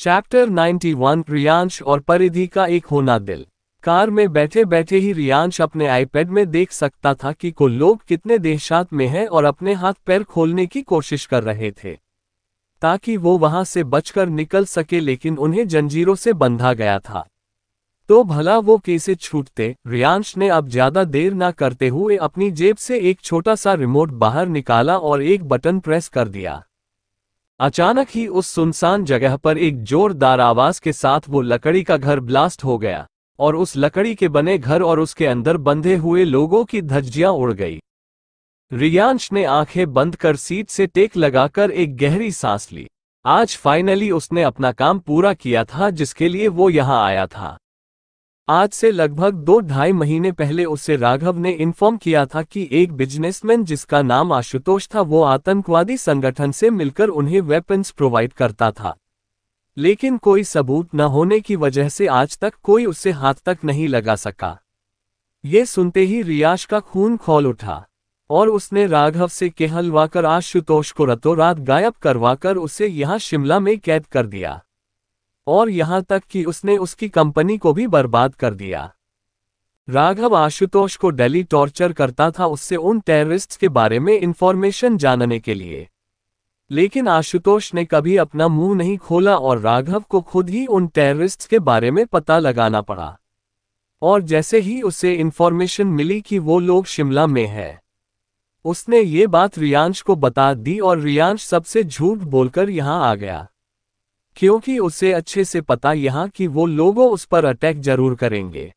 Chapter 91 Riyansh और परिधि का एक होना दिल कार में बैठे बैठे ही रियांश अपने आईपैड में देख सकता था कि को लोग कितने देहशात में हैं और अपने हाथ पैर खोलने की कोशिश कर रहे थे ताकि वो वहां से बचकर निकल सके लेकिन उन्हें जंजीरों से बंधा गया था तो भला वो कैसे छूटते रियांश ने अब ज्यादा देर ना करते हुए अपनी जेब से एक छोटा सा रिमोट बाहर निकाला और एक बटन प्रेस कर दिया अचानक ही उस सुनसान जगह पर एक जोरदार आवाज के साथ वो लकड़ी का घर ब्लास्ट हो गया और उस लकड़ी के बने घर और उसके अंदर बंधे हुए लोगों की धज्जियां उड़ गई रियांश ने आंखें बंद कर सीट से टेक लगाकर एक गहरी सांस ली आज फाइनली उसने अपना काम पूरा किया था जिसके लिए वो यहां आया था आज से लगभग दो ढाई महीने पहले उसे राघव ने इन्फॉर्म किया था कि एक बिजनेसमैन जिसका नाम आशुतोष था वो आतंकवादी संगठन से मिलकर उन्हें वेपन्स प्रोवाइड करता था लेकिन कोई सबूत न होने की वजह से आज तक कोई उससे हाथ तक नहीं लगा सका ये सुनते ही रियाश का खून खोल उठा और उसने राघव से कहलवाकर आशुतोष को रतो रात गायब करवाकर उसे यहाँ शिमला में कैद कर दिया और यहां तक कि उसने उसकी कंपनी को भी बर्बाद कर दिया राघव आशुतोष को दिल्ली टॉर्चर करता था उससे उन टेररिस्ट्स के बारे में इंफॉर्मेशन जानने के लिए लेकिन आशुतोष ने कभी अपना मुंह नहीं खोला और राघव को खुद ही उन टेररिस्ट्स के बारे में पता लगाना पड़ा और जैसे ही उसे इन्फॉर्मेशन मिली कि वो लोग शिमला में हैं उसने ये बात रियांश को बता दी और रियांश सबसे झूठ बोलकर यहां आ गया क्योंकि उसे अच्छे से पता यहाँ कि वो लोगों उस पर अटैक जरूर करेंगे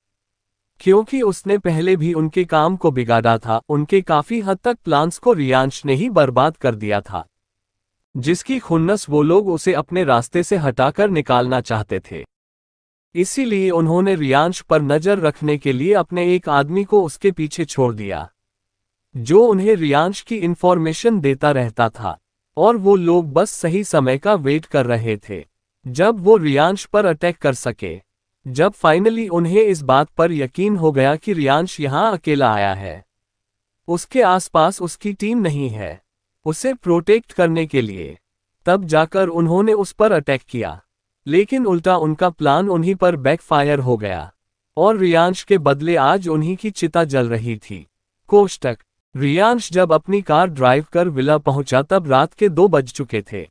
क्योंकि उसने पहले भी उनके काम को बिगाड़ा था उनके काफी हद तक प्लांट्स को रियांश ने ही बर्बाद कर दिया था जिसकी खुन्नस वो लोग उसे अपने रास्ते से हटाकर निकालना चाहते थे इसीलिए उन्होंने रियांश पर नजर रखने के लिए अपने एक आदमी को उसके पीछे छोड़ दिया जो उन्हें रियांश की इन्फॉर्मेशन देता रहता था और वो लोग बस सही समय का वेट कर रहे थे जब वो रियांश पर अटैक कर सके जब फाइनली उन्हें इस बात पर यकीन हो गया कि रियांश यहां अकेला आया है उसके आसपास उसकी टीम नहीं है उसे प्रोटेक्ट करने के लिए तब जाकर उन्होंने उस पर अटैक किया लेकिन उल्टा उनका प्लान उन्हीं पर बैकफायर हो गया और रियांश के बदले आज उन्हीं की चिता जल रही थी कोष्टक रियांश जब अपनी कार ड्राइव कर विला पहुंचा तब रात के दो बज चुके थे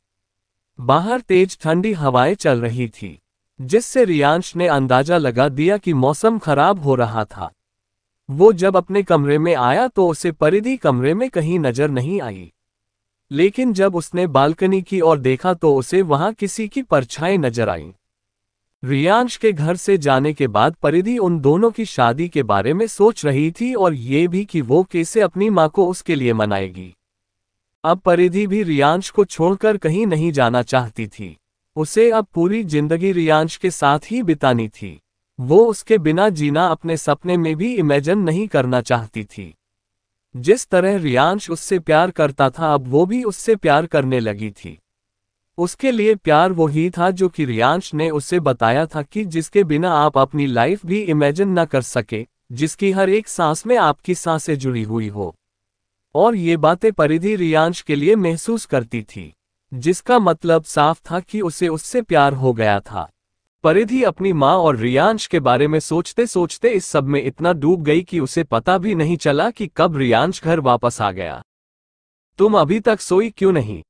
बाहर तेज ठंडी हवाएं चल रही थी जिससे रियांश ने अंदाजा लगा दिया कि मौसम खराब हो रहा था वो जब अपने कमरे में आया तो उसे परिधि कमरे में कहीं नजर नहीं आई लेकिन जब उसने बालकनी की ओर देखा तो उसे वहां किसी की परछाएं नजर आई रियांश के घर से जाने के बाद परिधि उन दोनों की शादी के बारे में सोच रही थी और ये भी कि वो कैसे अपनी माँ को उसके लिए मनाएगी अब परिधि भी रियांश को छोड़कर कहीं नहीं जाना चाहती थी उसे अब पूरी जिंदगी रियांश के साथ ही बितानी थी वो उसके बिना जीना अपने सपने में भी इमेजिन नहीं करना चाहती थी जिस तरह रियांश उससे प्यार करता था अब वो भी उससे प्यार करने लगी थी उसके लिए प्यार वो ही था जो कि रियांश ने उसे बताया था कि जिसके बिना आप अपनी लाइफ भी इमेजिन न कर सके जिसकी हर एक सांस में आपकी सांसें जुड़ी हुई हो और ये बातें परिधि रियांश के लिए महसूस करती थी जिसका मतलब साफ था कि उसे उससे प्यार हो गया था परिधि अपनी माँ और रियांश के बारे में सोचते सोचते इस सब में इतना डूब गई कि उसे पता भी नहीं चला कि कब रियांश घर वापस आ गया तुम अभी तक सोई क्यों नहीं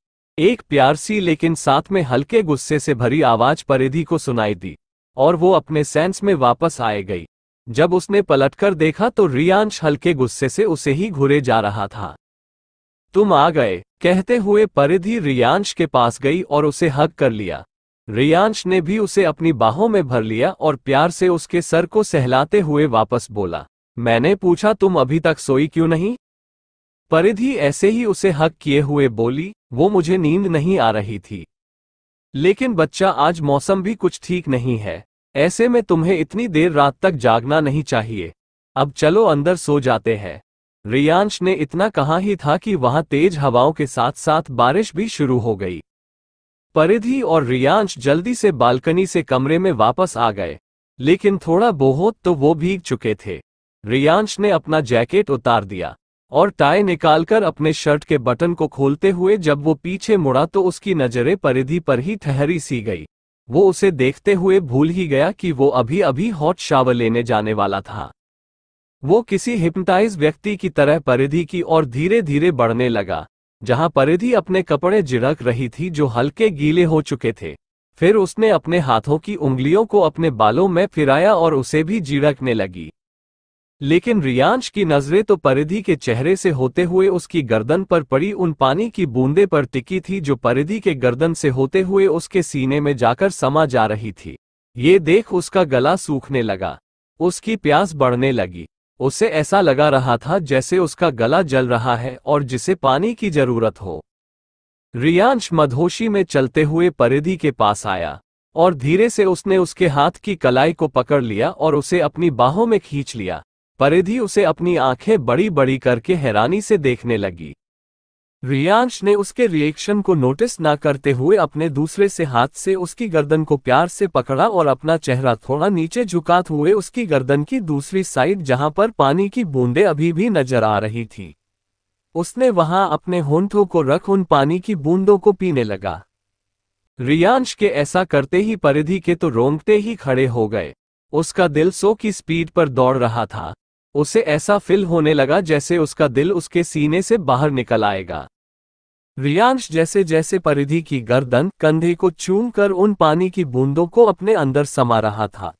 एक प्यार सी लेकिन साथ में हल्के गुस्से से भरी आवाज परिधि को सुनाई दी और वो अपने सेंस में वापस आए गई जब उसने पलटकर देखा तो रियांश हल्के गुस्से से उसे ही घुरे जा रहा था तुम आ गए कहते हुए परिधि रियांश के पास गई और उसे हक कर लिया रियांश ने भी उसे अपनी बाहों में भर लिया और प्यार से उसके सर को सहलाते हुए वापस बोला मैंने पूछा तुम अभी तक सोई क्यों नहीं परिधि ऐसे ही उसे हक किए हुए बोली वो मुझे नींद नहीं आ रही थी लेकिन बच्चा आज मौसम भी कुछ ठीक नहीं है ऐसे में तुम्हें इतनी देर रात तक जागना नहीं चाहिए अब चलो अंदर सो जाते हैं रियांश ने इतना कहा ही था कि वहां तेज हवाओं के साथ साथ बारिश भी शुरू हो गई परिधि और रियांश जल्दी से बालकनी से कमरे में वापस आ गए लेकिन थोड़ा बहुत तो वो भीग चुके थे रियांश ने अपना जैकेट उतार दिया और टाई निकालकर अपने शर्ट के बटन को खोलते हुए जब वो पीछे मुड़ा तो उसकी नज़रें परिधि पर ही ठहरी सी गई वो उसे देखते हुए भूल ही गया कि वो अभी अभी हॉट शावर लेने जाने वाला था वो किसी हिप्नोटाइज व्यक्ति की तरह परिधि की ओर धीरे धीरे बढ़ने लगा जहां परिधि अपने कपड़े झिड़क रही थी जो हल्के गीले हो चुके थे फिर उसने अपने हाथों की उंगलियों को अपने बालों में फिराया और उसे भी झिड़कने लगी लेकिन रियांश की नजरें तो परिधि के चेहरे से होते हुए उसकी गर्दन पर पड़ी उन पानी की बूंदे पर टिकी थी जो परिधि के गर्दन से होते हुए उसके सीने में जाकर समा जा रही थी ये देख उसका गला सूखने लगा उसकी प्यास बढ़ने लगी उसे ऐसा लगा रहा था जैसे उसका गला जल रहा है और जिसे पानी की जरूरत हो रियांश मधोशी में चलते हुए परिधि के पास आया और धीरे से उसने उसके हाथ की कलाई को पकड़ लिया और उसे अपनी बाहों में खींच लिया परिधि उसे अपनी आंखें बड़ी बड़ी करके हैरानी से देखने लगी रियांश ने उसके रिएक्शन को नोटिस ना करते हुए अपने दूसरे से हाथ से उसकी गर्दन को प्यार से पकड़ा और अपना चेहरा थोड़ा नीचे झुकात हुए उसकी गर्दन की दूसरी साइड जहां पर पानी की बूंदें अभी भी नजर आ रही थी उसने वहां अपने होंठों को रख उन पानी की बूंदों को पीने लगा रियांश के ऐसा करते ही परिधि के तो रोंगते ही खड़े हो गए उसका दिल सो की स्पीड पर दौड़ रहा था उसे ऐसा फील होने लगा जैसे उसका दिल उसके सीने से बाहर निकल आएगा रियांश जैसे जैसे परिधि की गर्दन कंधे को चूम कर उन पानी की बूंदों को अपने अंदर समा रहा था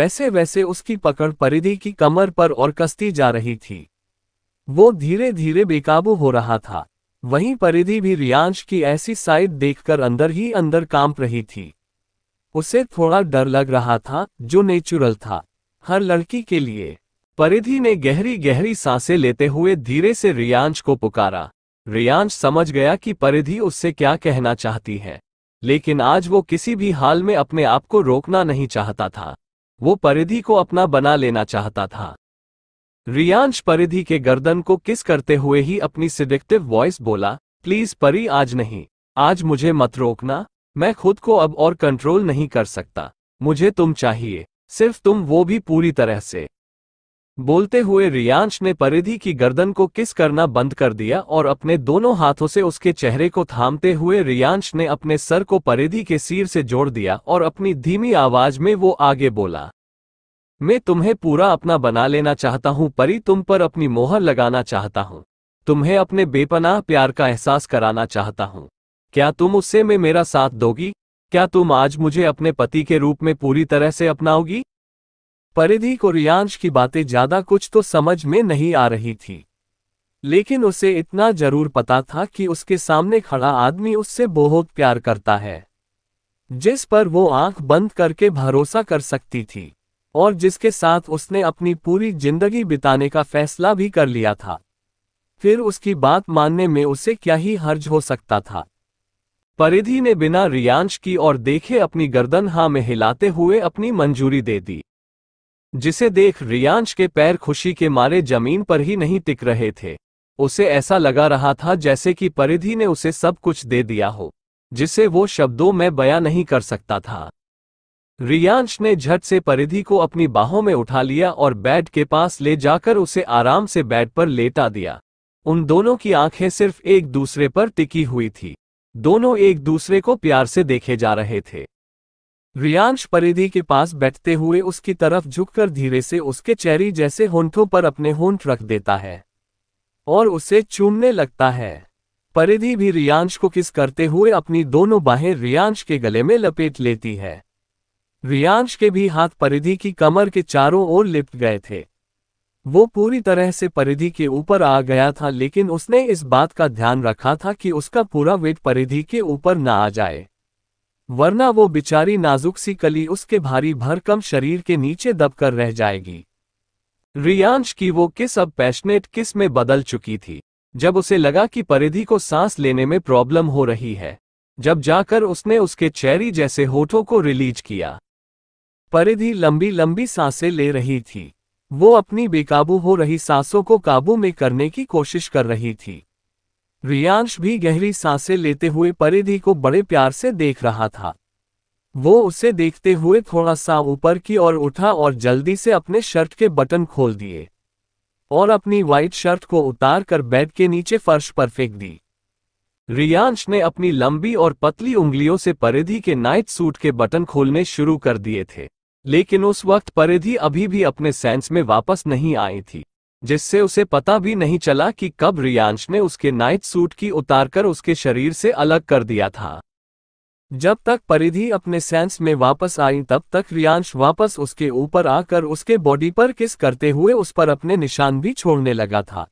वैसे वैसे उसकी पकड़ परिधि की कमर पर और कसती जा रही थी वो धीरे धीरे बेकाबू हो रहा था वहीं परिधि भी रियांश की ऐसी साइड देखकर अंदर ही अंदर कांप रही थी उसे थोड़ा डर लग रहा था जो नेचुरल था हर लड़की के लिए परिधि ने गहरी गहरी सांसें लेते हुए धीरे से रियांश को पुकारा रियांश समझ गया कि परिधि उससे क्या कहना चाहती है लेकिन आज वो किसी भी हाल में अपने आप को रोकना नहीं चाहता था वो परिधि को अपना बना लेना चाहता था रियांश परिधि के गर्दन को किस करते हुए ही अपनी सिडिक्टिव वॉइस बोला प्लीज परी आज नहीं आज मुझे मत रोकना मैं खुद को अब और कंट्रोल नहीं कर सकता मुझे तुम चाहिए सिर्फ तुम वो भी पूरी तरह से बोलते हुए रियांश ने परिधि की गर्दन को किस करना बंद कर दिया और अपने दोनों हाथों से उसके चेहरे को थामते हुए रियांश ने अपने सर को परिधि के सिर से जोड़ दिया और अपनी धीमी आवाज में वो आगे बोला मैं तुम्हें पूरा अपना बना लेना चाहता हूँ परी तुम पर अपनी मोहर लगाना चाहता हूँ तुम्हें अपने बेपनाह प्यार का एहसास कराना चाहता हूँ क्या तुम उससे में मेरा साथ दोगी क्या तुम आज मुझे अपने पति के रूप में पूरी तरह से अपनाओगी परिधि को रियांश की बातें ज्यादा कुछ तो समझ में नहीं आ रही थी लेकिन उसे इतना जरूर पता था कि उसके सामने खड़ा आदमी उससे बहुत प्यार करता है जिस पर वो आंख बंद करके भरोसा कर सकती थी और जिसके साथ उसने अपनी पूरी जिंदगी बिताने का फैसला भी कर लिया था फिर उसकी बात मानने में उसे क्या ही हर्ज हो सकता था परिधि ने बिना रियांश की और देखे अपनी गर्दन हाँ में हिलाते हुए अपनी मंजूरी दे दी जिसे देख रियांश के पैर खुशी के मारे जमीन पर ही नहीं टिक रहे थे उसे ऐसा लगा रहा था जैसे कि परिधि ने उसे सब कुछ दे दिया हो जिसे वो शब्दों में बयां नहीं कर सकता था रियांश ने झट से परिधि को अपनी बाहों में उठा लिया और बेड के पास ले जाकर उसे आराम से बेड पर लेटा दिया उन दोनों की आंखें सिर्फ एक दूसरे पर टिकी हुई थी दोनों एक दूसरे को प्यार से देखे जा रहे थे रियांश परिधि के पास बैठते हुए उसकी तरफ झुककर धीरे से उसके चेहरी जैसे होंठों पर अपने होंठ रख देता है और उसे चूमने लगता है परिधि भी रियांश को किस करते हुए अपनी दोनों बाहें रियांश के गले में लपेट लेती है रियांश के भी हाथ परिधि की कमर के चारों ओर लिप गए थे वो पूरी तरह से परिधि के ऊपर आ गया था लेकिन उसने इस बात का ध्यान रखा था कि उसका पूरा वेट परिधि के ऊपर ना आ जाए वरना वो बिचारी नाजुक सी कली उसके भारी भरकम शरीर के नीचे दबकर रह जाएगी रियांश की वो किस अब पैशनेट किस में बदल चुकी थी जब उसे लगा कि परिधि को सांस लेने में प्रॉब्लम हो रही है जब जाकर उसने उसके चेरी जैसे होठों को रिलीज किया परिधि लंबी लंबी सांसें ले रही थी वो अपनी बेकाबू हो रही सांसों को काबू में करने की कोशिश कर रही थी रियांश भी गहरी सांसें लेते हुए परिधि को बड़े प्यार से देख रहा था वो उसे देखते हुए थोड़ा सा ऊपर की ओर उठा और जल्दी से अपने शर्ट के बटन खोल दिए और अपनी व्हाइट शर्ट को उतार कर बेड के नीचे फर्श पर फेंक दी रियांश ने अपनी लंबी और पतली उंगलियों से परिधि के नाइट सूट के बटन खोलने शुरू कर दिए थे लेकिन उस वक्त परिधि अभी भी अपने सेंस में वापस नहीं आई थी जिससे उसे पता भी नहीं चला कि कब रियांश ने उसके नाइट सूट की उतारकर उसके शरीर से अलग कर दिया था जब तक परिधि अपने सेंस में वापस आई तब तक रियांश वापस उसके ऊपर आकर उसके बॉडी पर किस करते हुए उस पर अपने निशान भी छोड़ने लगा था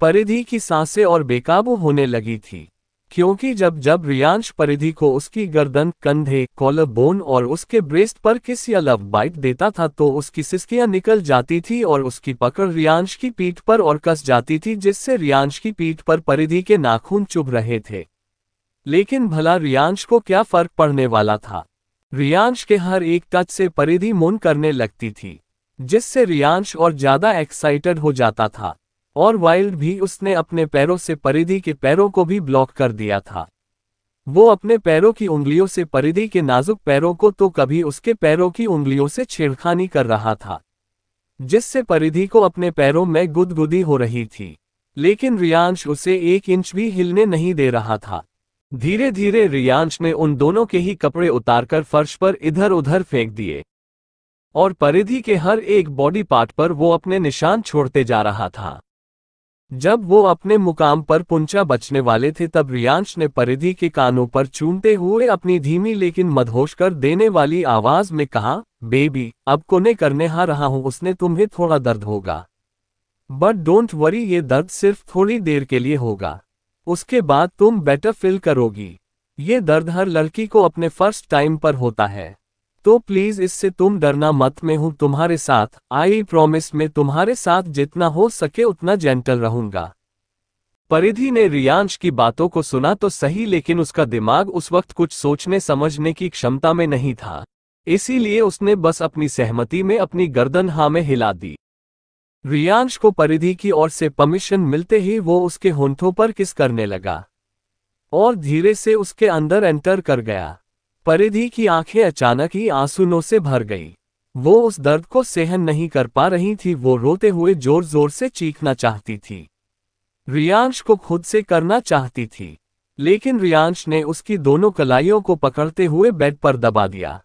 परिधि की सांसें और बेकाबू होने लगी थी क्योंकि जब जब रियांश परिधि को उसकी गर्दन कंधे कॉलर बोन और उसके ब्रेस्ट पर किस या लव बाइट देता था तो उसकी सिस्कियां निकल जाती थी और उसकी पकड़ रियांश की पीठ पर और कस जाती थी जिससे रियांश की पीठ पर परिधि के नाखून चुभ रहे थे लेकिन भला रियांश को क्या फर्क पड़ने वाला था रियांश के हर एक टच से परिधि मुन करने लगती थी जिससे रियांश और ज्यादा एक्साइटेड हो जाता था और वाइल्ड भी उसने अपने पैरों से परिधि के पैरों को भी ब्लॉक कर दिया था वो अपने पैरों की उंगलियों से परिधि के नाजुक पैरों को तो कभी उसके पैरों की उंगलियों से छेड़खानी कर रहा था जिससे परिधि को अपने पैरों में गुदगुदी हो रही थी लेकिन रियांश उसे एक इंच भी हिलने नहीं दे रहा था धीरे धीरे रियांश ने उन दोनों के ही कपड़े उतारकर फर्श पर इधर उधर फेंक दिए और परिधि के हर एक बॉडी पार्ट पर वो अपने निशान छोड़ते जा रहा था जब वो अपने मुकाम पर पुंचा बचने वाले थे तब रियांश ने परिधि के कानों पर चूमते हुए अपनी धीमी लेकिन मधोश कर देने वाली आवाज में कहा बेबी अब कोने करने हा रहा हूं उसने तुम्हें थोड़ा दर्द होगा बट डोंट वरी ये दर्द सिर्फ थोड़ी देर के लिए होगा उसके बाद तुम बेटर फील करोगी ये दर्द हर लड़की को अपने फर्स्ट टाइम पर होता है तो प्लीज इससे तुम डरना मत मैं हूं तुम्हारे साथ आई प्रॉमिस मैं तुम्हारे साथ जितना हो सके उतना जेंटल रहूंगा परिधि ने रियांश की बातों को सुना तो सही लेकिन उसका दिमाग उस वक्त कुछ सोचने समझने की क्षमता में नहीं था इसीलिए उसने बस अपनी सहमति में अपनी गर्दन हा में हिला दी रियांश को परिधि की ओर से परमिशन मिलते ही वो उसके होंठों पर किस करने लगा और धीरे से उसके अंदर एंटर कर गया परिधि की आंखें अचानक ही आंसुओं से भर गईं। वो उस दर्द को सहन नहीं कर पा रही थी वो रोते हुए जोर जोर से चीखना चाहती थी रियांश को खुद से करना चाहती थी लेकिन रियांश ने उसकी दोनों कलाइयों को पकड़ते हुए बेड पर दबा दिया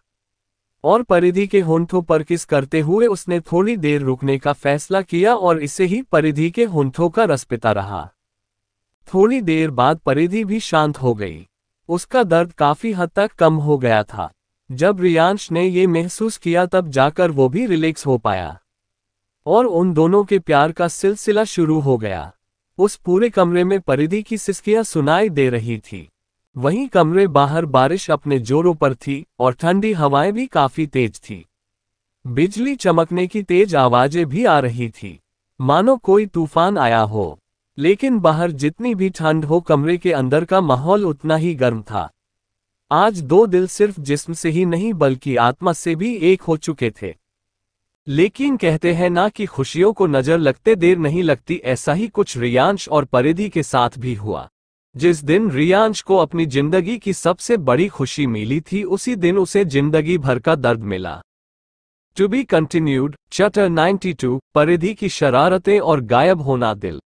और परिधि के होंठों पर किस करते हुए उसने थोड़ी देर रुकने का फैसला किया और इसे ही परिधि के होंठों का रस पिता रहा थोड़ी देर बाद परिधि भी शांत हो गई उसका दर्द काफी हद तक कम हो गया था जब रियांश ने ये महसूस किया तब जाकर वो भी रिलैक्स हो पाया और उन दोनों के प्यार का सिलसिला शुरू हो गया उस पूरे कमरे में परिधि की सिस्कियां सुनाई दे रही थी वहीं कमरे बाहर बारिश अपने जोरों पर थी और ठंडी हवाएं भी काफी तेज थी बिजली चमकने की तेज आवाजें भी आ रही थी मानो कोई तूफान आया हो लेकिन बाहर जितनी भी ठंड हो कमरे के अंदर का माहौल उतना ही गर्म था आज दो दिल सिर्फ जिस्म से ही नहीं बल्कि आत्मा से भी एक हो चुके थे लेकिन कहते हैं ना कि खुशियों को नजर लगते देर नहीं लगती ऐसा ही कुछ रियांश और परिधि के साथ भी हुआ जिस दिन रियांश को अपनी जिंदगी की सबसे बड़ी खुशी मिली थी उसी दिन उसे जिंदगी भर का दर्द मिला टू बी कंटिन्यूड चटर 92 परिधि की शरारतें और गायब होना दिल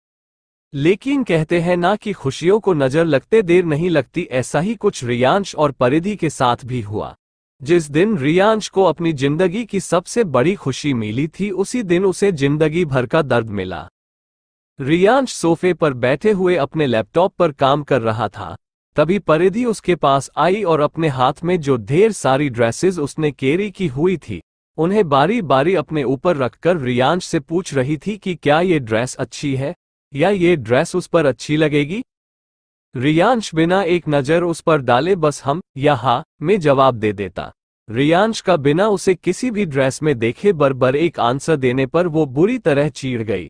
लेकिन कहते हैं ना कि खुशियों को नजर लगते देर नहीं लगती ऐसा ही कुछ रियांश और परिधि के साथ भी हुआ जिस दिन रियांश को अपनी जिंदगी की सबसे बड़ी खुशी मिली थी उसी दिन उसे जिंदगी भर का दर्द मिला रियांश सोफे पर बैठे हुए अपने लैपटॉप पर काम कर रहा था तभी परिधि उसके पास आई और अपने हाथ में जो ढेर सारी ड्रेसेस उसने केरी की हुई थी उन्हें बारी बारी अपने ऊपर रखकर रियांश से पूछ रही थी कि क्या ये ड्रेस अच्छी है या ये ड्रेस उस पर अच्छी लगेगी रियांश बिना एक नज़र उस पर डाले बस हम या हाँ में जवाब दे देता रियांश का बिना उसे किसी भी ड्रेस में देखे बरबर एक आंसर देने पर वो बुरी तरह चीड़ गई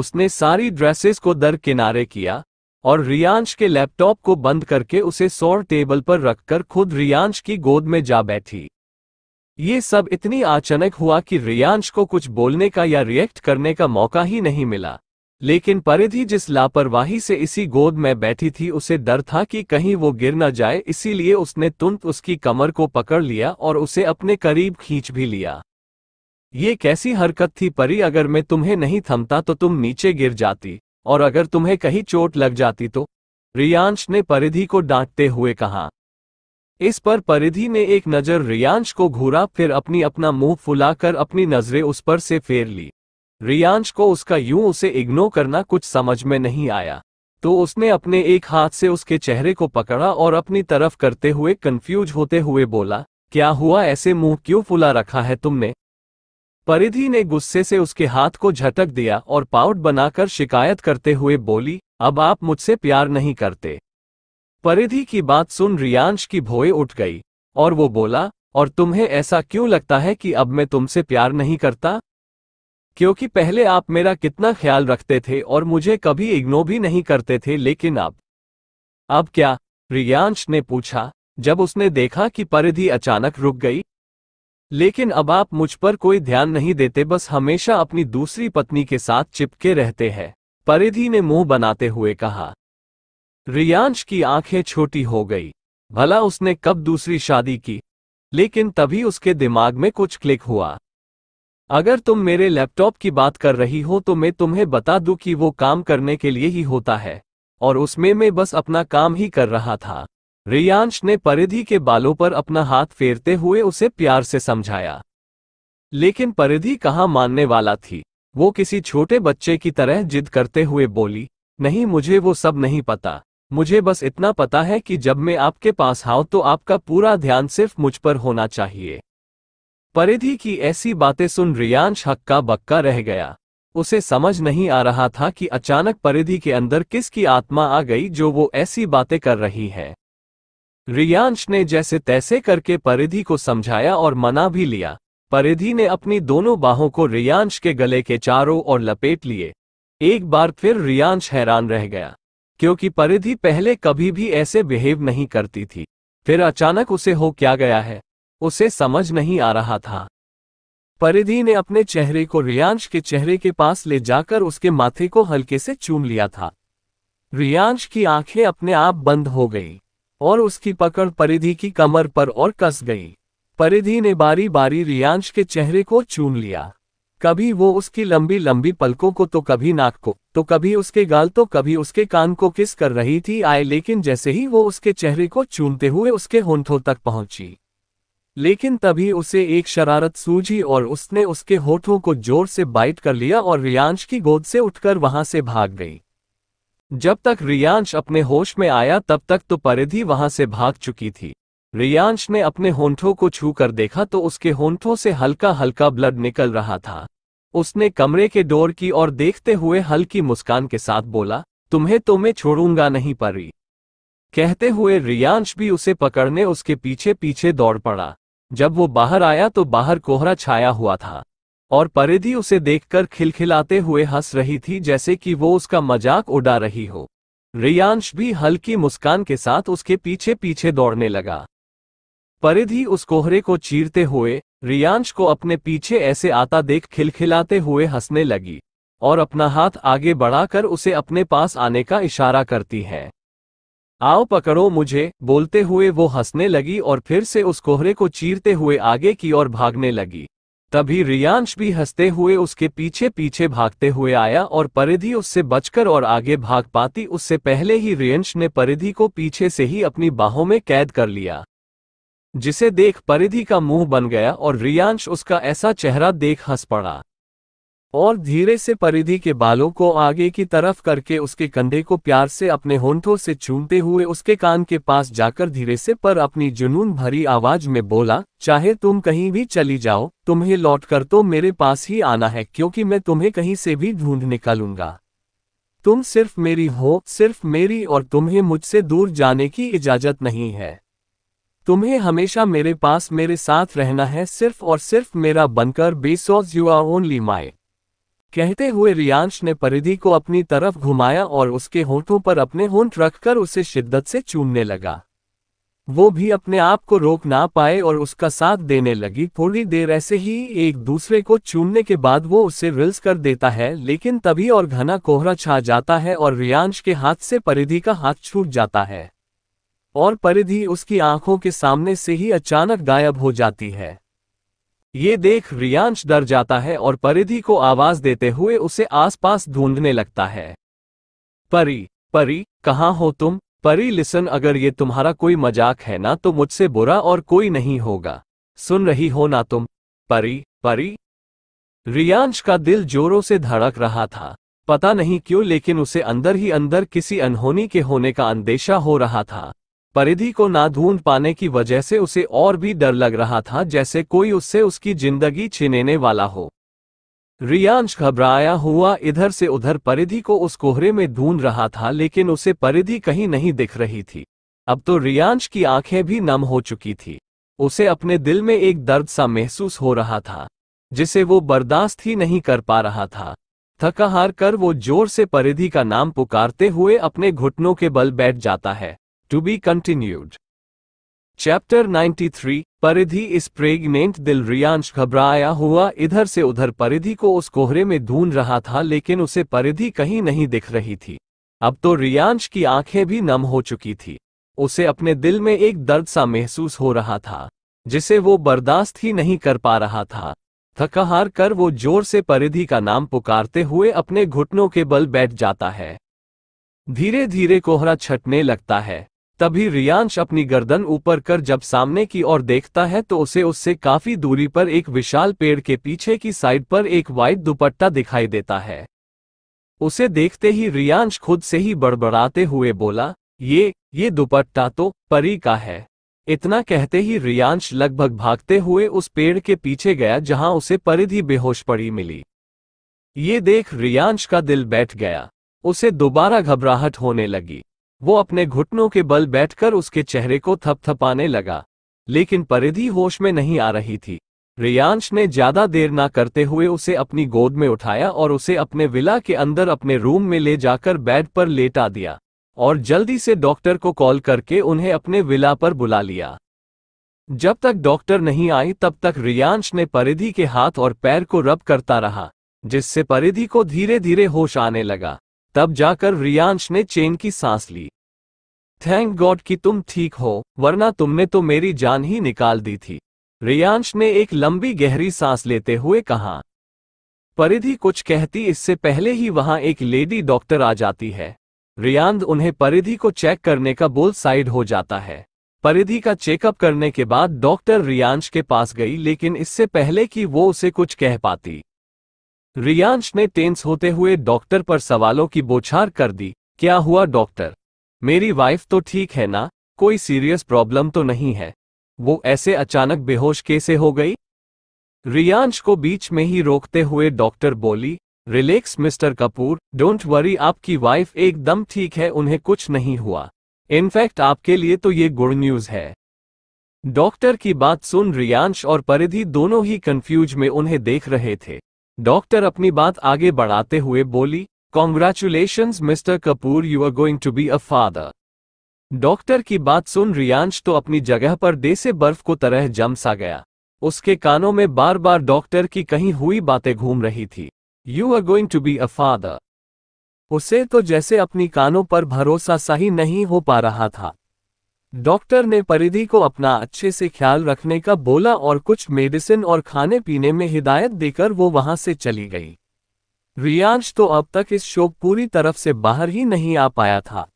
उसने सारी ड्रेसेस को दर किनारे किया और रियांश के लैपटॉप को बंद करके उसे सौर टेबल पर रखकर खुद रियांश की गोद में जा बैठी ये सब इतनी अचानक हुआ कि रियांश को कुछ बोलने का या रिएक्ट करने का मौका ही नहीं मिला लेकिन परिधि जिस लापरवाही से इसी गोद में बैठी थी उसे डर था कि कहीं वो गिर न जाए इसीलिए उसने तुरंत उसकी कमर को पकड़ लिया और उसे अपने करीब खींच भी लिया ये कैसी हरकत थी परी अगर मैं तुम्हें नहीं थमता तो तुम नीचे गिर जाती और अगर तुम्हें कहीं चोट लग जाती तो रियांश ने परिधि को डांटते हुए कहा इस पर परिधि ने एक नज़र रियांश को घूरा फिर अपनी अपना मुंह फुलाकर अपनी नज़रें उस पर से फेर ली रियांश को उसका यूं उसे इग्नोर करना कुछ समझ में नहीं आया तो उसने अपने एक हाथ से उसके चेहरे को पकड़ा और अपनी तरफ करते हुए कंफ्यूज होते हुए बोला क्या हुआ ऐसे मुंह क्यों फुला रखा है तुमने परिधि ने गुस्से से उसके हाथ को झटक दिया और पाउट बनाकर शिकायत करते हुए बोली अब आप मुझसे प्यार नहीं करते परिधि की बात सुन रियांश की भोए उठ गई और वो बोला और तुम्हें ऐसा क्यों लगता है कि अब मैं तुमसे प्यार नहीं करता क्योंकि पहले आप मेरा कितना ख्याल रखते थे और मुझे कभी इग्नोर भी नहीं करते थे लेकिन अब अब क्या रियांश ने पूछा जब उसने देखा कि परिधि अचानक रुक गई लेकिन अब आप मुझ पर कोई ध्यान नहीं देते बस हमेशा अपनी दूसरी पत्नी के साथ चिपके रहते हैं परिधि ने मुंह बनाते हुए कहा रियांश की आंखें छोटी हो गई भला उसने कब दूसरी शादी की लेकिन तभी उसके दिमाग में कुछ क्लिक हुआ अगर तुम मेरे लैपटॉप की बात कर रही हो तो मैं तुम्हें बता दूं कि वो काम करने के लिए ही होता है और उसमें मैं बस अपना काम ही कर रहा था रियांश ने परिधि के बालों पर अपना हाथ फेरते हुए उसे प्यार से समझाया लेकिन परिधि कहाँ मानने वाला थी वो किसी छोटे बच्चे की तरह जिद करते हुए बोली नहीं मुझे वो सब नहीं पता मुझे बस इतना पता है कि जब मैं आपके पास आऊं तो आपका पूरा ध्यान सिर्फ मुझ पर होना चाहिए परिधि की ऐसी बातें सुन रियांश हक्का बक्का रह गया उसे समझ नहीं आ रहा था कि अचानक परिधि के अंदर किसकी आत्मा आ गई जो वो ऐसी बातें कर रही है रियांश ने जैसे तैसे करके परिधि को समझाया और मना भी लिया परिधि ने अपनी दोनों बाहों को रियांश के गले के चारों और लपेट लिए एक बार फिर रियांश हैरान रह गया क्योंकि परिधि पहले कभी भी ऐसे बिहेव नहीं करती थी फिर अचानक उसे हो क्या गया है उसे समझ नहीं आ रहा था परिधि ने अपने चेहरे को रियांश के चेहरे के पास ले जाकर उसके माथे को हल्के से चूम लिया था रियांश की आंखें अपने आप बंद हो गई और उसकी पकड़ परिधि की कमर पर और कस गई परिधि ने बारी बारी रियांश के चेहरे को चूम लिया कभी वो उसकी लंबी लंबी पलकों को तो कभी नाक को तो कभी उसके गाल तो कभी उसके कान को किस कर रही थी आए लेकिन जैसे ही वो उसके चेहरे को चूमते हुए उसके होंठों तक पहुंची लेकिन तभी उसे एक शरारत सूझी और उसने उसके होठों को जोर से बाइट कर लिया और रियांश की गोद से उठकर वहां से भाग गई जब तक रियांश अपने होश में आया तब तक तो परिधि वहां से भाग चुकी थी रियांश ने अपने होंठों को छू कर देखा तो उसके होंठों से हल्का हल्का ब्लड निकल रहा था उसने कमरे के डोर की ओर देखते हुए हल्की मुस्कान के साथ बोला तुम्हें तो मैं छोड़ूंगा नहीं परी कहते हुए रियांश भी उसे पकड़ने उसके पीछे पीछे दौड़ पड़ा जब वो बाहर आया तो बाहर कोहरा छाया हुआ था और परिधि उसे देखकर खिलखिलाते हुए हंस रही थी जैसे कि वो उसका मजाक उड़ा रही हो रियांश भी हल्की मुस्कान के साथ उसके पीछे पीछे दौड़ने लगा परिधि उस कोहरे को चीरते हुए रियांश को अपने पीछे ऐसे आता देख खिलखिलाते हुए हंसने लगी और अपना हाथ आगे बढ़ाकर उसे अपने पास आने का इशारा करती है आओ पकड़ो मुझे बोलते हुए वो हंसने लगी और फिर से उस कोहरे को चीरते हुए आगे की ओर भागने लगी तभी रियांश भी हंसते हुए उसके पीछे पीछे भागते हुए आया और परिधि उससे बचकर और आगे भाग पाती उससे पहले ही रियांश ने परिधि को पीछे से ही अपनी बाहों में कैद कर लिया जिसे देख परिधि का मुंह बन गया और रियांश उसका ऐसा चेहरा देख हंस पड़ा और धीरे से परिधि के बालों को आगे की तरफ करके उसके कंधे को प्यार से अपने होंठों से चूमते हुए उसके कान के पास जाकर धीरे से पर अपनी जुनून भरी आवाज में बोला चाहे तुम कहीं भी चली जाओ तुम्हें लौटकर तो मेरे पास ही आना है क्योंकि मैं तुम्हें कहीं से भी ढूंढ निकालूंगा तुम सिर्फ मेरी हो सिर्फ मेरी और तुम्हें मुझसे दूर जाने की इजाजत नहीं है तुम्हें हमेशा मेरे पास मेरे साथ रहना है सिर्फ और सिर्फ मेरा बनकर because you are only my कहते हुए रियांश ने परिधि को अपनी तरफ घुमाया और उसके होठों पर अपने होंठ रखकर उसे शिद्दत से चूमने लगा वो भी अपने आप को रोक ना पाए और उसका साथ देने लगी थोड़ी देर ऐसे ही एक दूसरे को चूमने के बाद वो उसे रिल्स कर देता है लेकिन तभी और घना कोहरा छा जाता है और रियांश के हाथ से परिधि का हाथ छूट जाता है और परिधि उसकी आंखों के सामने से ही अचानक गायब हो जाती है ये देख रियांश डर जाता है और परिधि को आवाज देते हुए उसे आसपास ढूंढने लगता है परी परी कहाँ हो तुम परी लिसन अगर ये तुम्हारा कोई मजाक है ना तो मुझसे बुरा और कोई नहीं होगा सुन रही हो ना तुम परी परी रियांश का दिल जोरों से धड़क रहा था पता नहीं क्यों लेकिन उसे अंदर ही अंदर किसी अनहोनी के होने का अंदेशा हो रहा था परिधि को ना ढूंढ पाने की वजह से उसे और भी डर लग रहा था जैसे कोई उससे उसकी जिंदगी छीनने वाला हो रियांश घबराया हुआ इधर से उधर परिधि को उस कोहरे में ढूंढ रहा था लेकिन उसे परिधि कहीं नहीं दिख रही थी अब तो रियांश की आंखें भी नम हो चुकी थी उसे अपने दिल में एक दर्द सा महसूस हो रहा था जिसे वो बर्दाश्त ही नहीं कर पा रहा था थका हार कर वो जोर से परिधि का नाम पुकारते हुए अपने घुटनों के बल बैठ जाता है टू बी कंटिन्यूड चैप्टर 93 परिधि इस प्रेग्नेंट दिल रियांश घबराया हुआ इधर से उधर परिधि को उस कोहरे में ढूंढ रहा था लेकिन उसे परिधि कहीं नहीं दिख रही थी अब तो रियांश की आंखें भी नम हो चुकी थी उसे अपने दिल में एक दर्द सा महसूस हो रहा था जिसे वो बर्दाश्त ही नहीं कर पा रहा था थका हार कर वो जोर से परिधि का नाम पुकारते हुए अपने घुटनों के बल बैठ जाता है धीरे धीरे कोहरा छटने लगता है तभी रियांश अपनी गर्दन ऊपर कर जब सामने की ओर देखता है तो उसे उससे काफी दूरी पर एक विशाल पेड़ के पीछे की साइड पर एक वाइट दुपट्टा दिखाई देता है उसे देखते ही रियांश खुद से ही बड़बड़ाते हुए बोला ये ये दुपट्टा तो परी का है इतना कहते ही रियांश लगभग भागते हुए उस पेड़ के पीछे गया जहां उसे परिधि बेहोश पड़ी मिली ये देख रियांश का दिल बैठ गया उसे दोबारा घबराहट होने लगी वो अपने घुटनों के बल बैठकर उसके चेहरे को थपथपाने लगा लेकिन परिधि होश में नहीं आ रही थी रियांश ने ज्यादा देर ना करते हुए उसे अपनी गोद में उठाया और उसे अपने विला के अंदर अपने रूम में ले जाकर बेड पर लेटा दिया और जल्दी से डॉक्टर को कॉल करके उन्हें अपने विला पर बुला लिया जब तक डॉक्टर नहीं आई तब तक रियांश ने परिधि के हाथ और पैर को रब करता रहा जिससे परिधि को धीरे धीरे होश आने लगा तब जाकर रियांश ने चेन की सांस ली थैंक गॉड कि तुम ठीक हो वरना तुमने तो मेरी जान ही निकाल दी थी रियांश ने एक लंबी गहरी सांस लेते हुए कहा परिधि कुछ कहती इससे पहले ही वहां एक लेडी डॉक्टर आ जाती है रियांद उन्हें परिधि को चेक करने का बोल साइड हो जाता है परिधि का चेकअप करने के बाद डॉक्टर रियांश के पास गई लेकिन इससे पहले कि वो उसे कुछ कह पाती रियांश ने टेंस होते हुए डॉक्टर पर सवालों की बोछार कर दी क्या हुआ डॉक्टर मेरी वाइफ तो ठीक है ना कोई सीरियस प्रॉब्लम तो नहीं है वो ऐसे अचानक बेहोश कैसे हो गई रियांश को बीच में ही रोकते हुए डॉक्टर बोली relax mister Kapoor don't worry आपकी वाइफ एकदम ठीक है उन्हें कुछ नहीं हुआ इनफैक्ट आपके लिए तो ये गुड न्यूज़ है डॉक्टर की बात सुन रियांश और परिधि दोनों ही कंफ्यूज में उन्हें देख रहे थे डॉक्टर अपनी बात आगे बढ़ाते हुए बोली congratulation mister Kapoor you are going to be a father doctor की बात सुन रियांश तो अपनी जगह पर देसे से बर्फ को तरह जम सा गया उसके कानों में बार बार डॉक्टर की कहीं हुई बातें घूम रही थी you are going to be a father उसे तो जैसे अपनी कानों पर भरोसा सही नहीं हो पा रहा था डॉक्टर ने परिधि को अपना अच्छे से ख्याल रखने का बोला और कुछ मेडिसिन और खाने पीने में हिदायत देकर वो वहां से चली गई रियांश तो अब तक इस शोक पूरी तरफ से बाहर ही नहीं आ पाया था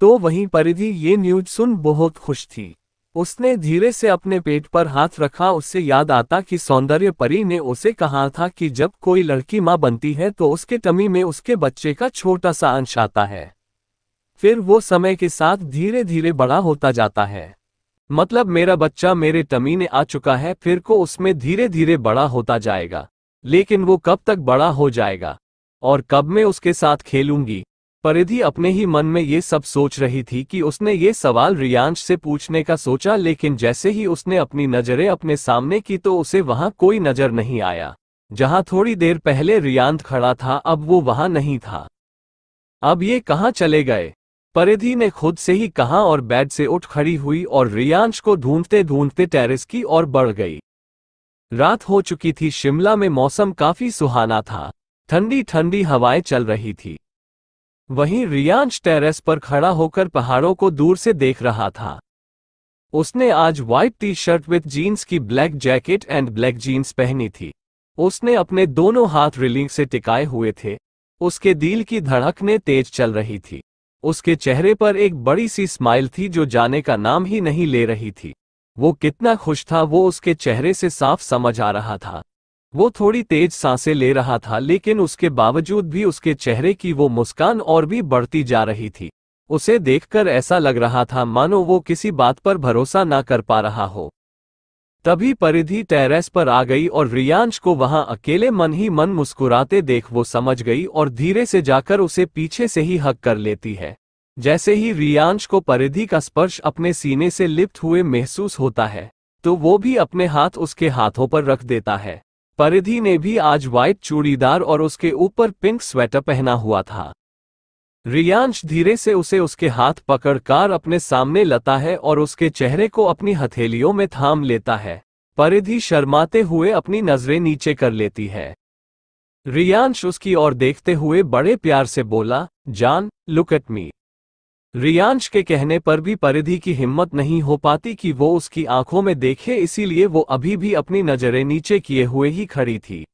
तो वहीं परिधि ये न्यूज सुन बहुत खुश थी उसने धीरे से अपने पेट पर हाथ रखा उससे याद आता कि सौंदर्य परी ने उसे कहा था कि जब कोई लड़की माँ बनती है तो उसके टमी में उसके बच्चे का छोटा सा अंश आता है फिर वो समय के साथ धीरे धीरे बड़ा होता जाता है मतलब मेरा बच्चा मेरे ने आ चुका है फिर को उसमें धीरे धीरे बड़ा होता जाएगा लेकिन वो कब तक बड़ा हो जाएगा और कब मैं उसके साथ खेलूंगी परिधि अपने ही मन में ये सब सोच रही थी कि उसने ये सवाल रियांश से पूछने का सोचा लेकिन जैसे ही उसने अपनी नजरें अपने सामने की तो उसे वहां कोई नजर नहीं आया जहां थोड़ी देर पहले रियांत खड़ा था अब वो वहां नहीं था अब ये कहां चले गए परिधि ने खुद से ही कहा और बेड से उठ खड़ी हुई और रियांश को ढूंढते ढूंढते टेरिस की ओर बढ़ गई रात हो चुकी थी शिमला में मौसम काफी सुहाना था ठंडी ठंडी हवाएं चल रही थी वहीं रियांश टेरेस पर खड़ा होकर पहाड़ों को दूर से देख रहा था उसने आज white T shirt with jeans की black jacket and black jeans पहनी थी उसने अपने दोनों हाथ रिलिंग से टिकाए हुए थे उसके दिल की धड़कने तेज चल रही थी उसके चेहरे पर एक बड़ी सी स्माइल थी जो जाने का नाम ही नहीं ले रही थी वो कितना खुश था वो उसके चेहरे से साफ समझ आ रहा था वो थोड़ी तेज सांसें ले रहा था लेकिन उसके बावजूद भी उसके चेहरे की वो मुस्कान और भी बढ़ती जा रही थी उसे देखकर ऐसा लग रहा था मानो वो किसी बात पर भरोसा ना कर पा रहा हो तभी परिधि टेरेस पर आ गई और रियांश को वहां अकेले मन ही मन मुस्कुराते देख वो समझ गई और धीरे से जाकर उसे पीछे से ही हक कर लेती है जैसे ही रियांश को परिधि का स्पर्श अपने सीने से लिप्त हुए महसूस होता है तो वो भी अपने हाथ उसके हाथों पर रख देता है परिधि ने भी आज व्हाइट चूड़ीदार और उसके ऊपर पिंक स्वेटर पहना हुआ था रियांश धीरे से उसे उसके हाथ पकड़ कार अपने सामने लता है और उसके चेहरे को अपनी हथेलियों में थाम लेता है परिधि शर्माते हुए अपनी नजरें नीचे कर लेती है रियांश उसकी ओर देखते हुए बड़े प्यार से बोला जान लुक एट मी रियांश के कहने पर भी परिधि की हिम्मत नहीं हो पाती कि वो उसकी आंखों में देखे इसीलिए वो अभी भी अपनी नजरें नीचे किए हुए ही खड़ी थी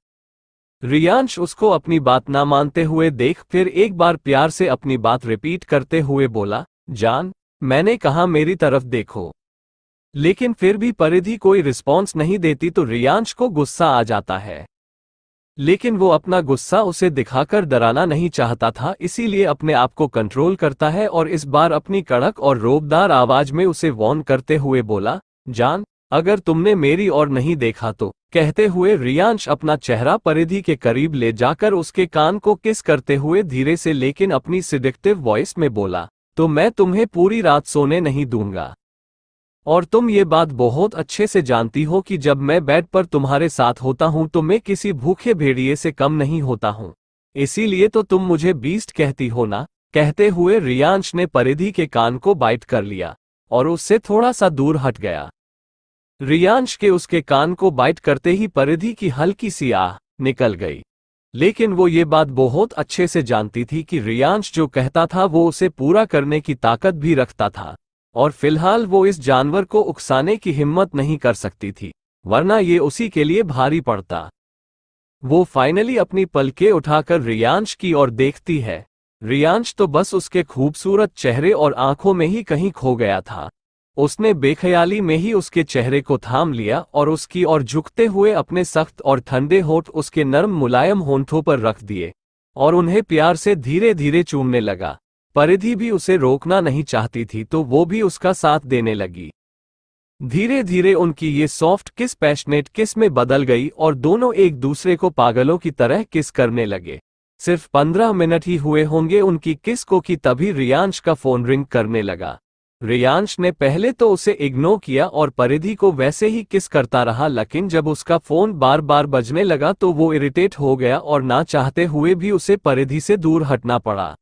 रियांश उसको अपनी बात ना मानते हुए देख फिर एक बार प्यार से अपनी बात रिपीट करते हुए बोला जान मैंने कहा मेरी तरफ देखो लेकिन फिर भी परिधि कोई रिस्पॉन्स नहीं देती तो रियांश को गुस्सा आ जाता है लेकिन वो अपना गुस्सा उसे दिखाकर डराना नहीं चाहता था इसीलिए अपने आप को कंट्रोल करता है और इस बार अपनी कड़क और रोबदार आवाज में उसे वॉन करते हुए बोला जान अगर तुमने मेरी और नहीं देखा तो कहते हुए रियांश अपना चेहरा परिधि के करीब ले जाकर उसके कान को किस करते हुए धीरे से लेकिन अपनी सिडिक्टिव वॉइस में बोला तो मैं तुम्हें पूरी रात सोने नहीं दूंगा और तुम ये बात बहुत अच्छे से जानती हो कि जब मैं बेड पर तुम्हारे साथ होता हूं तो मैं किसी भूखे भेड़िए से कम नहीं होता हूं इसीलिए तो तुम मुझे बीस्ट कहती हो ना कहते हुए रियांश ने परिधि के कान को बाइट कर लिया और उससे थोड़ा सा दूर हट गया रियांश के उसके कान को बाइट करते ही परिधि की हल्की सी आह निकल गई लेकिन वो ये बात बहुत अच्छे से जानती थी कि रियांश जो कहता था वो उसे पूरा करने की ताकत भी रखता था और फिलहाल वो इस जानवर को उकसाने की हिम्मत नहीं कर सकती थी वरना ये उसी के लिए भारी पड़ता वो फाइनली अपनी पलके उठाकर रियांश की ओर देखती है रियांश तो बस उसके खूबसूरत चेहरे और आंखों में ही कहीं खो गया था उसने बेखयाली में ही उसके चेहरे को थाम लिया और उसकी ओर झुकते हुए अपने सख्त और ठंडे होठ उसके नर्म मुलायम होंठों पर रख दिए और उन्हें प्यार से धीरे धीरे चूमने लगा परिधि भी उसे रोकना नहीं चाहती थी तो वो भी उसका साथ देने लगी धीरे धीरे उनकी ये सॉफ्ट किस पैशनेट किस में बदल गई और दोनों एक दूसरे को पागलों की तरह किस करने लगे सिर्फ पंद्रह मिनट ही हुए होंगे उनकी किस को कि तभी रियांश का फोन रिंग करने लगा रियांश ने पहले तो उसे इग्नोर किया और परिधि को वैसे ही किस करता रहा लेकिन जब उसका फोन बार बार बजने लगा तो वो इरिटेट हो गया और ना चाहते हुए भी उसे परिधि से दूर हटना पड़ा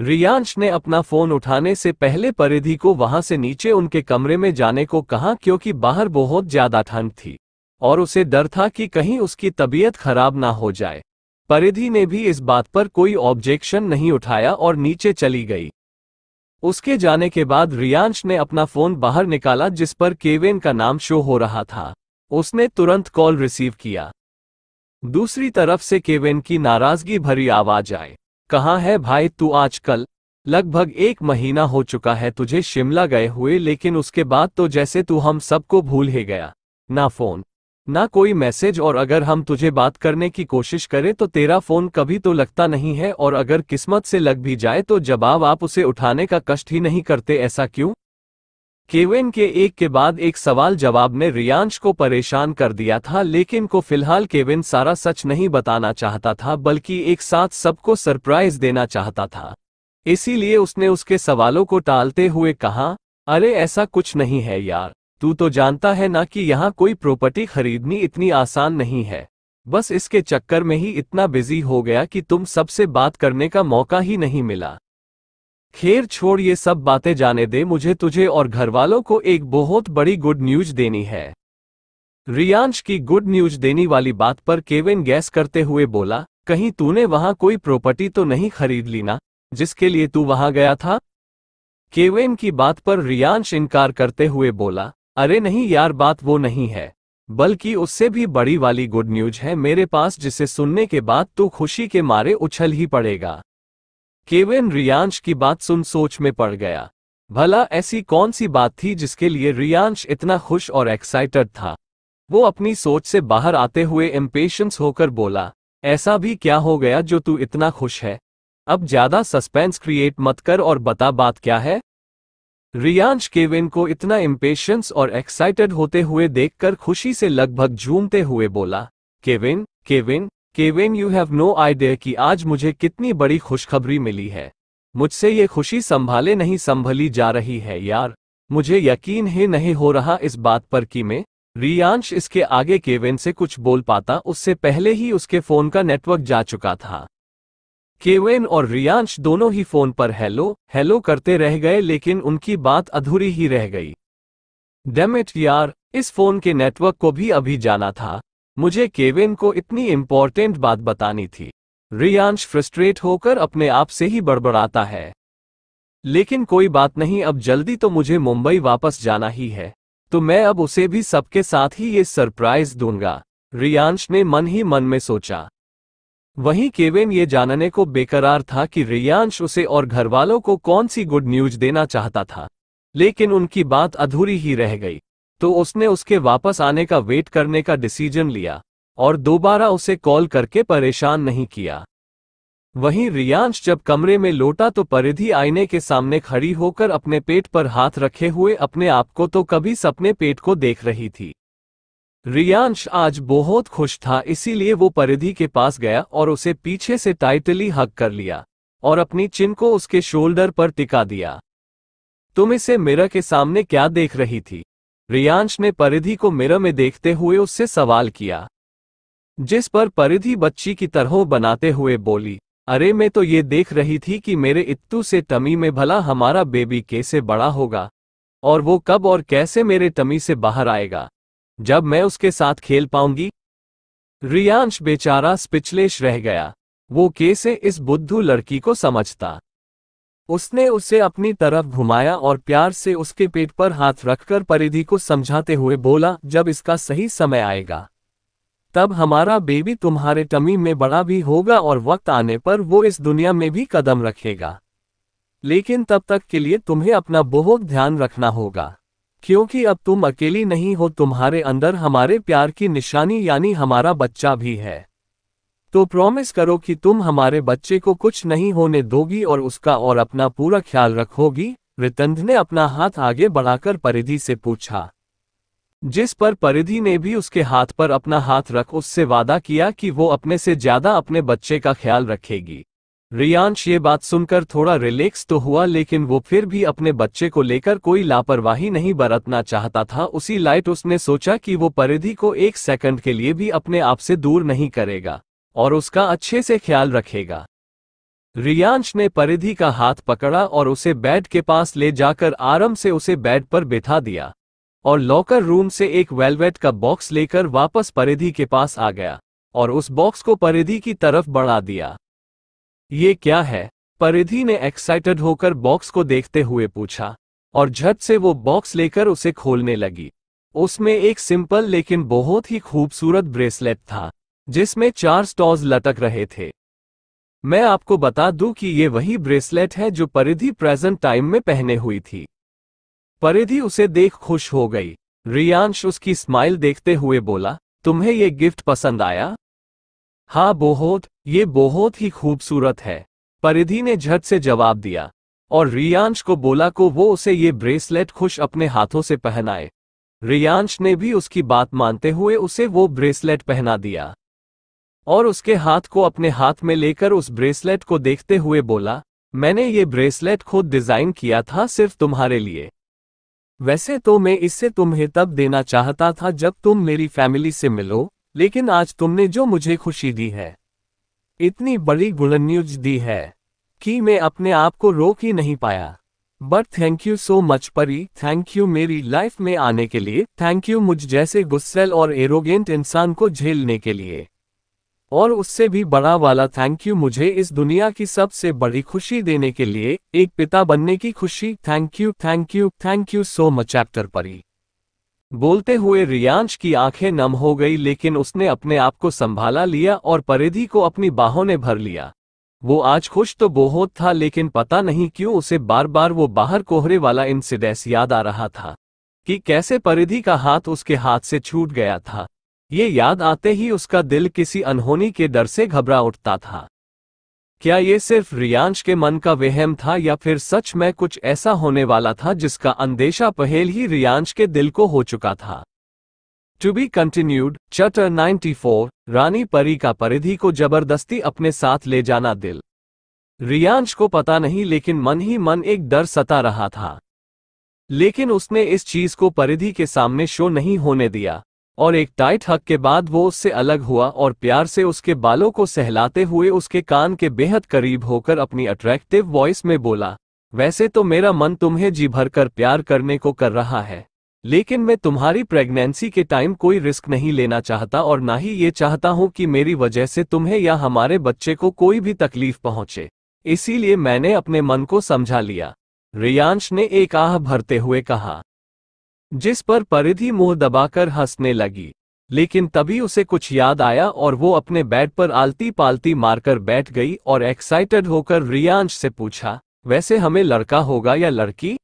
रियांश ने अपना फोन उठाने से पहले परिधि को वहां से नीचे उनके कमरे में जाने को कहा क्योंकि बाहर बहुत ज्यादा ठंड थी और उसे डर था कि कहीं उसकी तबीयत खराब ना हो जाए परिधि ने भी इस बात पर कोई ऑब्जेक्शन नहीं उठाया और नीचे चली गई उसके जाने के बाद रियांश ने अपना फोन बाहर निकाला जिस पर केवेन का नाम शो हो रहा था उसने तुरंत कॉल रिसीव किया दूसरी तरफ से केवेन की नाराजगी भरी आवाज आए कहाँ है भाई तू आजकल लगभग एक महीना हो चुका है तुझे शिमला गए हुए लेकिन उसके बाद तो जैसे तू हम सबको भूल ही गया ना फोन ना कोई मैसेज और अगर हम तुझे बात करने की कोशिश करें तो तेरा फोन कभी तो लगता नहीं है और अगर किस्मत से लग भी जाए तो जवाब आप उसे उठाने का कष्ट ही नहीं करते ऐसा क्यों केवेन के एक के बाद एक सवाल जवाब ने रियांश को परेशान कर दिया था लेकिन को फिलहाल केविन सारा सच नहीं बताना चाहता था बल्कि एक साथ सबको सरप्राइज देना चाहता था इसीलिए उसने उसके सवालों को टालते हुए कहा अरे ऐसा कुछ नहीं है यार तू तो जानता है ना कि यहाँ कोई प्रॉपर्टी खरीदनी इतनी आसान नहीं है बस इसके चक्कर में ही इतना बिजी हो गया कि तुम सबसे बात करने का मौका ही नहीं मिला खैर छोड़ ये सब बातें जाने दे मुझे तुझे और घर वालों को एक बहुत बड़ी गुड न्यूज देनी है रियांश की गुड न्यूज देने वाली बात पर केविन गैस करते हुए बोला कहीं तूने वहां कोई प्रॉपर्टी तो नहीं खरीद ली ना जिसके लिए तू वहां गया था केवेन की बात पर रियांश इनकार करते हुए बोला अरे नहीं यार बात वो नहीं है बल्कि उससे भी बड़ी वाली गुड न्यूज है मेरे पास जिसे सुनने के बाद तू खुशी के मारे उछल ही पड़ेगा केवेन रियांश की बात सुन सोच में पड़ गया भला ऐसी कौन सी बात थी जिसके लिए रियांश इतना खुश और एक्साइटेड था वो अपनी सोच से बाहर आते हुए इम्पेशंस होकर बोला ऐसा भी क्या हो गया जो तू इतना खुश है अब ज्यादा सस्पेंस क्रिएट मत कर और बता बात क्या है रियांश केविन को इतना इम्पेशंस और एक्साइटेड होते हुए देखकर खुशी से लगभग झूमते हुए बोला Kevin Kevin Kevin you have no idea कि आज मुझे कितनी बड़ी खुशखबरी मिली है मुझसे ये खुशी संभाले नहीं संभली जा रही है यार मुझे यकीन ही नहीं हो रहा इस बात पर कि मैं रियांश इसके आगे केविन से कुछ बोल पाता उससे पहले ही उसके फोन का नेटवर्क जा चुका था केवेन और रियांश दोनों ही फोन पर हेलो हेलो करते रह गए लेकिन उनकी बात अधूरी ही रह गई डेमिट यार इस फोन के नेटवर्क को भी अभी जाना था मुझे केवेन को इतनी इम्पोर्टेंट बात बतानी थी रियांश फ्रस्ट्रेट होकर अपने आप से ही बड़बड़ाता है लेकिन कोई बात नहीं अब जल्दी तो मुझे मुंबई वापस जाना ही है तो मैं अब उसे भी सबके साथ ही ये सरप्राइज दूंगा रियांश ने मन ही मन में सोचा वहीं केवेन ये जानने को बेकरार था कि रियांश उसे और घरवालों को कौन सी गुड न्यूज देना चाहता था लेकिन उनकी बात अधूरी ही रह गई तो उसने उसके वापस आने का वेट करने का डिसीजन लिया और दोबारा उसे कॉल करके परेशान नहीं किया वहीं रियांश जब कमरे में लौटा तो परिधि आईने के सामने खड़ी होकर अपने पेट पर हाथ रखे हुए अपने आप को तो कभी सपने पेट को देख रही थी रियांश आज बहुत खुश था इसीलिए वो परिधि के पास गया और उसे पीछे से टाइटली हक कर लिया और अपनी चिन को उसके शोल्डर पर टिका दिया तुम इसे मिरर के सामने क्या देख रही थी रियांश ने परिधि को मिरर में देखते हुए उससे सवाल किया जिस पर परिधि बच्ची की तरह बनाते हुए बोली अरे मैं तो ये देख रही थी कि मेरे इत्तू से टमी में भला हमारा बेबी कैसे बड़ा होगा और वो कब और कैसे मेरे टमी से बाहर आएगा जब मैं उसके साथ खेल पाऊंगी रियांश बेचारा स्पिचलेश रह गया वो कैसे इस बुद्धू लड़की को समझता उसने उसे अपनी तरफ घुमाया और प्यार से उसके पेट पर हाथ रखकर परिधि को समझाते हुए बोला जब इसका सही समय आएगा तब हमारा बेबी तुम्हारे टमी में बड़ा भी होगा और वक्त आने पर वो इस दुनिया में भी कदम रखेगा लेकिन तब तक के लिए तुम्हें अपना बहुत ध्यान रखना होगा क्योंकि अब तुम अकेली नहीं हो तुम्हारे अंदर हमारे प्यार की निशानी यानी हमारा बच्चा भी है तो प्रॉमिस करो कि तुम हमारे बच्चे को कुछ नहीं होने दोगी और उसका और अपना पूरा ख्याल रखोगी रितंध ने अपना हाथ आगे बढ़ाकर परिधि से पूछा जिस पर परिधि ने भी उसके हाथ पर अपना हाथ रख उससे वादा किया कि वो अपने से ज्यादा अपने बच्चे का ख्याल रखेगी रियांश ये बात सुनकर थोड़ा रिलैक्स तो हुआ लेकिन वो फिर भी अपने बच्चे को लेकर कोई लापरवाही नहीं बरतना चाहता था उसी लाइट उसने सोचा कि वो परिधि को एक सेकंड के लिए भी अपने आप से दूर नहीं करेगा और उसका अच्छे से ख्याल रखेगा रियांश ने परिधि का हाथ पकड़ा और उसे बेड के पास ले जाकर आराम से उसे बेड पर बिठा दिया और लॉकर रूम से एक वेलवेट का बॉक्स लेकर वापस परिधि के पास आ गया और उस बॉक्स को परिधि की तरफ बढ़ा दिया ये क्या है परिधि ने एक्साइटेड होकर बॉक्स को देखते हुए पूछा और झट से वो बॉक्स लेकर उसे खोलने लगी उसमें एक सिंपल लेकिन बहुत ही खूबसूरत ब्रेसलेट था जिसमें चार स्टॉज लटक रहे थे मैं आपको बता दूं कि ये वही ब्रेसलेट है जो परिधि प्रेजेंट टाइम में पहने हुई थी परिधि उसे देख खुश हो गई रियांश उसकी स्माइल देखते हुए बोला तुम्हें ये गिफ्ट पसंद आया हाँ बहुत ये बहुत ही खूबसूरत है परिधि ने झट से जवाब दिया और रियांश को बोला को वो उसे ये ब्रेसलेट खुश अपने हाथों से पहनाए रियांश ने भी उसकी बात मानते हुए उसे वो ब्रेसलेट पहना दिया और उसके हाथ को अपने हाथ में लेकर उस ब्रेसलेट को देखते हुए बोला मैंने ये ब्रेसलेट खुद डिज़ाइन किया था सिर्फ तुम्हारे लिए वैसे तो मैं इससे तुम्हें तब देना चाहता था जब तुम मेरी फैमिली से मिलो लेकिन आज तुमने जो मुझे खुशी दी है इतनी बड़ी गुणन्यूज न्यूज दी है कि मैं अपने आप को रोक ही नहीं पाया but thank you so much Pari thank you मेरी लाइफ में आने के लिए थैंक यू मुझ जैसे गुस्सेल और एरोगेंट इंसान को झेलने के लिए और उससे भी बड़ा वाला थैंक यू मुझे इस दुनिया की सबसे बड़ी खुशी देने के लिए एक पिता बनने की खुशी thank you thank you thank you so much chapter Pari बोलते हुए रियांश की आंखें नम हो गई लेकिन उसने अपने आप को संभाला लिया और परिधि को अपनी बाहों ने भर लिया वो आज खुश तो बहुत था लेकिन पता नहीं क्यों उसे बार बार वो बाहर कोहरे वाला इंसिडेंस याद आ रहा था कि कैसे परिधि का हाथ उसके हाथ से छूट गया था ये याद आते ही उसका दिल किसी अनहोनी के डर से घबरा उठता था क्या ये सिर्फ रियांश के मन का वहम था या फिर सच में कुछ ऐसा होने वाला था जिसका अंदेशा पहल ही रियांश के दिल को हो चुका था टू बी कंटिन्यूड चटर 94 रानी परी का परिधि को जबरदस्ती अपने साथ ले जाना दिल रियांश को पता नहीं लेकिन मन ही मन एक डर सता रहा था लेकिन उसने इस चीज को परिधि के सामने शो नहीं होने दिया और एक टाइट हक के बाद वो उससे अलग हुआ और प्यार से उसके बालों को सहलाते हुए उसके कान के बेहद करीब होकर अपनी अट्रैक्टिव वॉइस में बोला वैसे तो मेरा मन तुम्हें जी भरकर प्यार करने को कर रहा है लेकिन मैं तुम्हारी प्रेगनेंसी के टाइम कोई रिस्क नहीं लेना चाहता और ना ही ये चाहता हूँ कि मेरी वजह से तुम्हें या हमारे बच्चे को कोई भी तकलीफ पहुँचे इसीलिए मैंने अपने मन को समझा लिया रियांश ने एक आह भरते हुए कहा जिस पर परिधि मुंह दबाकर हंसने लगी लेकिन तभी उसे कुछ याद आया और वो अपने बेड पर आलती पालती मारकर बैठ गई और एक्साइटेड होकर रियांश से पूछा वैसे हमें लड़का होगा या लड़की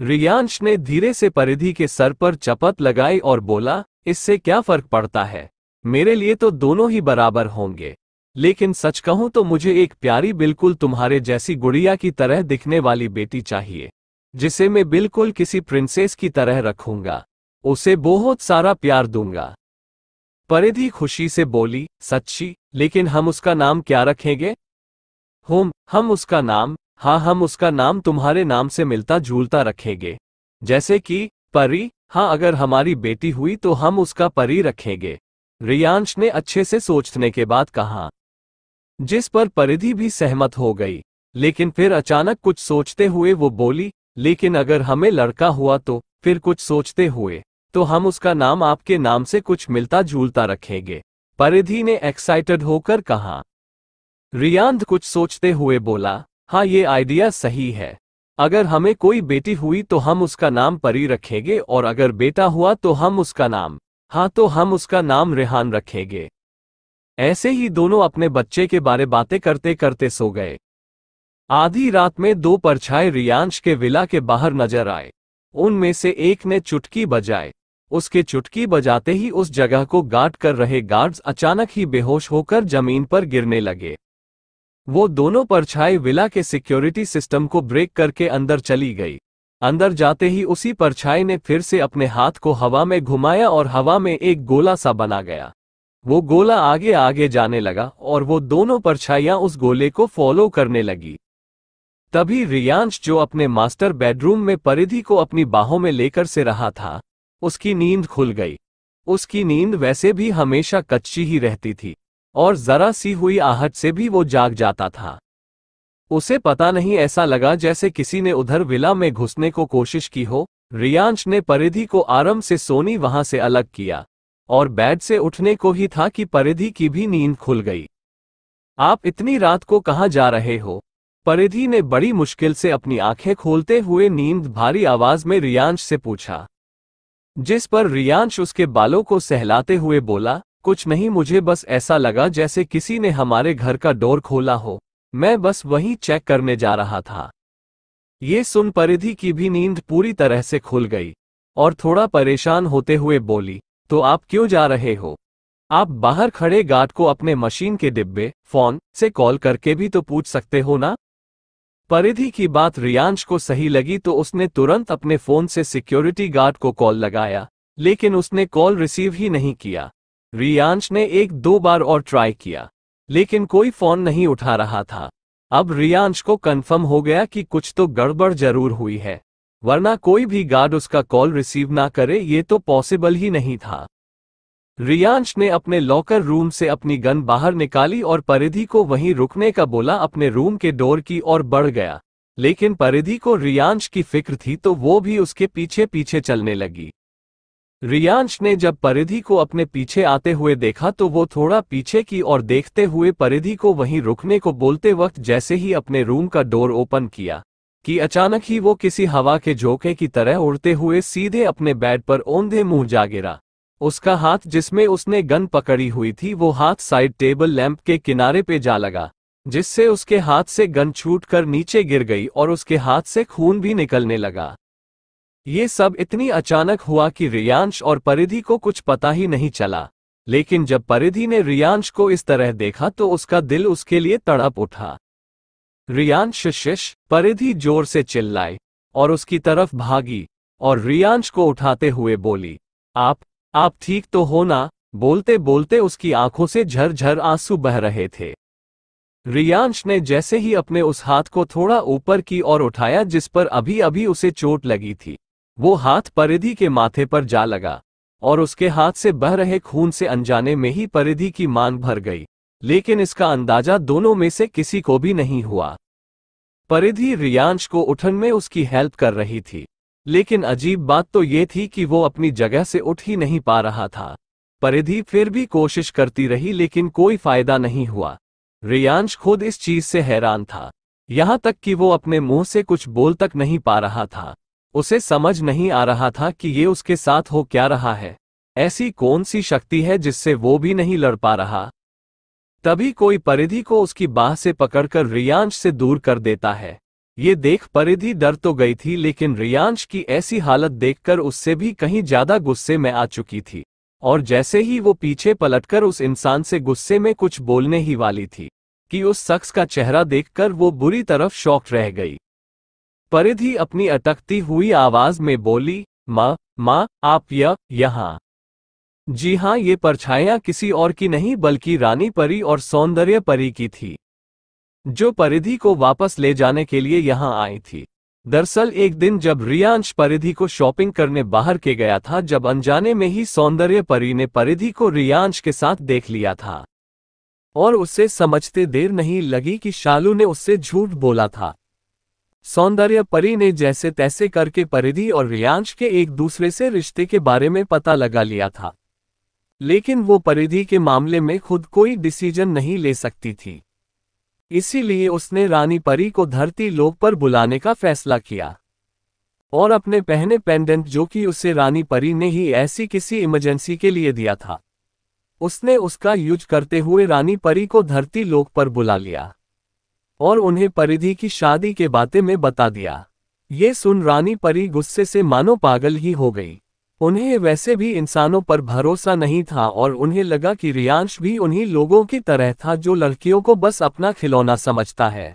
रियांश ने धीरे से परिधि के सर पर चपत लगाई और बोला इससे क्या फर्क पड़ता है मेरे लिए तो दोनों ही बराबर होंगे लेकिन सच कहूं तो मुझे एक प्यारी बिल्कुल तुम्हारे जैसी गुड़िया की तरह दिखने वाली बेटी चाहिए जिसे मैं बिल्कुल किसी प्रिंसेस की तरह रखूंगा उसे बहुत सारा प्यार दूंगा परिधि खुशी से बोली सच्ची लेकिन हम उसका नाम क्या रखेंगे होम हम उसका नाम हाँ हम उसका नाम तुम्हारे नाम से मिलता जुलता रखेंगे जैसे कि परी हाँ अगर हमारी बेटी हुई तो हम उसका परी रखेंगे रियांश ने अच्छे से सोचने के बाद कहा जिस पर परिधि भी सहमत हो गई लेकिन फिर अचानक कुछ सोचते हुए वो बोली लेकिन अगर हमें लड़का हुआ तो फिर कुछ सोचते हुए तो हम उसका नाम आपके नाम से कुछ मिलता जुलता रखेंगे परिधि ने एक्साइटेड होकर कहा रियांद कुछ सोचते हुए बोला हाँ ये आइडिया सही है अगर हमें कोई बेटी हुई तो हम उसका नाम परी रखेंगे और अगर बेटा हुआ तो हम उसका नाम हाँ तो हम उसका नाम रेहान रखेंगे ऐसे ही दोनों अपने बच्चे के बारे बातें करते करते सो गए आधी रात में दो परछाए रियांश के विला के बाहर नजर आए उनमें से एक ने चुटकी बजाए उसके चुटकी बजाते ही उस जगह को गार्ड कर रहे गार्ड्स अचानक ही बेहोश होकर जमीन पर गिरने लगे वो दोनों परछाई विला के सिक्योरिटी सिस्टम को ब्रेक करके अंदर चली गई अंदर जाते ही उसी परछाई ने फिर से अपने हाथ को हवा में घुमाया और हवा में एक गोला सा बना गया वो गोला आगे आगे जाने लगा और वो दोनों परछाइयां उस गोले को फॉलो करने लगी तभी रियांश जो अपने मास्टर बेडरूम में परिधि को अपनी बाहों में लेकर से रहा था उसकी नींद खुल गई उसकी नींद वैसे भी हमेशा कच्ची ही रहती थी और जरा सी हुई आहट से भी वो जाग जाता था उसे पता नहीं ऐसा लगा जैसे किसी ने उधर विला में घुसने को कोशिश की हो रियांश ने परिधि को आराम से सोनी वहां से अलग किया और बेड से उठने को ही था कि परिधि की भी नींद खुल गई आप इतनी रात को कहाँ जा रहे हो परिधि ने बड़ी मुश्किल से अपनी आंखें खोलते हुए नींद भारी आवाज में रियांश से पूछा जिस पर रियांश उसके बालों को सहलाते हुए बोला कुछ नहीं मुझे बस ऐसा लगा जैसे किसी ने हमारे घर का डोर खोला हो मैं बस वही चेक करने जा रहा था ये सुन परिधि की भी नींद पूरी तरह से खुल गई और थोड़ा परेशान होते हुए बोली तो आप क्यों जा रहे हो आप बाहर खड़े गार्ड को अपने मशीन के डिब्बे फोन से कॉल करके भी तो पूछ सकते हो ना परिधि की बात रियांश को सही लगी तो उसने तुरंत अपने फोन से सिक्योरिटी गार्ड को कॉल लगाया लेकिन उसने कॉल रिसीव ही नहीं किया रियांश ने एक दो बार और ट्राई किया लेकिन कोई फोन नहीं उठा रहा था अब रियांश को कन्फ़र्म हो गया कि कुछ तो गड़बड़ जरूर हुई है वरना कोई भी गार्ड उसका कॉल रिसीव ना करे ये तो पॉसिबल ही नहीं था रियांश ने अपने लॉकर रूम से अपनी गन बाहर निकाली और परिधि को वहीं रुकने का बोला अपने रूम के डोर की ओर बढ़ गया लेकिन परिधि को रियांश की फिक्र थी तो वो भी उसके पीछे पीछे चलने लगी रियांश ने जब परिधि को अपने पीछे आते हुए देखा तो वो थोड़ा पीछे की ओर देखते हुए परिधि को वहीं रुकने को बोलते वक्त जैसे ही अपने रूम का डोर ओपन किया कि अचानक ही वो किसी हवा के झोंके की तरह उड़ते हुए सीधे अपने बेड पर ओंधे मुंह जा गिरा उसका हाथ जिसमें उसने गन पकड़ी हुई थी वो हाथ साइड टेबल लैंप के किनारे पे जा लगा जिससे उसके हाथ से गन छूटकर नीचे गिर गई और उसके हाथ से खून भी निकलने लगा ये सब इतनी अचानक हुआ कि रियांश और परिधि को कुछ पता ही नहीं चला लेकिन जब परिधि ने रियांश को इस तरह देखा तो उसका दिल उसके लिए तड़प उठा रियांश शिश परिधि जोर से चिल्लाई और उसकी तरफ भागी और रियांश को उठाते हुए बोली आप आप ठीक तो हो ना बोलते बोलते उसकी आंखों से झरझर आंसू बह रहे थे रियांश ने जैसे ही अपने उस हाथ को थोड़ा ऊपर की ओर उठाया जिस पर अभी अभी उसे चोट लगी थी वो हाथ परिधि के माथे पर जा लगा और उसके हाथ से बह रहे खून से अनजाने में ही परिधि की मांग भर गई लेकिन इसका अंदाजा दोनों में से किसी को भी नहीं हुआ परिधि रियांश को उठन में उसकी हेल्प कर रही थी लेकिन अजीब बात तो ये थी कि वो अपनी जगह से उठ ही नहीं पा रहा था परिधि फिर भी कोशिश करती रही लेकिन कोई फायदा नहीं हुआ रियांश खुद इस चीज से हैरान था यहां तक कि वो अपने मुंह से कुछ बोल तक नहीं पा रहा था उसे समझ नहीं आ रहा था कि ये उसके साथ हो क्या रहा है ऐसी कौन सी शक्ति है जिससे वो भी नहीं लड़ पा रहा तभी कोई परिधि को उसकी बाह से पकड़कर रियांश से दूर कर देता है ये देख परिधि डर तो गई थी लेकिन रियांश की ऐसी हालत देखकर उससे भी कहीं ज्यादा गुस्से में आ चुकी थी और जैसे ही वो पीछे पलटकर उस इंसान से गुस्से में कुछ बोलने ही वाली थी कि उस शख्स का चेहरा देखकर वो बुरी तरफ शौक रह गई परिधि अपनी अटकती हुई आवाज में बोली माँ माँ आप यह यहाँ जी हाँ ये परछाया किसी और की नहीं बल्कि रानी परी और सौंदर्य परी की थी जो परिधि को वापस ले जाने के लिए यहां आई थी दरअसल एक दिन जब रियांश परिधि को शॉपिंग करने बाहर के गया था जब अनजाने में ही सौंदर्य परी ने परिधि को रियांश के साथ देख लिया था और उसे समझते देर नहीं लगी कि शालू ने उससे झूठ बोला था सौंदर्य परी ने जैसे तैसे करके परिधि और रियांश के एक दूसरे से रिश्ते के बारे में पता लगा लिया था लेकिन वो परिधि के मामले में खुद कोई डिसीजन नहीं ले सकती थी इसीलिए उसने रानी परी को धरती लोक पर बुलाने का फैसला किया और अपने पहने पेंडेंट जो कि उसे रानी परी ने ही ऐसी किसी इमरजेंसी के लिए दिया था उसने उसका यूज करते हुए रानी परी को धरती लोक पर बुला लिया और उन्हें परिधि की शादी के बातें में बता दिया ये सुन रानी परी गुस्से से मानो पागल ही हो गई उन्हें वैसे भी इंसानों पर भरोसा नहीं था और उन्हें लगा कि रियांश भी उन्हीं लोगों की तरह था जो लड़कियों को बस अपना खिलौना समझता है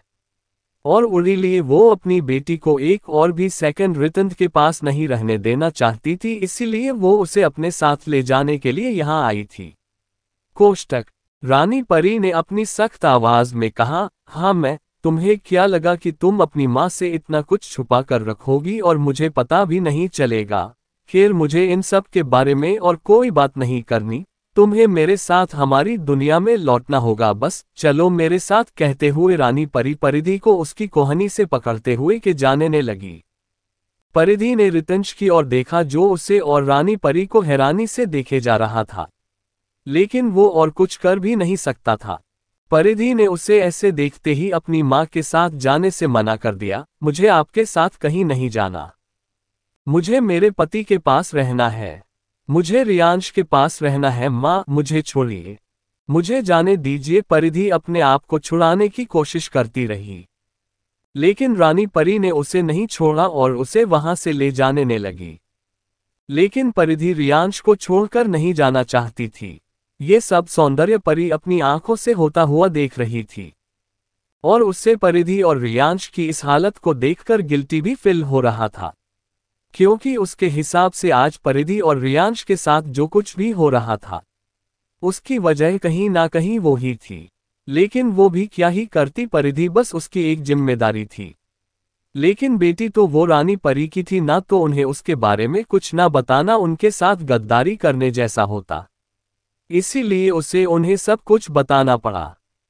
और लिए वो अपनी बेटी को एक और भी सेकंड रितंत के पास नहीं रहने देना चाहती थी इसीलिए वो उसे अपने साथ ले जाने के लिए यहाँ आई थी कोष्टक रानी परी ने अपनी सख्त आवाज में कहा हाँ मैं तुम्हें क्या लगा कि तुम अपनी माँ से इतना कुछ छुपा कर रखोगी और मुझे पता भी नहीं चलेगा फिर मुझे इन सब के बारे में और कोई बात नहीं करनी तुम्हें मेरे साथ हमारी दुनिया में लौटना होगा बस चलो मेरे साथ कहते हुए रानी परी परिधि को उसकी कोहनी से पकड़ते हुए के जाने ने लगी परिधि ने रितंश की ओर देखा जो उसे और रानी परी को हैरानी से देखे जा रहा था लेकिन वो और कुछ कर भी नहीं सकता था परिधि ने उसे ऐसे देखते ही अपनी माँ के साथ जाने से मना कर दिया मुझे आपके साथ कहीं नहीं जाना मुझे मेरे पति के पास रहना है मुझे रियांश के पास रहना है माँ मुझे छोड़िए मुझे जाने दीजिए परिधि अपने आप को छुड़ाने की कोशिश करती रही लेकिन रानी परी ने उसे नहीं छोड़ा और उसे वहां से ले जाने लगी लेकिन परिधि रियांश को छोड़कर नहीं जाना चाहती थी ये सब सौंदर्य परी अपनी आंखों से होता हुआ देख रही थी और उससे परिधि और रियांश की इस हालत को देखकर गिल्टी भी फील हो रहा था क्योंकि उसके हिसाब से आज परिधि और रियांश के साथ जो कुछ भी हो रहा था उसकी वजह कहीं ना कहीं वो ही थी लेकिन वो भी क्या ही करती परिधि बस उसकी एक जिम्मेदारी थी लेकिन बेटी तो वो रानी परी की थी ना तो उन्हें उसके बारे में कुछ ना बताना उनके साथ गद्दारी करने जैसा होता इसीलिए उसे उन्हें सब कुछ बताना पड़ा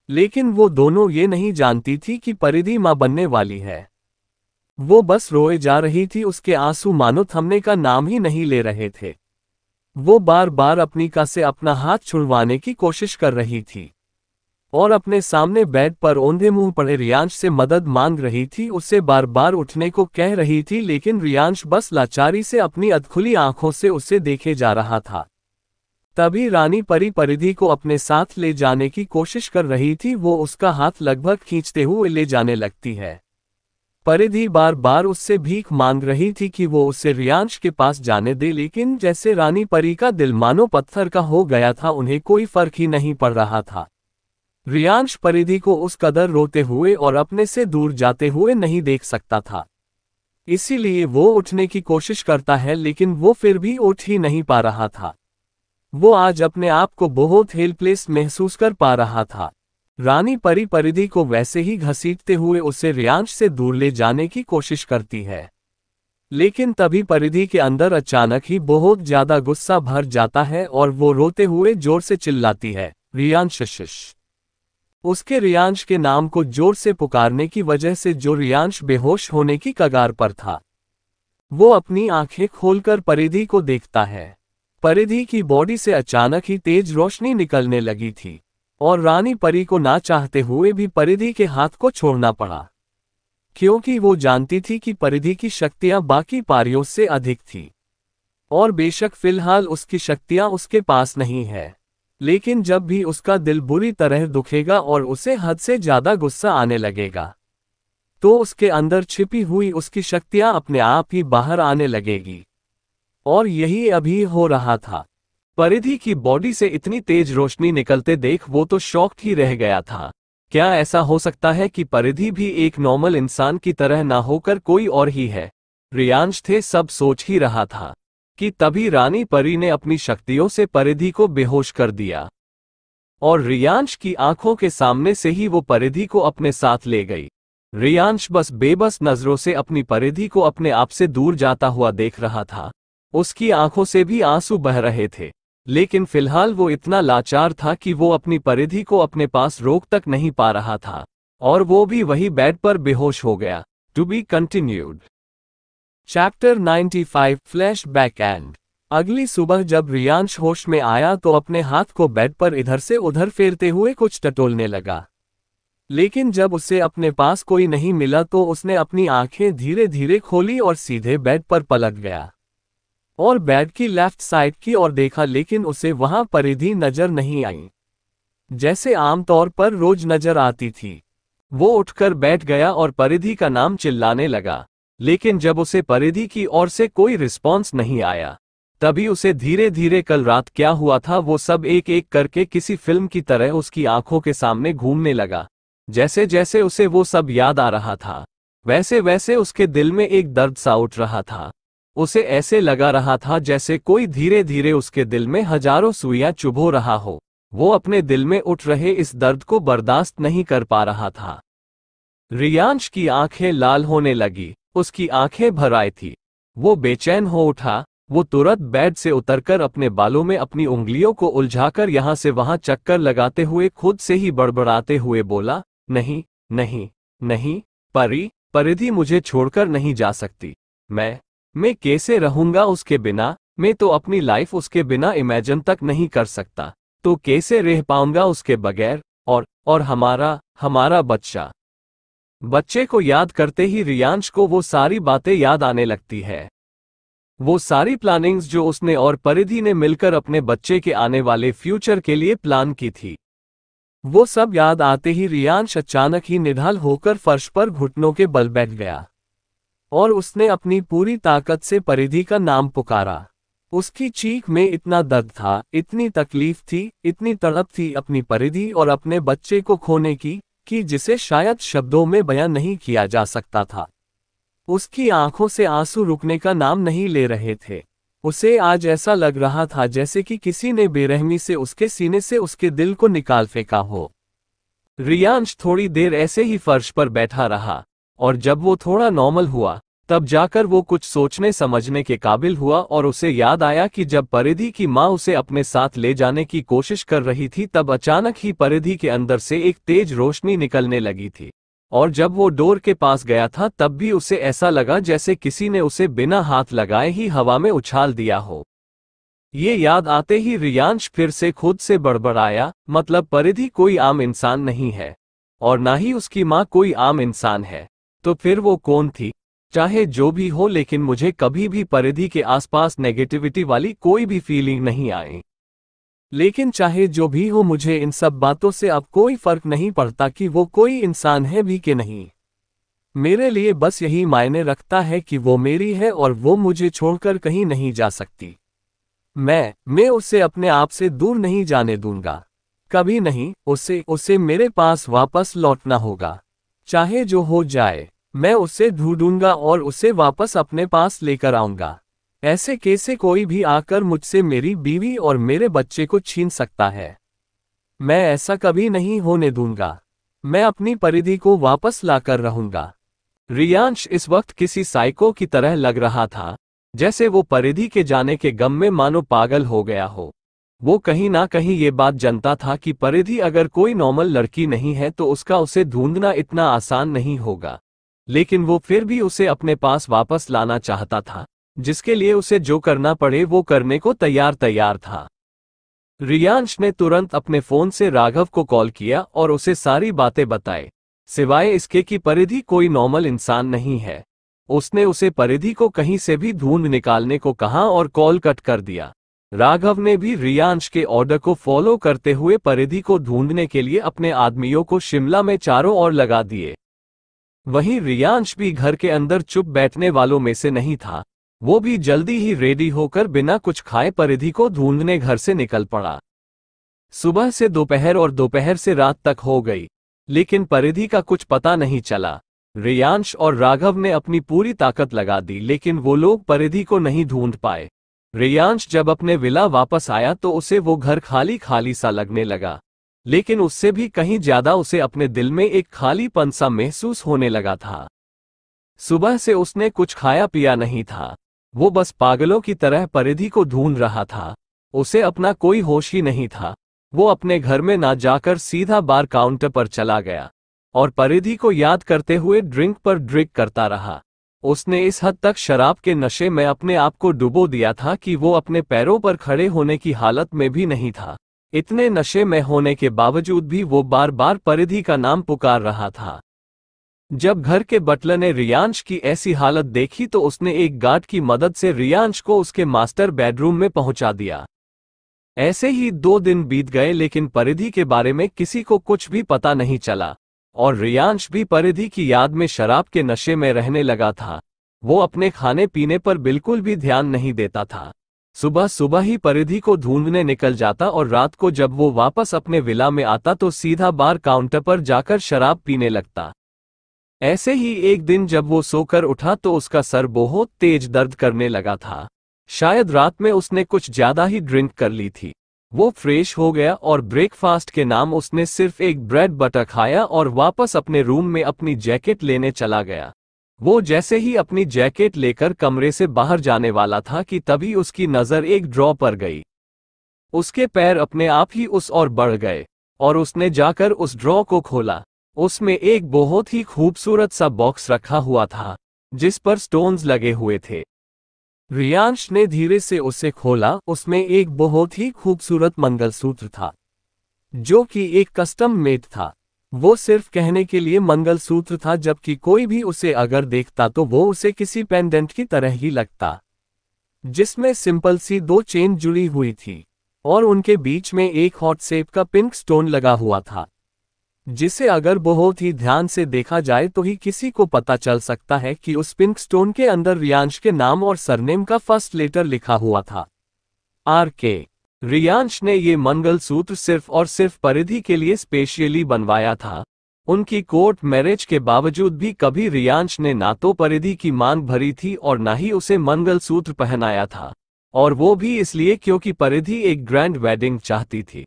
लेकिन वो दोनों ये नहीं जानती थी कि परिधि मां बनने वाली है वो बस रोए जा रही थी उसके आंसू मानो थमने का नाम ही नहीं ले रहे थे वो बार बार अपनी का से अपना हाथ छुड़वाने की कोशिश कर रही थी और अपने सामने बेड पर ओंधे मुंह पड़े रियांश से मदद मांग रही थी उसे बार बार उठने को कह रही थी लेकिन रियांश बस लाचारी से अपनी अधखुली आंखों से उसे देखे जा रहा था तभी रानी परी परिधि को अपने साथ ले जाने की कोशिश कर रही थी वो उसका हाथ लगभग खींचते हुए ले जाने लगती है परिधि बार बार उससे भीख मांग रही थी कि वो उसे रियांश के पास जाने दे लेकिन जैसे रानी परी का दिल मानो पत्थर का हो गया था उन्हें कोई फर्क ही नहीं पड़ रहा था रियांश परिधि को उस कदर रोते हुए और अपने से दूर जाते हुए नहीं देख सकता था इसीलिए वो उठने की कोशिश करता है लेकिन वो फिर भी उठ ही नहीं पा रहा था वो आज अपने आप को बहुत हेल्पलेस महसूस कर पा रहा था रानी परी परिधि को वैसे ही घसीटते हुए उसे रियांश से दूर ले जाने की कोशिश करती है लेकिन तभी परिधि के अंदर अचानक ही बहुत ज्यादा गुस्सा भर जाता है और वो रोते हुए जोर से चिल्लाती है रियांशिश उसके रियांश के नाम को जोर से पुकारने की वजह से जो रियांश बेहोश होने की कगार पर था वो अपनी आंखें खोलकर परिधि को देखता है परिधि की बॉडी से अचानक ही तेज रोशनी निकलने लगी थी और रानी परी को ना चाहते हुए भी परिधि के हाथ को छोड़ना पड़ा क्योंकि वो जानती थी कि परिधि की शक्तियां बाकी पारियों से अधिक थी और बेशक फिलहाल उसकी शक्तियां उसके पास नहीं है लेकिन जब भी उसका दिल बुरी तरह दुखेगा और उसे हद से ज्यादा गुस्सा आने लगेगा तो उसके अंदर छिपी हुई उसकी शक्तियां अपने आप ही बाहर आने लगेगी और यही अभी हो रहा था परिधि की बॉडी से इतनी तेज रोशनी निकलते देख वो तो शॉक्ड ही रह गया था क्या ऐसा हो सकता है कि परिधि भी एक नॉर्मल इंसान की तरह ना होकर कोई और ही है रियांश थे सब सोच ही रहा था कि तभी रानी परी ने अपनी शक्तियों से परिधि को बेहोश कर दिया और रियांश की आंखों के सामने से ही वो परिधि को अपने साथ ले गई रियांश बस बेबस नजरों से अपनी परिधि को अपने आप से दूर जाता हुआ देख रहा था उसकी आंखों से भी आंसू बह रहे थे लेकिन फिलहाल वो इतना लाचार था कि वो अपनी परिधि को अपने पास रोक तक नहीं पा रहा था और वो भी वही बेड पर बेहोश हो गया to be continued chapter 95 back end अगली सुबह जब रियांश होश में आया तो अपने हाथ को बेड पर इधर से उधर फेरते हुए कुछ टटोलने लगा लेकिन जब उसे अपने पास कोई नहीं मिला तो उसने अपनी आंखें धीरे धीरे खोली और सीधे बेड पर पलट गया और बेड की लेफ्ट साइड की ओर देखा लेकिन उसे वहां परिधि नजर नहीं आई जैसे आमतौर पर रोज नजर आती थी वो उठकर बैठ गया और परिधि का नाम चिल्लाने लगा लेकिन जब उसे परिधि की ओर से कोई रिस्पॉन्स नहीं आया तभी उसे धीरे धीरे कल रात क्या हुआ था वो सब एक एक करके किसी फिल्म की तरह उसकी आंखों के सामने घूमने लगा जैसे जैसे उसे वो सब याद आ रहा था वैसे वैसे उसके दिल में एक दर्द सा उठ रहा था उसे ऐसे लगा रहा था जैसे कोई धीरे धीरे उसके दिल में हजारों सुइयां चुभो रहा हो वो अपने दिल में उठ रहे इस दर्द को बर्दाश्त नहीं कर पा रहा था रियांश की आंखें लाल होने लगी उसकी आंखें भर आई थी वो बेचैन हो उठा वो तुरंत बेड से उतरकर अपने बालों में अपनी उंगलियों को उलझाकर यहां से वहां चक्कर लगाते हुए खुद से ही बड़बड़ाते हुए बोला नहीं नहीं नहीं परी परिधि मुझे छोड़कर नहीं जा सकती मैं मैं कैसे रहूंगा उसके बिना मैं तो अपनी लाइफ उसके बिना इमेजिन तक नहीं कर सकता तो कैसे रह पाऊंगा उसके बगैर और और हमारा हमारा बच्चा बच्चे को याद करते ही रियांश को वो सारी बातें याद आने लगती है वो सारी प्लानिंग्स जो उसने और परिधि ने मिलकर अपने बच्चे के आने वाले फ्यूचर के लिए प्लान की थी वो सब याद आते ही रियांश अचानक ही निढाल होकर फर्श पर घुटनों के बल बैठ गया और उसने अपनी पूरी ताकत से परिधि का नाम पुकारा उसकी चीख में इतना दर्द था इतनी तकलीफ थी इतनी तड़प थी अपनी परिधि और अपने बच्चे को खोने की कि जिसे शायद शब्दों में बयां नहीं किया जा सकता था उसकी आंखों से आंसू रुकने का नाम नहीं ले रहे थे उसे आज ऐसा लग रहा था जैसे कि किसी ने बेरहमी से उसके सीने से उसके दिल को निकाल फेंका हो रियांश थोड़ी देर ऐसे ही फर्श पर बैठा रहा और जब वो थोड़ा नॉर्मल हुआ तब जाकर वो कुछ सोचने समझने के काबिल हुआ और उसे याद आया कि जब परिधि की माँ उसे अपने साथ ले जाने की कोशिश कर रही थी तब अचानक ही परिधि के अंदर से एक तेज रोशनी निकलने लगी थी और जब वो डोर के पास गया था तब भी उसे ऐसा लगा जैसे किसी ने उसे बिना हाथ लगाए ही हवा में उछाल दिया हो ये याद आते ही रियांश फिर से खुद से बड़बड़ाया मतलब परिधि कोई आम इंसान नहीं है और ना ही उसकी माँ कोई आम इंसान है तो फिर वो कौन थी चाहे जो भी हो लेकिन मुझे कभी भी परिधि के आसपास नेगेटिविटी वाली कोई भी फीलिंग नहीं आई लेकिन चाहे जो भी हो मुझे इन सब बातों से अब कोई फर्क नहीं पड़ता कि वो कोई इंसान है भी कि नहीं मेरे लिए बस यही मायने रखता है कि वो मेरी है और वो मुझे छोड़कर कहीं नहीं जा सकती मैं मैं उसे अपने आप से दूर नहीं जाने दूंगा कभी नहीं उसे उसे मेरे पास वापस लौटना होगा चाहे जो हो जाए मैं उसे ढूंढूंगा और उसे वापस अपने पास लेकर आऊंगा ऐसे कैसे कोई भी आकर मुझसे मेरी बीवी और मेरे बच्चे को छीन सकता है मैं ऐसा कभी नहीं होने दूंगा मैं अपनी परिधि को वापस लाकर रहूंगा रियांश इस वक्त किसी साइको की तरह लग रहा था जैसे वो परिधि के जाने के गम में मानो पागल हो गया हो वो कहीं ना कहीं ये बात जानता था कि परिधि अगर कोई नॉर्मल लड़की नहीं है तो उसका उसे ढूंढना इतना आसान नहीं होगा लेकिन वो फिर भी उसे अपने पास वापस लाना चाहता था जिसके लिए उसे जो करना पड़े वो करने को तैयार तैयार था रियांश ने तुरंत अपने फोन से राघव को कॉल किया और उसे सारी बातें बताए सिवाय इसके कि परिधि कोई नॉर्मल इंसान नहीं है उसने उसे परिधि को कहीं से भी ढूंढ निकालने को कहा और कॉल कट कर दिया राघव ने भी रियांश के ऑर्डर को फॉलो करते हुए परिधि को ढूंढने के लिए अपने आदमियों को शिमला में चारों ओर लगा दिए वहीं रियांश भी घर के अंदर चुप बैठने वालों में से नहीं था वो भी जल्दी ही रेडी होकर बिना कुछ खाए परिधि को ढूंढने घर से निकल पड़ा सुबह से दोपहर और दोपहर से रात तक हो गई लेकिन परिधि का कुछ पता नहीं चला रियांश और राघव ने अपनी पूरी ताकत लगा दी लेकिन वो लोग परिधि को नहीं ढूंढ पाए रेयांश जब अपने विला वापस आया तो उसे वो घर खाली खाली सा लगने लगा लेकिन उससे भी कहीं ज्यादा उसे अपने दिल में एक पन सा महसूस होने लगा था सुबह से उसने कुछ खाया पिया नहीं था वो बस पागलों की तरह परिधि को ढूंढ रहा था उसे अपना कोई होश ही नहीं था वो अपने घर में ना जाकर सीधा बार काउंटर पर चला गया और परिधि को याद करते हुए ड्रिंक पर ड्रिंक करता रहा उसने इस हद तक शराब के नशे में अपने आप को डुबो दिया था कि वो अपने पैरों पर खड़े होने की हालत में भी नहीं था इतने नशे में होने के बावजूद भी वो बार बार परिधि का नाम पुकार रहा था जब घर के बटलर ने रियांश की ऐसी हालत देखी तो उसने एक गार्ड की मदद से रियांश को उसके मास्टर बेडरूम में पहुंचा दिया ऐसे ही दो दिन बीत गए लेकिन परिधि के बारे में किसी को कुछ भी पता नहीं चला और रियांश भी परिधि की याद में शराब के नशे में रहने लगा था वो अपने खाने पीने पर बिल्कुल भी ध्यान नहीं देता था सुबह सुबह ही परिधि को ढूंढने निकल जाता और रात को जब वो वापस अपने विला में आता तो सीधा बार काउंटर पर जाकर शराब पीने लगता ऐसे ही एक दिन जब वो सोकर उठा तो उसका सर बहुत तेज दर्द करने लगा था शायद रात में उसने कुछ ज्यादा ही ड्रिंक कर ली थी वो फ्रेश हो गया और ब्रेकफास्ट के नाम उसने सिर्फ एक ब्रेड बटर खाया और वापस अपने रूम में अपनी जैकेट लेने चला गया वो जैसे ही अपनी जैकेट लेकर कमरे से बाहर जाने वाला था कि तभी उसकी नज़र एक ड्रॉ पर गई उसके पैर अपने आप ही उस ओर बढ़ गए और उसने जाकर उस ड्रॉ को खोला उसमें एक बहुत ही खूबसूरत सा बॉक्स रखा हुआ था जिस पर स्टोन्स लगे हुए थे रियांश ने धीरे से उसे खोला उसमें एक बहुत ही खूबसूरत मंगलसूत्र था जो कि एक कस्टम मेड था वो सिर्फ कहने के लिए मंगलसूत्र था जबकि कोई भी उसे अगर देखता तो वो उसे किसी पेंडेंट की तरह ही लगता जिसमें सिंपल सी दो चेन जुड़ी हुई थी और उनके बीच में एक हॉट सेप का पिंक स्टोन लगा हुआ था जिसे अगर बहुत ही ध्यान से देखा जाए तो ही किसी को पता चल सकता है कि उस पिंक स्टोन के अंदर रियांश के नाम और सरनेम का फर्स्ट लेटर लिखा हुआ था आर के रियांश ने ये मंगल सूत्र सिर्फ और सिर्फ परिधि के लिए स्पेशली बनवाया था उनकी कोर्ट मैरिज के बावजूद भी कभी रियांश ने ना तो परिधि की मांग भरी थी और ना ही उसे मंगल सूत्र पहनाया था और वो भी इसलिए क्योंकि परिधि एक ग्रैंड वेडिंग चाहती थी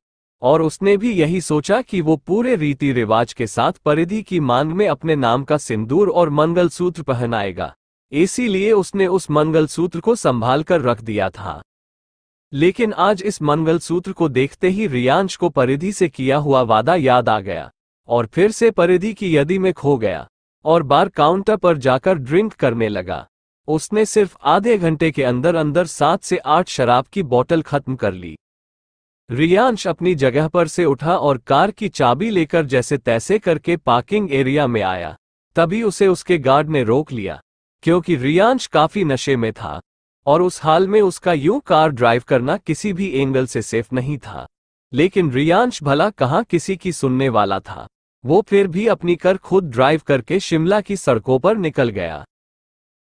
और उसने भी यही सोचा कि वो पूरे रीति रिवाज के साथ परिधि की मांग में अपने नाम का सिंदूर और मंगलसूत्र पहनाएगा इसीलिए उसने उस मंगलसूत्र को संभाल कर रख दिया था लेकिन आज इस मंगलसूत्र को देखते ही रियांश को परिधि से किया हुआ वादा याद आ गया और फिर से परिधि की यदि में खो गया और बार काउंटर पर जाकर ड्रिंक करने लगा उसने सिर्फ आधे घंटे के अंदर अंदर सात से आठ शराब की बोतल खत्म कर ली रियांश अपनी जगह पर से उठा और कार की चाबी लेकर जैसे तैसे करके पार्किंग एरिया में आया तभी उसे उसके गार्ड ने रोक लिया क्योंकि रियांश काफी नशे में था और उस हाल में उसका यूं कार ड्राइव करना किसी भी एंगल से सेफ नहीं था लेकिन रियांश भला कहाँ किसी की सुनने वाला था वो फिर भी अपनी कर खुद ड्राइव करके शिमला की सड़कों पर निकल गया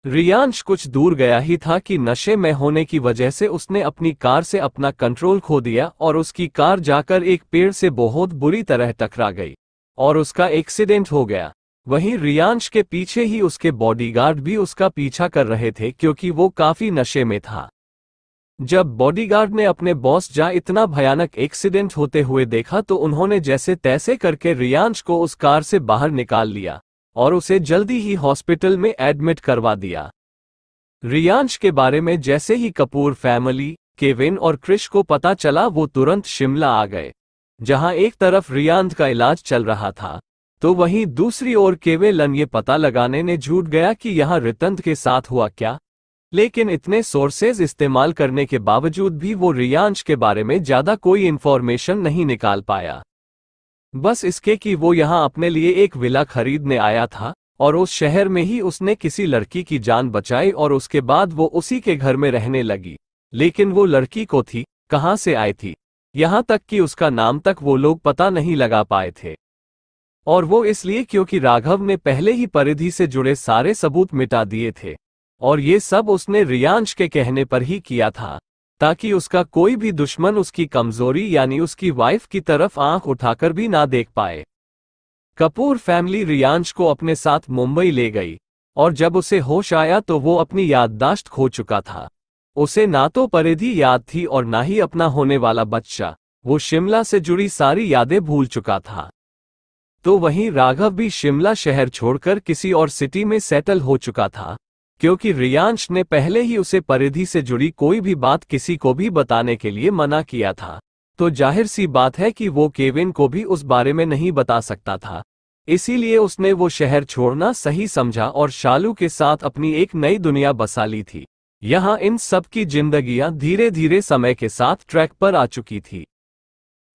रियांश कुछ दूर गया ही था कि नशे में होने की वजह से उसने अपनी कार से अपना कंट्रोल खो दिया और उसकी कार जाकर एक पेड़ से बहुत बुरी तरह टकरा गई और उसका एक्सीडेंट हो गया वहीं रियांश के पीछे ही उसके बॉडीगार्ड भी उसका पीछा कर रहे थे क्योंकि वो काफी नशे में था जब बॉडीगार्ड ने अपने बॉस जा इतना भयानक एक्सीडेंट होते हुए देखा तो उन्होंने जैसे तैसे करके रियांश को उस कार से बाहर निकाल लिया और उसे जल्दी ही हॉस्पिटल में एडमिट करवा दिया रियांश के बारे में जैसे ही कपूर फैमिली केविन और क्रिश को पता चला वो तुरंत शिमला आ गए जहां एक तरफ रियांश का इलाज चल रहा था तो वहीं दूसरी ओर केवेलन ये पता लगाने ने झूठ गया कि यहां रितंत के साथ हुआ क्या लेकिन इतने सोर्सेज इस्तेमाल करने के बावजूद भी वो रियांश के बारे में ज़्यादा कोई इन्फॉर्मेशन नहीं निकाल पाया बस इसके कि वो यहाँ अपने लिए एक विला खरीदने आया था और उस शहर में ही उसने किसी लड़की की जान बचाई और उसके बाद वो उसी के घर में रहने लगी लेकिन वो लड़की को थी कहाँ से आई थी यहाँ तक कि उसका नाम तक वो लोग पता नहीं लगा पाए थे और वो इसलिए क्योंकि राघव ने पहले ही परिधि से जुड़े सारे सबूत मिटा दिए थे और ये सब उसने रियांश के कहने पर ही किया था ताकि उसका कोई भी दुश्मन उसकी कमजोरी यानी उसकी वाइफ की तरफ आंख उठाकर भी ना देख पाए कपूर फैमिली रियांश को अपने साथ मुंबई ले गई और जब उसे होश आया तो वो अपनी याददाश्त खो चुका था उसे ना तो परिधि याद थी और ना ही अपना होने वाला बच्चा वो शिमला से जुड़ी सारी यादें भूल चुका था तो वहीं राघव भी शिमला शहर छोड़कर किसी और सिटी में सेटल हो चुका था क्योंकि रियांश ने पहले ही उसे परिधि से जुड़ी कोई भी बात किसी को भी बताने के लिए मना किया था तो जाहिर सी बात है कि वो केविन को भी उस बारे में नहीं बता सकता था इसीलिए उसने वो शहर छोड़ना सही समझा और शालू के साथ अपनी एक नई दुनिया बसा ली थी यहाँ इन सब की जिंदगियां धीरे धीरे समय के साथ ट्रैक पर आ चुकी थी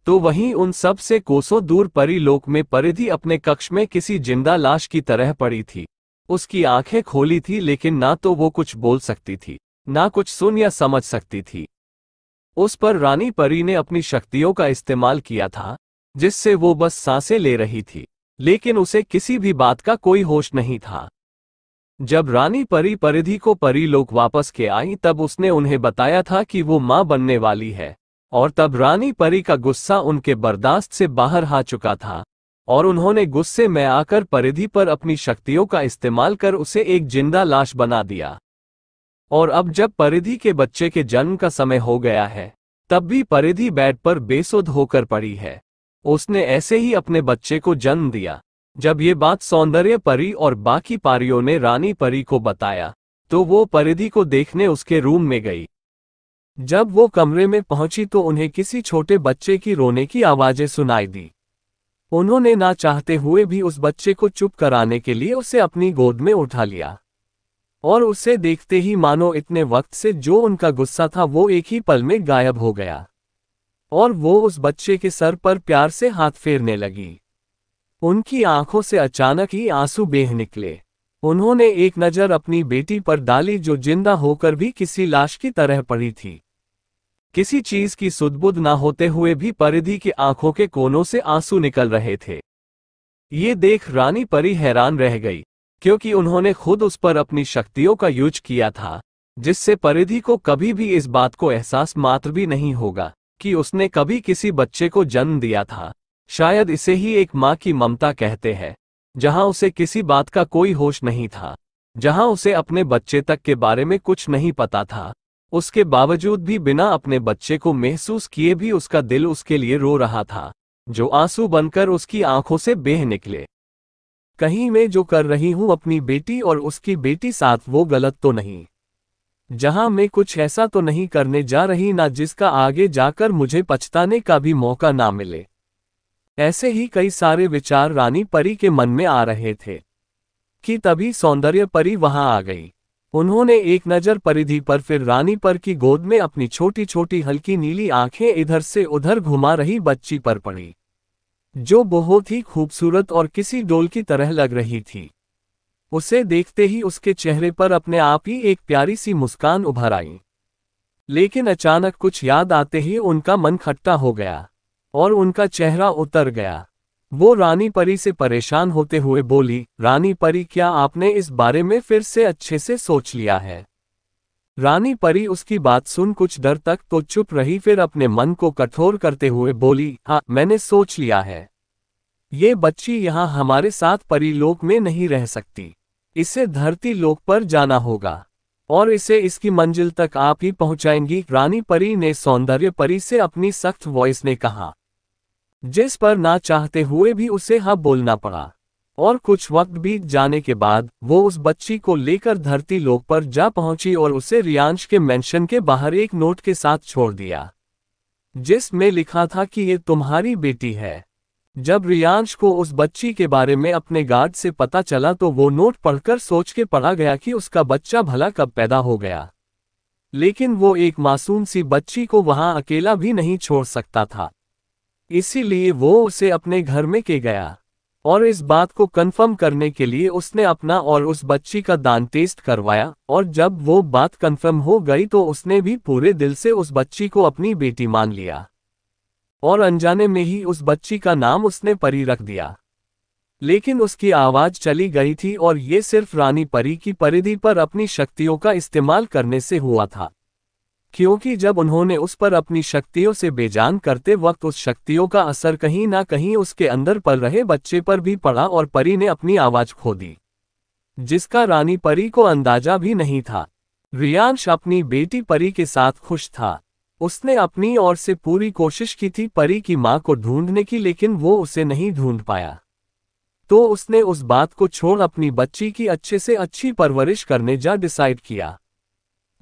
तो वहीं उन सब से कोसों दूर परी लोक में परिधि अपने कक्ष में किसी जिंदा लाश की तरह पड़ी थी उसकी आंखें खोली थी लेकिन ना तो वो कुछ बोल सकती थी ना कुछ सुन या समझ सकती थी उस पर रानी परी ने अपनी शक्तियों का इस्तेमाल किया था जिससे वो बस सांसें ले रही थी लेकिन उसे किसी भी बात का कोई होश नहीं था जब रानी परी परिधि को परी लोग वापस के आई तब उसने उन्हें बताया था कि वो मां बनने वाली है और तब रानी परी का गुस्सा उनके बर्दाश्त से बाहर आ चुका था और उन्होंने गुस्से में आकर परिधि पर अपनी शक्तियों का इस्तेमाल कर उसे एक जिंदा लाश बना दिया और अब जब परिधि के बच्चे के जन्म का समय हो गया है तब भी परिधि बेड पर बेसुध होकर पड़ी है उसने ऐसे ही अपने बच्चे को जन्म दिया जब ये बात सौंदर्य परी और बाकी पारियों ने रानी परी को बताया तो वो परिधि को देखने उसके रूम में गई जब वो कमरे में पहुंची तो उन्हें किसी छोटे बच्चे की रोने की आवाजें सुनाई दी उन्होंने ना चाहते हुए भी उस बच्चे को चुप कराने के लिए उसे अपनी गोद में उठा लिया और उसे देखते ही मानो इतने वक्त से जो उनका गुस्सा था वो एक ही पल में गायब हो गया और वो उस बच्चे के सर पर प्यार से हाथ फेरने लगी उनकी आंखों से अचानक ही आंसू बेह निकले उन्होंने एक नज़र अपनी बेटी पर डाली जो जिंदा होकर भी किसी लाश की तरह पड़ी थी किसी चीज की सुदबुद न होते हुए भी परिधि की आंखों के कोनों से आंसू निकल रहे थे ये देख रानी परी हैरान रह गई क्योंकि उन्होंने खुद उस पर अपनी शक्तियों का यूज किया था जिससे परिधि को कभी भी इस बात को एहसास मात्र भी नहीं होगा कि उसने कभी किसी बच्चे को जन्म दिया था शायद इसे ही एक माँ की ममता कहते हैं जहां उसे किसी बात का कोई होश नहीं था जहां उसे अपने बच्चे तक के बारे में कुछ नहीं पता था उसके बावजूद भी बिना अपने बच्चे को महसूस किए भी उसका दिल उसके लिए रो रहा था जो आंसू बनकर उसकी आंखों से बेह निकले कहीं मैं जो कर रही हूं अपनी बेटी और उसकी बेटी साथ वो गलत तो नहीं जहां मैं कुछ ऐसा तो नहीं करने जा रही ना जिसका आगे जाकर मुझे पछताने का भी मौका ना मिले ऐसे ही कई सारे विचार रानी परी के मन में आ रहे थे कि तभी सौंदर्य परी वहां आ गई उन्होंने एक नज़र परिधि पर फिर रानी पर की गोद में अपनी छोटी छोटी हल्की नीली आंखें इधर से उधर घुमा रही बच्ची पर पड़ी जो बहुत ही खूबसूरत और किसी डोल की तरह लग रही थी उसे देखते ही उसके चेहरे पर अपने आप ही एक प्यारी सी मुस्कान उभर आई लेकिन अचानक कुछ याद आते ही उनका मन खट्टा हो गया और उनका चेहरा उतर गया वो रानी परी से परेशान होते हुए बोली रानी परी क्या आपने इस बारे में फिर से अच्छे से सोच लिया है रानी परी उसकी बात सुन कुछ डर तक तो चुप रही फिर अपने मन को कठोर करते हुए बोली हाँ मैंने सोच लिया है ये बच्ची यहाँ हमारे साथ परीलोक में नहीं रह सकती इसे धरती लोक पर जाना होगा और इसे इसकी मंजिल तक आप ही पहुंचाएंगी रानी परी ने सौंदर्य परी से अपनी सख्त वॉइस ने कहा जिस पर ना चाहते हुए भी उसे हाँ बोलना पड़ा और कुछ वक्त बीत जाने के बाद वो उस बच्ची को लेकर धरती लोक पर जा पहुंची और उसे रियांश के मेंशन के बाहर एक नोट के साथ छोड़ दिया जिसमें लिखा था कि ये तुम्हारी बेटी है जब रियांश को उस बच्ची के बारे में अपने गार्ड से पता चला तो वो नोट पढ़कर सोच के पड़ा गया कि उसका बच्चा भला कब पैदा हो गया लेकिन वो एक मासूम सी बच्ची को वहां अकेला भी नहीं छोड़ सकता था इसीलिए वो उसे अपने घर में के गया और इस बात को कंफर्म करने के लिए उसने अपना और उस बच्ची का दान टेस्ट करवाया और जब वो बात कंफर्म हो गई तो उसने भी पूरे दिल से उस बच्ची को अपनी बेटी मान लिया और अनजाने में ही उस बच्ची का नाम उसने परी रख दिया लेकिन उसकी आवाज चली गई थी और ये सिर्फ रानी परी की परिधि पर अपनी शक्तियों का इस्तेमाल करने से हुआ था क्योंकि जब उन्होंने उस पर अपनी शक्तियों से बेजान करते वक्त उस शक्तियों का असर कहीं ना कहीं उसके अंदर पल रहे बच्चे पर भी पड़ा और परी ने अपनी आवाज खो दी जिसका रानी परी को अंदाजा भी नहीं था रियांश अपनी बेटी परी के साथ खुश था उसने अपनी ओर से पूरी कोशिश की थी परी की मां को ढूंढने की लेकिन वो उसे नहीं ढूंढ पाया तो उसने उस बात को छोड़ अपनी बच्ची की अच्छे से अच्छी परवरिश करने जा डिसाइड किया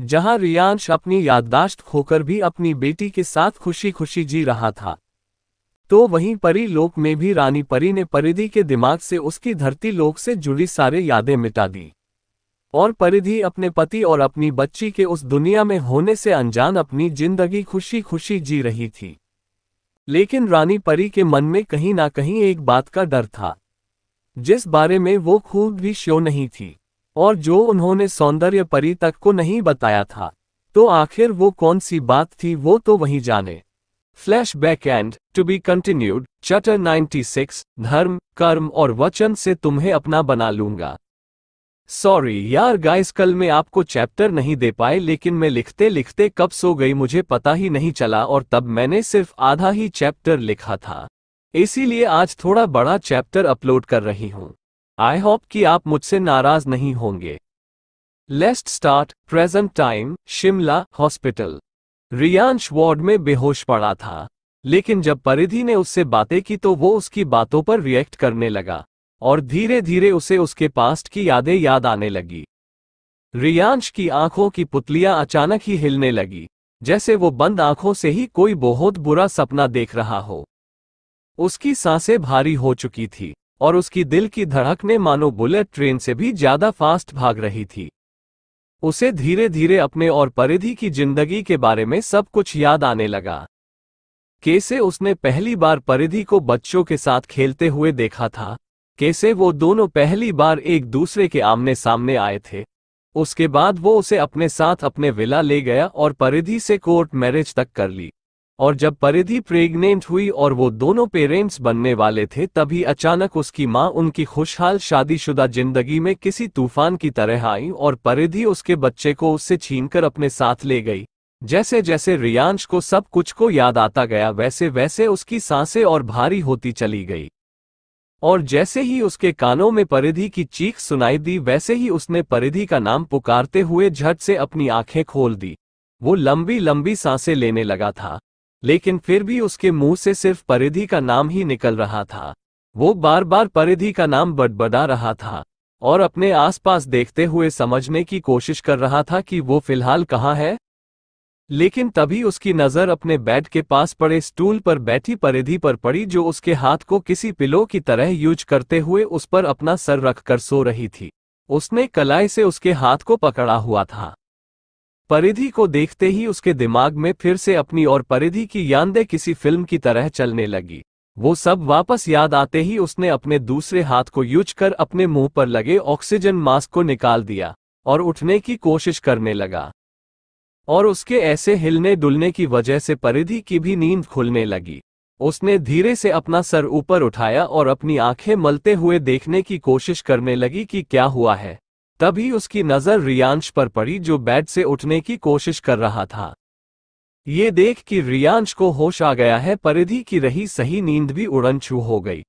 जहां रियांश अपनी याददाश्त खोकर भी अपनी बेटी के साथ खुशी खुशी जी रहा था तो वहीं परी लोक में भी रानी परी ने परिधि के दिमाग से उसकी धरती लोक से जुड़ी सारे यादें मिटा दी और परिधि अपने पति और अपनी बच्ची के उस दुनिया में होने से अनजान अपनी जिंदगी खुशी खुशी जी रही थी लेकिन रानी परी के मन में कहीं ना कहीं एक बात का डर था जिस बारे में वो खूब भी श्यो नहीं थी और जो उन्होंने सौंदर्य परी तक को नहीं बताया था तो आखिर वो कौन सी बात थी वो तो वहीं जाने flash back end to be continued chapter 96 धर्म कर्म और वचन से तुम्हें अपना बना लूंगा सॉरी यार गाइस कल मैं आपको चैप्टर नहीं दे पाए लेकिन मैं लिखते लिखते कब सो गई मुझे पता ही नहीं चला और तब मैंने सिर्फ आधा ही चैप्टर लिखा था इसीलिए आज थोड़ा बड़ा चैप्टर अपलोड कर रही हूँ आई होप कि आप मुझसे नाराज नहीं होंगे लेस्ट start present time Shimla hospital Riyansh ward में बेहोश पड़ा था लेकिन जब परिधि ने उससे बातें की तो वो उसकी बातों पर रिएक्ट करने लगा और धीरे धीरे उसे उसके पास्ट की यादें याद आने लगी रियांश की आंखों की पुतलियां अचानक ही हिलने लगी जैसे वो बंद आंखों से ही कोई बहुत बुरा सपना देख रहा हो उसकी सांसें भारी हो चुकी थी और उसकी दिल की धड़क ने मानो बुलेट ट्रेन से भी ज्यादा फास्ट भाग रही थी उसे धीरे धीरे अपने और परिधि की जिंदगी के बारे में सब कुछ याद आने लगा कैसे उसने पहली बार परिधि को बच्चों के साथ खेलते हुए देखा था कैसे वो दोनों पहली बार एक दूसरे के आमने सामने आए थे उसके बाद वो उसे अपने साथ अपने विला ले गया और परिधि से कोर्ट मैरिज तक कर ली और जब परिधि प्रेग्नेंट हुई और वो दोनों पेरेंट्स बनने वाले थे तभी अचानक उसकी माँ उनकी खुशहाल शादीशुदा जिंदगी में किसी तूफान की तरह आई और परिधि उसके बच्चे को उससे छीनकर अपने साथ ले गई जैसे जैसे रियांश को सब कुछ को याद आता गया वैसे वैसे उसकी सांसें और भारी होती चली गई और जैसे ही उसके कानों में परिधि की चीख सुनाई दी वैसे ही उसने परिधि का नाम पुकारते हुए झट से अपनी आंखें खोल दी वो लंबी लंबी सांसें लेने लगा था लेकिन फिर भी उसके मुंह से सिर्फ परिधि का नाम ही निकल रहा था वो बार बार परिधि का नाम बडबड़ा रहा था और अपने आसपास देखते हुए समझने की कोशिश कर रहा था कि वो फिलहाल कहाँ है लेकिन तभी उसकी नज़र अपने बेड के पास पड़े स्टूल पर बैठी परिधि पर पड़ी जो उसके हाथ को किसी पिलो की तरह यूज करते हुए उस पर अपना सर रखकर सो रही थी उसने कलाई से उसके हाथ को पकड़ा हुआ था परिधि को देखते ही उसके दिमाग में फिर से अपनी और परिधि की यादें किसी फिल्म की तरह चलने लगी वो सब वापस याद आते ही उसने अपने दूसरे हाथ को यूज कर अपने मुंह पर लगे ऑक्सीजन मास्क को निकाल दिया और उठने की कोशिश करने लगा और उसके ऐसे हिलने डुलने की वजह से परिधि की भी नींद खुलने लगी उसने धीरे से अपना सर ऊपर उठाया और अपनी आंखें मलते हुए देखने की कोशिश करने लगी कि क्या हुआ है तभी उसकी नजर रियांश पर पड़ी जो बेड से उठने की कोशिश कर रहा था ये देख कि रियांश को होश आ गया है परिधि की रही सही नींद भी उड़न छू हो गई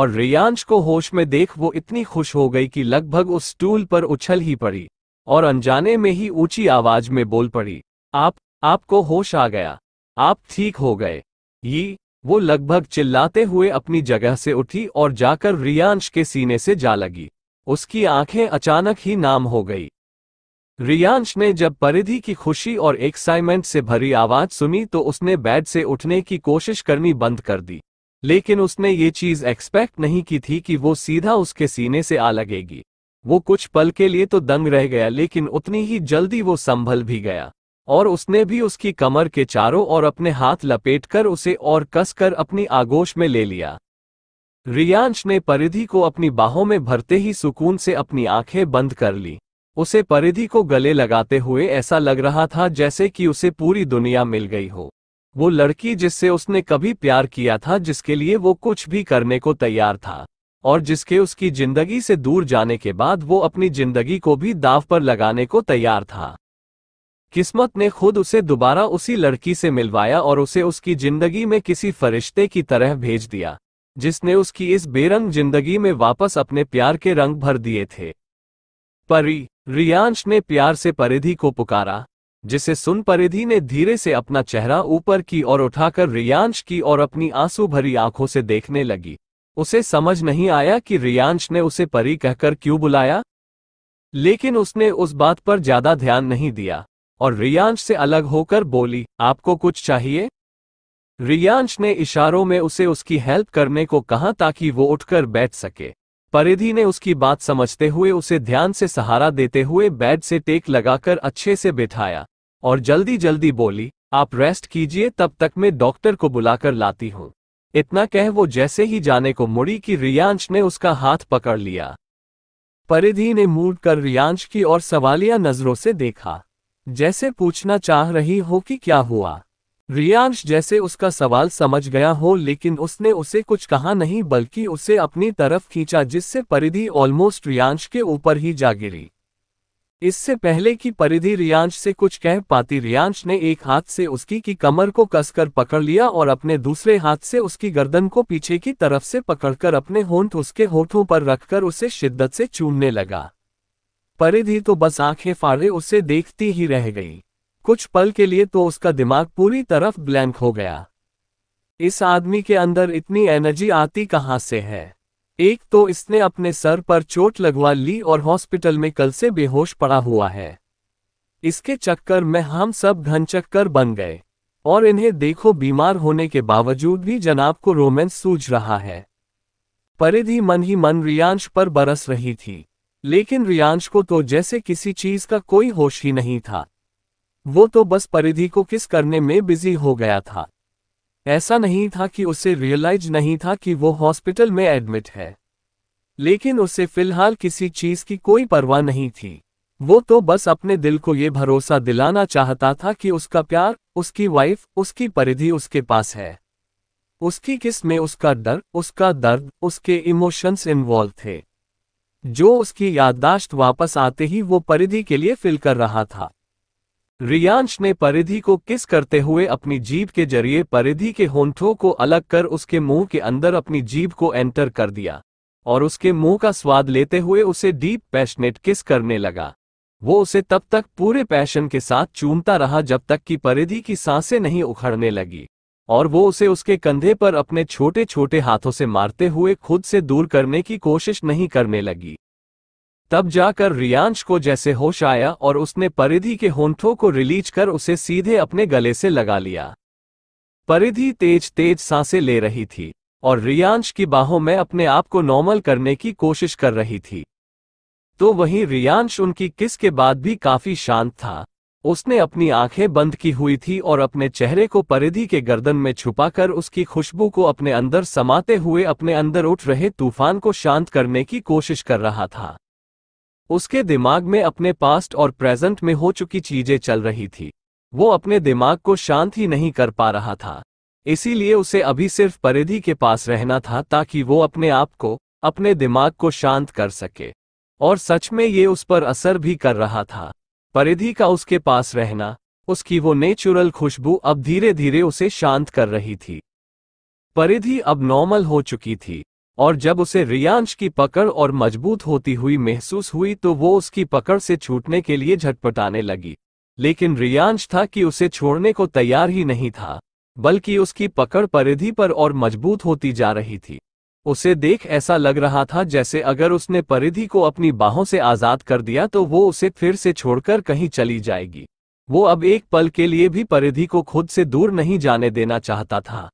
और रियांश को होश में देख वो इतनी खुश हो गई कि लगभग उस स्टूल पर उछल ही पड़ी और अनजाने में ही ऊंची आवाज में बोल पड़ी आप आपको होश आ गया आप ठीक हो गए ये वो लगभग चिल्लाते हुए अपनी जगह से उठी और जाकर रियांश के सीने से जा लगी उसकी आंखें अचानक ही नाम हो गई रियांश ने जब परिधि की खुशी और एक्साइटमेंट से भरी आवाज सुनी तो उसने बेड से उठने की कोशिश करनी बंद कर दी लेकिन उसने ये चीज एक्सपेक्ट नहीं की थी कि वो सीधा उसके सीने से आ लगेगी वो कुछ पल के लिए तो दंग रह गया लेकिन उतनी ही जल्दी वो संभल भी गया और उसने भी उसकी कमर के चारों और अपने हाथ लपेटकर उसे और कसकर अपनी आगोश में ले लिया रियांश ने परिधि को अपनी बाहों में भरते ही सुकून से अपनी आंखें बंद कर ली उसे परिधि को गले लगाते हुए ऐसा लग रहा था जैसे कि उसे पूरी दुनिया मिल गई हो वो लड़की जिससे उसने कभी प्यार किया था जिसके लिए वो कुछ भी करने को तैयार था और जिसके उसकी जिंदगी से दूर जाने के बाद वो अपनी जिंदगी को भी दाव पर लगाने को तैयार था किस्मत ने खुद उसे दोबारा उसी लड़की से मिलवाया और उसे उसकी जिंदगी में किसी फरिश्ते की तरह भेज दिया जिसने उसकी इस बेरंग जिंदगी में वापस अपने प्यार के रंग भर दिए थे परी रियांश ने प्यार से परिधि को पुकारा जिसे सुन परिधि ने धीरे से अपना चेहरा ऊपर की ओर उठाकर रियांश की और अपनी आंसू भरी आंखों से देखने लगी उसे समझ नहीं आया कि रियांश ने उसे परी कहकर क्यों बुलाया लेकिन उसने उस बात पर ज्यादा ध्यान नहीं दिया और रियांश से अलग होकर बोली आपको कुछ चाहिए रियांश ने इशारों में उसे उसकी हेल्प करने को कहा ताकि वो उठकर बैठ सके परिधि ने उसकी बात समझते हुए उसे ध्यान से सहारा देते हुए बेड से टेक लगाकर अच्छे से बिठाया और जल्दी जल्दी बोली आप रेस्ट कीजिए तब तक मैं डॉक्टर को बुलाकर लाती हूँ इतना कह वो जैसे ही जाने को मुड़ी कि रियांश ने उसका हाथ पकड़ लिया परिधि ने मूड कर रियांश की और सवालिया नजरों से देखा जैसे पूछना चाह रही हो कि क्या हुआ रियांश जैसे उसका सवाल समझ गया हो लेकिन उसने उसे कुछ कहा नहीं बल्कि उसे अपनी तरफ खींचा जिससे परिधि ऑलमोस्ट रियांश के ऊपर ही जा गिरी इससे पहले कि परिधि रियांश से कुछ कह पाती रियांश ने एक हाथ से उसकी की कमर को कसकर पकड़ लिया और अपने दूसरे हाथ से उसकी गर्दन को पीछे की तरफ से पकड़कर अपने होंठ उसके होठों पर रखकर उसे शिद्दत से चूमने लगा परिधि तो बस आंखें फाड़े उसे देखती ही रह गई कुछ पल के लिए तो उसका दिमाग पूरी तरफ ब्लैंक हो गया इस आदमी के अंदर इतनी एनर्जी आती कहां से है एक तो इसने अपने सर पर चोट लगवा ली और हॉस्पिटल में कल से बेहोश पड़ा हुआ है इसके चक्कर में हम सब घन चक्कर बन गए और इन्हें देखो बीमार होने के बावजूद भी जनाब को रोमेंस सूझ रहा है परिधि मन ही मन रियांश पर बरस रही थी लेकिन रियांश को तो जैसे किसी चीज का कोई होश ही नहीं था वो तो बस परिधि को किस करने में बिजी हो गया था ऐसा नहीं था कि उसे रियलाइज नहीं था कि वो हॉस्पिटल में एडमिट है लेकिन उसे फिलहाल किसी चीज की कोई परवाह नहीं थी वो तो बस अपने दिल को ये भरोसा दिलाना चाहता था कि उसका प्यार उसकी वाइफ उसकी परिधि उसके पास है उसकी किस में उसका डर उसका दर्द उसके इमोशंस इन्वॉल्व थे जो उसकी याददाश्त वापस आते ही वो परिधि के लिए फिल कर रहा था रियांश ने परिधि को किस करते हुए अपनी जीभ के जरिए परिधि के होंठों को अलग कर उसके मुंह के अंदर अपनी जीभ को एंटर कर दिया और उसके मुंह का स्वाद लेते हुए उसे डीप पैशनेट किस करने लगा वो उसे तब तक पूरे पैशन के साथ चूमता रहा जब तक कि परिधि की सांसें नहीं उखड़ने लगी और वो उसे उसके कंधे पर अपने छोटे छोटे हाथों से मारते हुए खुद से दूर करने की कोशिश नहीं करने लगी तब जाकर रियांश को जैसे होश आया और उसने परिधि के होंठों को रिलीज कर उसे सीधे अपने गले से लगा लिया परिधि तेज तेज सांसें ले रही थी और रियांश की बाहों में अपने आप को नॉर्मल करने की कोशिश कर रही थी तो वहीं रियांश उनकी किस के बाद भी काफी शांत था उसने अपनी आंखें बंद की हुई थी और अपने चेहरे को परिधि के गर्दन में छुपाकर उसकी खुशबू को अपने अंदर समाते हुए अपने अंदर उठ रहे तूफान को शांत करने की कोशिश कर रहा था उसके दिमाग में अपने पास्ट और प्रेजेंट में हो चुकी चीजें चल रही थी वो अपने दिमाग को शांत ही नहीं कर पा रहा था इसीलिए उसे अभी सिर्फ परिधि के पास रहना था ताकि वो अपने आप को अपने दिमाग को शांत कर सके और सच में ये उस पर असर भी कर रहा था परिधि का उसके पास रहना उसकी वो नेचुरल खुशबू अब धीरे धीरे उसे शांत कर रही थी परिधि अब नॉर्मल हो चुकी थी और जब उसे रियांश की पकड़ और मजबूत होती हुई महसूस हुई तो वो उसकी पकड़ से छूटने के लिए झटपटाने लगी लेकिन रियांश था कि उसे छोड़ने को तैयार ही नहीं था बल्कि उसकी पकड़ परिधि पर और मजबूत होती जा रही थी उसे देख ऐसा लग रहा था जैसे अगर उसने परिधि को अपनी बाहों से आज़ाद कर दिया तो वो उसे फिर से छोड़कर कहीं चली जाएगी वो अब एक पल के लिए भी परिधि को खुद से दूर नहीं जाने देना चाहता था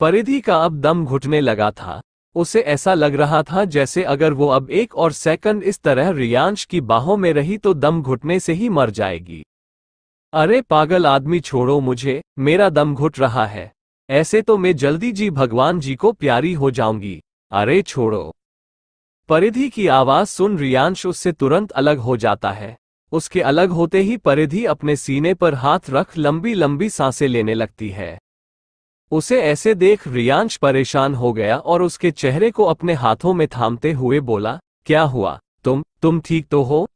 परिधि का अब दम घुटने लगा था उसे ऐसा लग रहा था जैसे अगर वो अब एक और सेकंड इस तरह रियांश की बाहों में रही तो दम घुटने से ही मर जाएगी अरे पागल आदमी छोड़ो मुझे मेरा दम घुट रहा है ऐसे तो मैं जल्दी जी भगवान जी को प्यारी हो जाऊंगी अरे छोड़ो परिधि की आवाज सुन रियांश उससे तुरंत अलग हो जाता है उसके अलग होते ही परिधि अपने सीने पर हाथ रख लंबी लंबी सांसें लेने लगती है उसे ऐसे देख रियांश परेशान हो गया और उसके चेहरे को अपने हाथों में थामते हुए बोला क्या हुआ तुम तुम ठीक तो हो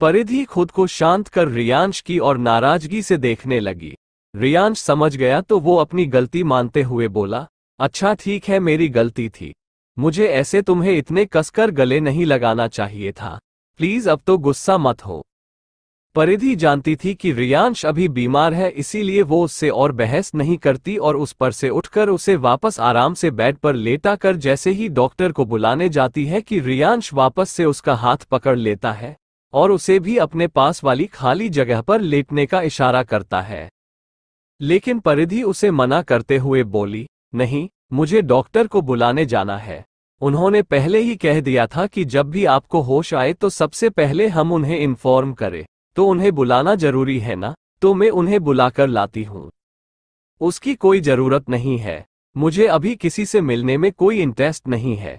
परिधि खुद को शांत कर रियांश की और नाराजगी से देखने लगी रियांश समझ गया तो वो अपनी गलती मानते हुए बोला अच्छा ठीक है मेरी गलती थी मुझे ऐसे तुम्हें इतने कसकर गले नहीं लगाना चाहिए था प्लीज अब तो गुस्सा मत हो परिधि जानती थी कि रियांश अभी बीमार है इसीलिए वो उससे और बहस नहीं करती और उस पर से उठकर उसे वापस आराम से बेड पर लेटा कर जैसे ही डॉक्टर को बुलाने जाती है कि रियांश वापस से उसका हाथ पकड़ लेता है और उसे भी अपने पास वाली खाली जगह पर लेटने का इशारा करता है लेकिन परिधि उसे मना करते हुए बोली नहीं मुझे डॉक्टर को बुलाने जाना है उन्होंने पहले ही कह दिया था कि जब भी आपको होश आए तो सबसे पहले हम उन्हें इन्फॉर्म करें तो उन्हें बुलाना जरूरी है ना तो मैं उन्हें बुलाकर लाती हूँ उसकी कोई जरूरत नहीं है मुझे अभी किसी से मिलने में कोई इंटरेस्ट नहीं है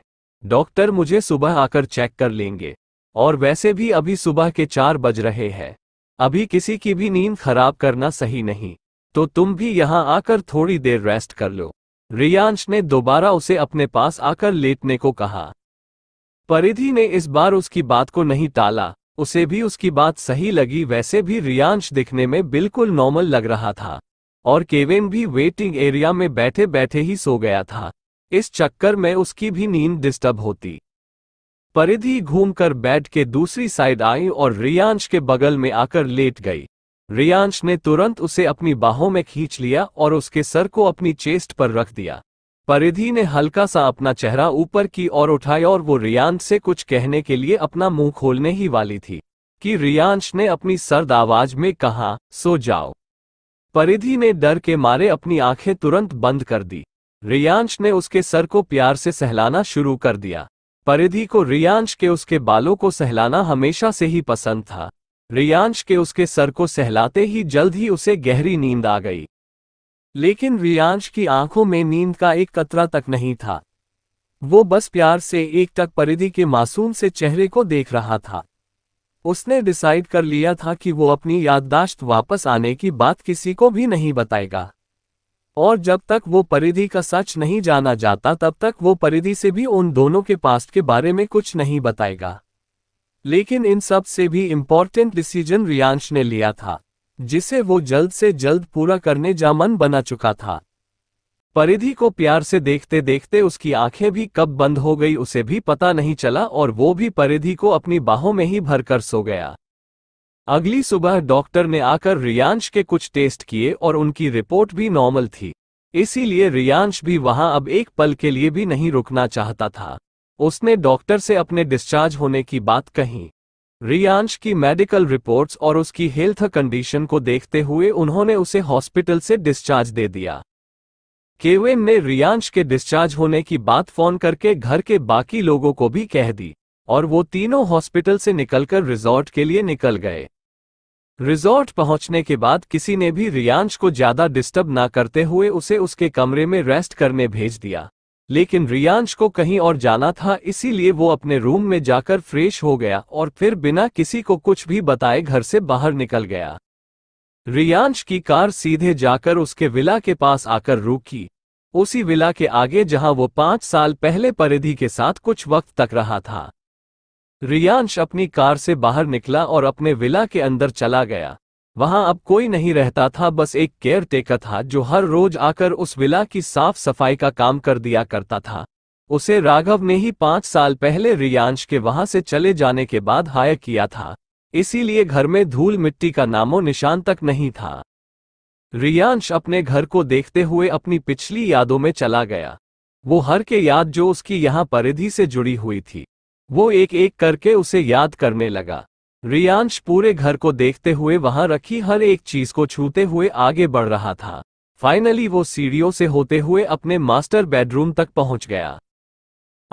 डॉक्टर मुझे सुबह आकर चेक कर लेंगे और वैसे भी अभी सुबह के चार बज रहे हैं अभी किसी की भी नींद खराब करना सही नहीं तो तुम भी यहाँ आकर थोड़ी देर रेस्ट कर लो रियांश ने दोबारा उसे अपने पास आकर लेटने को कहा परिधि ने इस बार उसकी बात को नहीं टाला उसे भी उसकी बात सही लगी वैसे भी रियांश दिखने में बिल्कुल नॉर्मल लग रहा था और केवेन भी वेटिंग एरिया में बैठे बैठे ही सो गया था इस चक्कर में उसकी भी नींद डिस्टर्ब होती परिधि घूमकर बेड के दूसरी साइड आई और रियांश के बगल में आकर लेट गई रियांश ने तुरंत उसे अपनी बाहों में खींच लिया और उसके सर को अपनी चेस्ट पर रख दिया परिधि ने हल्का सा अपना चेहरा ऊपर की ओर उठाया और वो रियांश से कुछ कहने के लिए अपना मुंह खोलने ही वाली थी कि रियांश ने अपनी सर्द आवाज में कहा सो जाओ परिधि ने डर के मारे अपनी आंखें तुरंत बंद कर दी रियांश ने उसके सर को प्यार से सहलाना शुरू कर दिया परिधि को रियांश के उसके बालों को सहलाना हमेशा से ही पसंद था रियांश के उसके सर को सहलाते ही जल्द ही उसे गहरी नींद आ गई लेकिन रियांश की आंखों में नींद का एक कतरा तक नहीं था वो बस प्यार से एक तक परिधि के मासूम से चेहरे को देख रहा था उसने डिसाइड कर लिया था कि वो अपनी याददाश्त वापस आने की बात किसी को भी नहीं बताएगा और जब तक वो परिधि का सच नहीं जाना जाता तब तक वो परिधि से भी उन दोनों के पास्ट के बारे में कुछ नहीं बताएगा लेकिन इन सब से भी इम्पॉर्टेंट डिसीजन रियांश ने लिया था जिसे वो जल्द से जल्द पूरा करने जा मन बना चुका था परिधि को प्यार से देखते देखते उसकी आंखें भी कब बंद हो गई उसे भी पता नहीं चला और वो भी परिधि को अपनी बाहों में ही भरकर सो गया अगली सुबह डॉक्टर ने आकर रियांश के कुछ टेस्ट किए और उनकी रिपोर्ट भी नॉर्मल थी इसीलिए रियांश भी वहां अब एक पल के लिए भी नहीं रुकना चाहता था उसने डॉक्टर से अपने डिस्चार्ज होने की बात कही रियांश की मेडिकल रिपोर्ट्स और उसकी हेल्थ कंडीशन को देखते हुए उन्होंने उसे हॉस्पिटल से डिस्चार्ज दे दिया केवेन ने रियांश के डिस्चार्ज होने की बात फोन करके घर के बाकी लोगों को भी कह दी और वो तीनों हॉस्पिटल से निकलकर रिजॉर्ट के लिए निकल गए रिजॉर्ट पहुंचने के बाद किसी ने भी रियांश को ज्यादा डिस्टर्ब ना करते हुए उसे उसके कमरे में रेस्ट करने भेज दिया लेकिन रियांश को कहीं और जाना था इसीलिए वो अपने रूम में जाकर फ्रेश हो गया और फिर बिना किसी को कुछ भी बताए घर से बाहर निकल गया रियांश की कार सीधे जाकर उसके विला के पास आकर रुकी उसी विला के आगे जहां वो पांच साल पहले परिधि के साथ कुछ वक्त तक रहा था रियांश अपनी कार से बाहर निकला और अपने विला के अंदर चला गया वहां अब कोई नहीं रहता था बस एक केयर टेकर था जो हर रोज आकर उस विला की साफ सफाई का काम कर दिया करता था उसे राघव ने ही पांच साल पहले रियांश के वहां से चले जाने के बाद हायर किया था इसीलिए घर में धूल मिट्टी का नामो निशान तक नहीं था रियांश अपने घर को देखते हुए अपनी पिछली यादों में चला गया वो हर के याद जो उसकी यहाँ परिधि से जुड़ी हुई थी वो एक एक करके उसे याद करने लगा रियांश पूरे घर को देखते हुए वहां रखी हर एक चीज को छूते हुए आगे बढ़ रहा था फाइनली वो सीढ़ियों से होते हुए अपने मास्टर बेडरूम तक पहुंच गया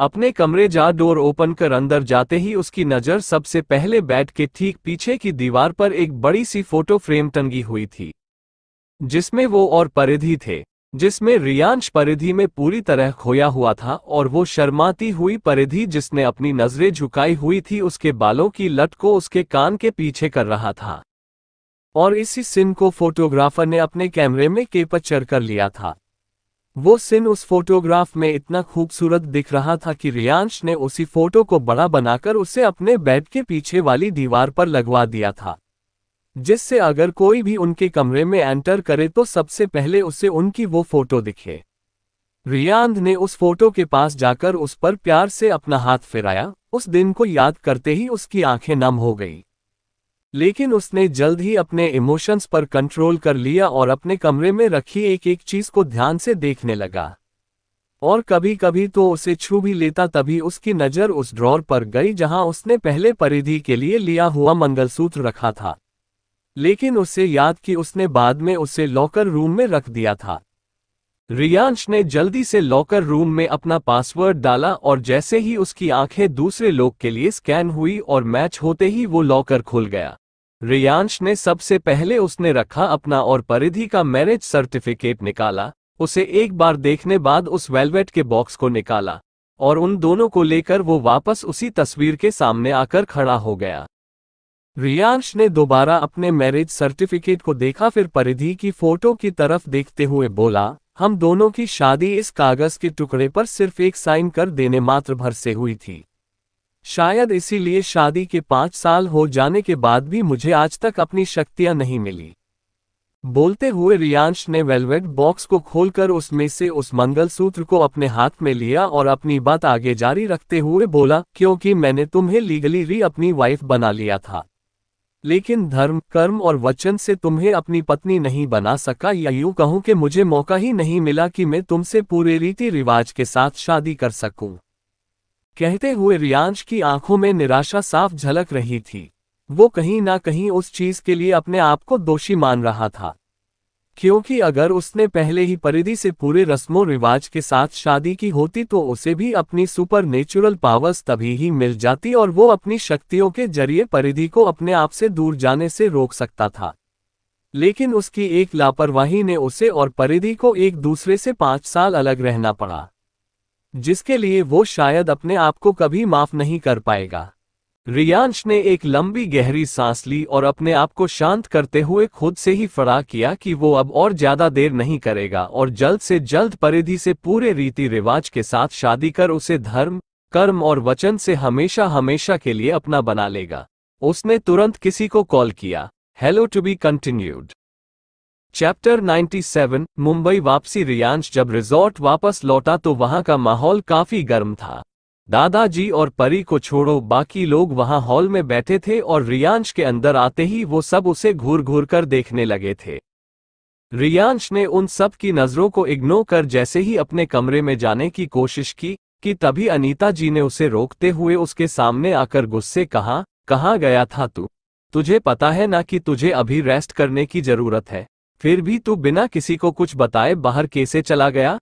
अपने कमरे जा डोर ओपन कर अंदर जाते ही उसकी नजर सबसे पहले बेड के ठीक पीछे की दीवार पर एक बड़ी सी फोटो फ्रेम टंगी हुई थी जिसमें वो और परिधि थे जिसमें रियांश परिधि में पूरी तरह खोया हुआ था और वो शर्माती हुई परिधि जिसने अपनी नजरें झुकाई हुई थी उसके बालों की लट को उसके कान के पीछे कर रहा था और इसी सिन को फोटोग्राफर ने अपने कैमरे में केपचर कर लिया था वो सिन उस फोटोग्राफ में इतना खूबसूरत दिख रहा था कि रियांश ने उसी फोटो को बड़ा बनाकर उसे अपने बेड के पीछे वाली दीवार पर लगवा दिया था जिससे अगर कोई भी उनके कमरे में एंटर करे तो सबसे पहले उसे उनकी वो फोटो दिखे रियांद ने उस फोटो के पास जाकर उस पर प्यार से अपना हाथ फिराया उस दिन को याद करते ही उसकी आंखें नम हो गई लेकिन उसने जल्द ही अपने इमोशंस पर कंट्रोल कर लिया और अपने कमरे में रखी एक एक चीज को ध्यान से देखने लगा और कभी कभी तो उसे छू भी लेता तभी उसकी नज़र उस ड्रॉर पर गई जहां उसने पहले परिधि के लिए लिया हुआ मंगलसूत्र रखा था लेकिन उसे याद कि उसने बाद में उसे लॉकर रूम में रख दिया था रियांश ने जल्दी से लॉकर रूम में अपना पासवर्ड डाला और जैसे ही उसकी आंखें दूसरे लोग के लिए स्कैन हुई और मैच होते ही वो लॉकर खुल गया रियांश ने सबसे पहले उसने रखा अपना और परिधि का मैरिज सर्टिफिकेट निकाला उसे एक बार देखने बाद उस वेलवेट के बॉक्स को निकाला और उन दोनों को लेकर वो वापस उसी तस्वीर के सामने आकर खड़ा हो गया रियांश ने दोबारा अपने मैरिज सर्टिफिकेट को देखा फिर परिधि की फोटो की तरफ देखते हुए बोला हम दोनों की शादी इस कागज के टुकड़े पर सिर्फ एक साइन कर देने मात्र भर से हुई थी शायद इसीलिए शादी के पांच साल हो जाने के बाद भी मुझे आज तक अपनी शक्तियां नहीं मिली बोलते हुए रियांश ने वेलवेट बॉक्स को खोलकर उसमें से उस मंगलसूत्र को अपने हाथ में लिया और अपनी बात आगे जारी रखते हुए बोला क्योंकि मैंने तुम्हें लीगली री अपनी वाइफ बना लिया था लेकिन धर्म कर्म और वचन से तुम्हें अपनी पत्नी नहीं बना सका या यूं कहूं कि मुझे मौका ही नहीं मिला कि मैं तुमसे पूरे रीति रिवाज के साथ शादी कर सकूं। कहते हुए रियांश की आंखों में निराशा साफ झलक रही थी वो कहीं ना कहीं उस चीज के लिए अपने आप को दोषी मान रहा था क्योंकि अगर उसने पहले ही परिधि से पूरे रस्मों रिवाज के साथ शादी की होती तो उसे भी अपनी सुपर नेचुरल पावर्स तभी ही मिल जाती और वो अपनी शक्तियों के जरिए परिधि को अपने आप से दूर जाने से रोक सकता था लेकिन उसकी एक लापरवाही ने उसे और परिधि को एक दूसरे से पांच साल अलग रहना पड़ा जिसके लिए वो शायद अपने आप को कभी माफ नहीं कर पाएगा रियांश ने एक लंबी गहरी सांस ली और अपने आप को शांत करते हुए खुद से ही फड़ा किया कि वो अब और ज्यादा देर नहीं करेगा और जल्द से जल्द परिधि से पूरे रीति रिवाज के साथ शादी कर उसे धर्म कर्म और वचन से हमेशा हमेशा के लिए अपना बना लेगा उसने तुरंत किसी को कॉल किया hello to be continued chapter 97 Mumbai वापसी रियांश जब रिजॉर्ट वापस लौटा तो वहां का माहौल काफी गर्म था दादाजी और परी को छोड़ो बाकी लोग वहां हॉल में बैठे थे और रियांश के अंदर आते ही वो सब उसे घूर घूर कर देखने लगे थे रियांश ने उन सब की नज़रों को इग्नोर कर जैसे ही अपने कमरे में जाने की कोशिश की कि तभी अनीता जी ने उसे रोकते हुए उसके सामने आकर गुस्से कहा कहाँ गया था तू तुझे पता है ना कि तुझे अभी रेस्ट करने की जरूरत है फिर भी तू बिना किसी को कुछ बताए बाहर कैसे चला गया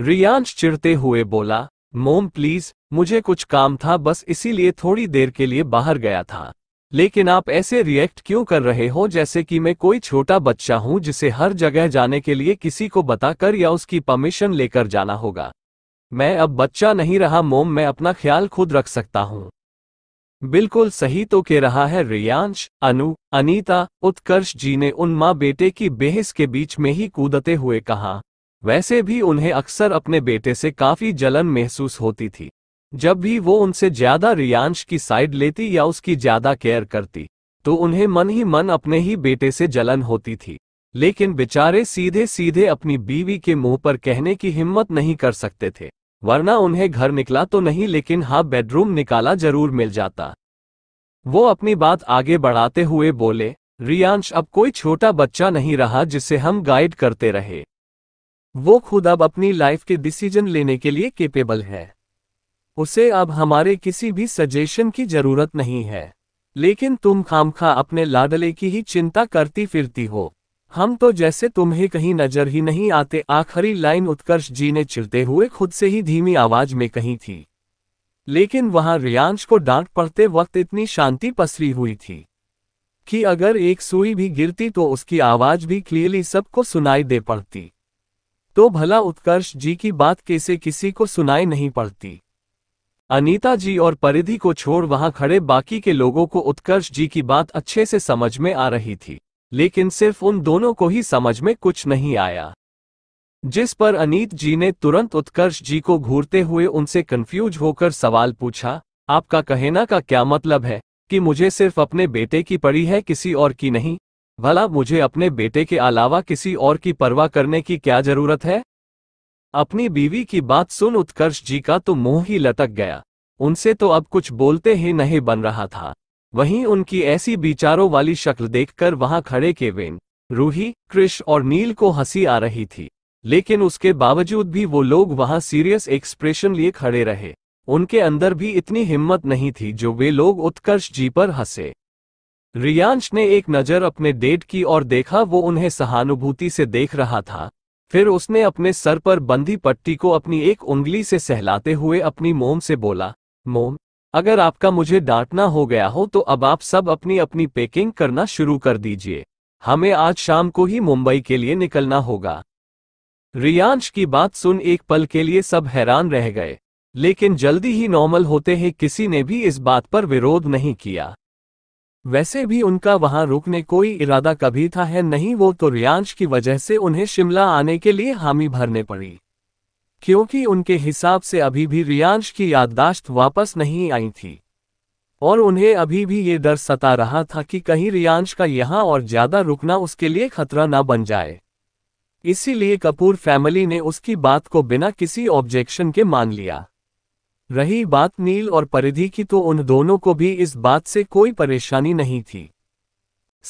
रियांश चिड़ते हुए बोला मोम प्लीज मुझे कुछ काम था बस इसीलिए थोड़ी देर के लिए बाहर गया था लेकिन आप ऐसे रिएक्ट क्यों कर रहे हो जैसे कि मैं कोई छोटा बच्चा हूं जिसे हर जगह जाने के लिए किसी को बताकर या उसकी परमिशन लेकर जाना होगा मैं अब बच्चा नहीं रहा मोम मैं अपना ख्याल खुद रख सकता हूं बिल्कुल सही तो कह रहा है रियांश अनु अनीता उत्कर्ष जी ने उन माँ बेटे की बेहस के बीच में ही कूदते हुए कहा वैसे भी उन्हें अक्सर अपने बेटे से काफी जलन महसूस होती थी जब भी वो उनसे ज्यादा रियांश की साइड लेती या उसकी ज्यादा केयर करती तो उन्हें मन ही मन अपने ही बेटे से जलन होती थी लेकिन बेचारे सीधे सीधे अपनी बीवी के मुंह पर कहने की हिम्मत नहीं कर सकते थे वरना उन्हें घर निकला तो नहीं लेकिन हाँ बेडरूम निकाला जरूर मिल जाता वो अपनी बात आगे बढ़ाते हुए बोले रियांश अब कोई छोटा बच्चा नहीं रहा जिसे हम गाइड करते रहे वो खुद अब अपनी लाइफ के डिसीजन लेने के लिए केपेबल है उसे अब हमारे किसी भी सजेशन की जरूरत नहीं है लेकिन तुम खामखा अपने लाडले की ही चिंता करती फिरती हो हम तो जैसे तुम्हें कहीं नजर ही नहीं आते आखिरी लाइन उत्कर्ष जी ने चिरते हुए खुद से ही धीमी आवाज में कही थी लेकिन वहां रियांश को डांट पड़ते वक्त इतनी शांति पसरी हुई थी कि अगर एक सुई भी गिरती तो उसकी आवाज भी क्लियरली सबको सुनाई दे पड़ती तो भला उत्कर्ष जी की बात कैसे किसी को सुनाई नहीं पड़ती अनीता जी और परिधि को छोड़ वहां खड़े बाकी के लोगों को उत्कर्ष जी की बात अच्छे से समझ में आ रही थी लेकिन सिर्फ उन दोनों को ही समझ में कुछ नहीं आया जिस पर अनीत जी ने तुरंत उत्कर्ष जी को घूरते हुए उनसे कंफ्यूज होकर सवाल पूछा आपका कहना का क्या मतलब है कि मुझे सिर्फ अपने बेटे की पड़ी है किसी और की नहीं भला मुझे अपने बेटे के अलावा किसी और की परवाह करने की क्या जरूरत है अपनी बीवी की बात सुन उत्कर्ष जी का तो मुंह ही लटक गया उनसे तो अब कुछ बोलते ही नहीं बन रहा था वहीं उनकी ऐसी विचारों वाली शक्ल देखकर वहां खड़े के वेन रूही कृष और नील को हंसी आ रही थी लेकिन उसके बावजूद भी वो लोग वहां सीरियस एक्सप्रेशन लिए खड़े रहे उनके अंदर भी इतनी हिम्मत नहीं थी जो वे लोग उत्कर्ष जी पर हंसे रियांश ने एक नज़र अपने डेट की और देखा वो उन्हें सहानुभूति से देख रहा था फिर उसने अपने सर पर बंधी पट्टी को अपनी एक उंगली से सहलाते हुए अपनी मोम से बोला मोम अगर आपका मुझे डांटना हो गया हो तो अब आप सब अपनी अपनी पैकिंग करना शुरू कर दीजिए हमें आज शाम को ही मुंबई के लिए निकलना होगा रियांश की बात सुन एक पल के लिए सब हैरान रह गए लेकिन जल्दी ही नॉर्मल होते ही किसी ने भी इस बात पर विरोध नहीं किया वैसे भी उनका वहां रुकने कोई इरादा कभी था है नहीं वो तो रियांश की वजह से उन्हें शिमला आने के लिए हामी भरने पड़ी क्योंकि उनके हिसाब से अभी भी रियांश की याददाश्त वापस नहीं आई थी और उन्हें अभी भी ये डर सता रहा था कि कहीं रियांश का यहां और ज्यादा रुकना उसके लिए खतरा ना बन जाए इसीलिए कपूर फैमिली ने उसकी बात को बिना किसी ऑब्जेक्शन के मान लिया रही बात नील और परिधि की तो उन दोनों को भी इस बात से कोई परेशानी नहीं थी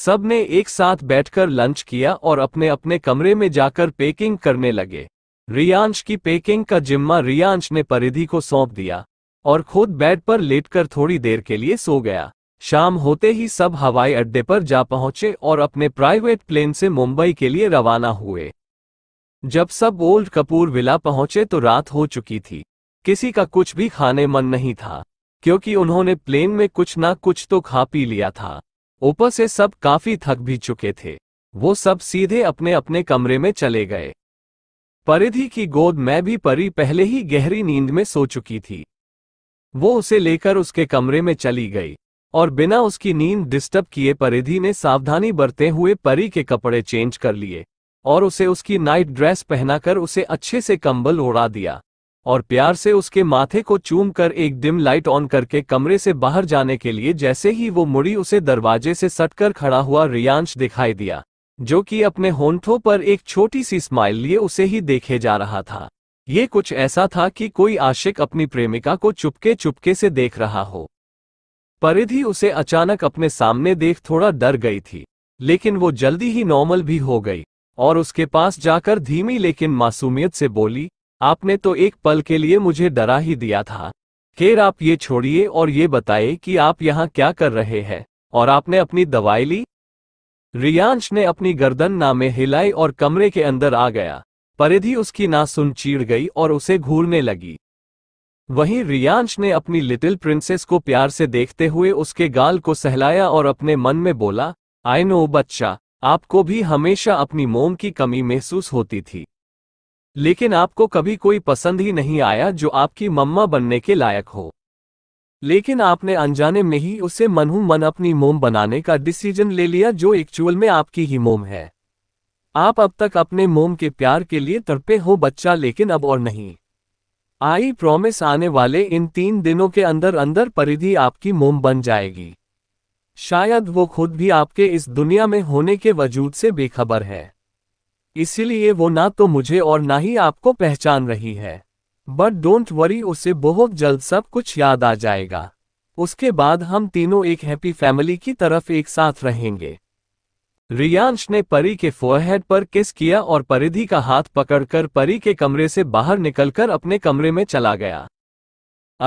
सब ने एक साथ बैठकर लंच किया और अपने अपने कमरे में जाकर पैकिंग करने लगे रियांश की पैकिंग का जिम्मा रियांश ने परिधि को सौंप दिया और खुद बेड पर लेटकर थोड़ी देर के लिए सो गया शाम होते ही सब हवाई अड्डे पर जा पहुंचे और अपने प्राइवेट प्लेन से मुंबई के लिए रवाना हुए जब सब ओल्ड कपूर विला पहुंचे तो रात हो चुकी थी किसी का कुछ भी खाने मन नहीं था क्योंकि उन्होंने प्लेन में कुछ ना कुछ तो खा पी लिया था ऊपर से सब काफी थक भी चुके थे वो सब सीधे अपने अपने कमरे में चले गए परिधि की गोद में भी परी पहले ही गहरी नींद में सो चुकी थी वो उसे लेकर उसके कमरे में चली गई और बिना उसकी नींद डिस्टर्ब किए परिधि ने सावधानी बरते हुए परी के कपड़े चेंज कर लिए और उसे उसकी नाइट ड्रेस पहनाकर उसे अच्छे से कंबल ओढ़ा दिया और प्यार से उसके माथे को चूम कर एक डिम लाइट ऑन करके कमरे से बाहर जाने के लिए जैसे ही वो मुड़ी उसे दरवाजे से सटकर खड़ा हुआ रियांश दिखाई दिया जो कि अपने होंठों पर एक छोटी सी स्माइल लिए उसे ही देखे जा रहा था ये कुछ ऐसा था कि कोई आशिक अपनी प्रेमिका को चुपके चुपके से देख रहा हो परिधि उसे अचानक अपने सामने देख थोड़ा डर गई थी लेकिन वो जल्दी ही नॉर्मल भी हो गई और उसके पास जाकर धीमी लेकिन मासूमियत से बोली आपने तो एक पल के लिए मुझे डरा ही दिया था खैर आप ये छोड़िए और ये बताइए कि आप यहाँ क्या कर रहे हैं और आपने अपनी दवाई ली रियांश ने अपनी गर्दन नामे हिलाई और कमरे के अंदर आ गया परिधि उसकी ना सुन चीड़ गई और उसे घूरने लगी वहीं रियांश ने अपनी लिटिल प्रिंसेस को प्यार से देखते हुए उसके गाल को सहलाया और अपने मन में बोला आई नो बच्चा आपको भी हमेशा अपनी मोम की कमी महसूस होती थी लेकिन आपको कभी कोई पसंद ही नहीं आया जो आपकी मम्मा बनने के लायक हो लेकिन आपने अनजाने में ही उसे मनहू मन अपनी मोम बनाने का डिसीजन ले लिया जो एक्चुअल में आपकी ही मोम है आप अब तक अपने मोम के प्यार के लिए तड़पे हो बच्चा लेकिन अब और नहीं आई प्रॉमिस आने वाले इन तीन दिनों के अंदर अंदर परिधि आपकी मोम बन जाएगी शायद वो खुद भी आपके इस दुनिया में होने के वजूद से बेखबर है इसलिए वो ना तो मुझे और ना ही आपको पहचान रही है बट डोंट वरी उसे बहुत जल्द सब कुछ याद आ जाएगा उसके बाद हम तीनों एक हैप्पी फैमिली की तरफ एक साथ रहेंगे रियांश ने परी के फोरहेड पर किस किया और परिधि का हाथ पकड़कर परी के कमरे से बाहर निकलकर अपने कमरे में चला गया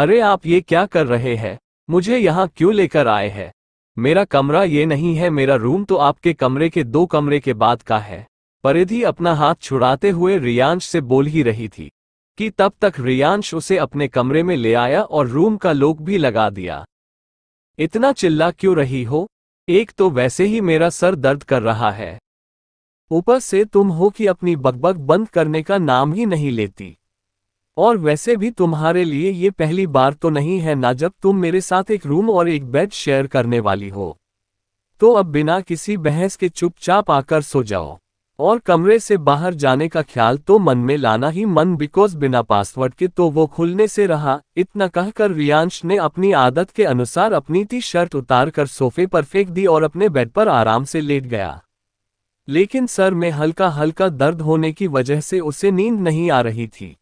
अरे आप ये क्या कर रहे हैं मुझे यहाँ क्यों लेकर आए हैं मेरा कमरा ये नहीं है मेरा रूम तो आपके कमरे के दो कमरे के बाद का है परिधि अपना हाथ छुड़ाते हुए रियांश से बोल ही रही थी कि तब तक रियांश उसे अपने कमरे में ले आया और रूम का लोक भी लगा दिया इतना चिल्ला क्यों रही हो एक तो वैसे ही मेरा सर दर्द कर रहा है ऊपर से तुम हो कि अपनी बकबक बंद करने का नाम ही नहीं लेती और वैसे भी तुम्हारे लिए ये पहली बार तो नहीं है ना जब तुम मेरे साथ एक रूम और एक बेड शेयर करने वाली हो तो अब बिना किसी बहस के चुपचाप आकर सो जाओ और कमरे से बाहर जाने का ख्याल तो मन में लाना ही मन बिकॉज बिना पासवर्ड के तो वो खुलने से रहा इतना कहकर रियांश ने अपनी आदत के अनुसार अपनी टी शर्ट उतार कर सोफे पर फेंक दी और अपने बेड पर आराम से लेट गया लेकिन सर में हल्का हल्का दर्द होने की वजह से उसे नींद नहीं आ रही थी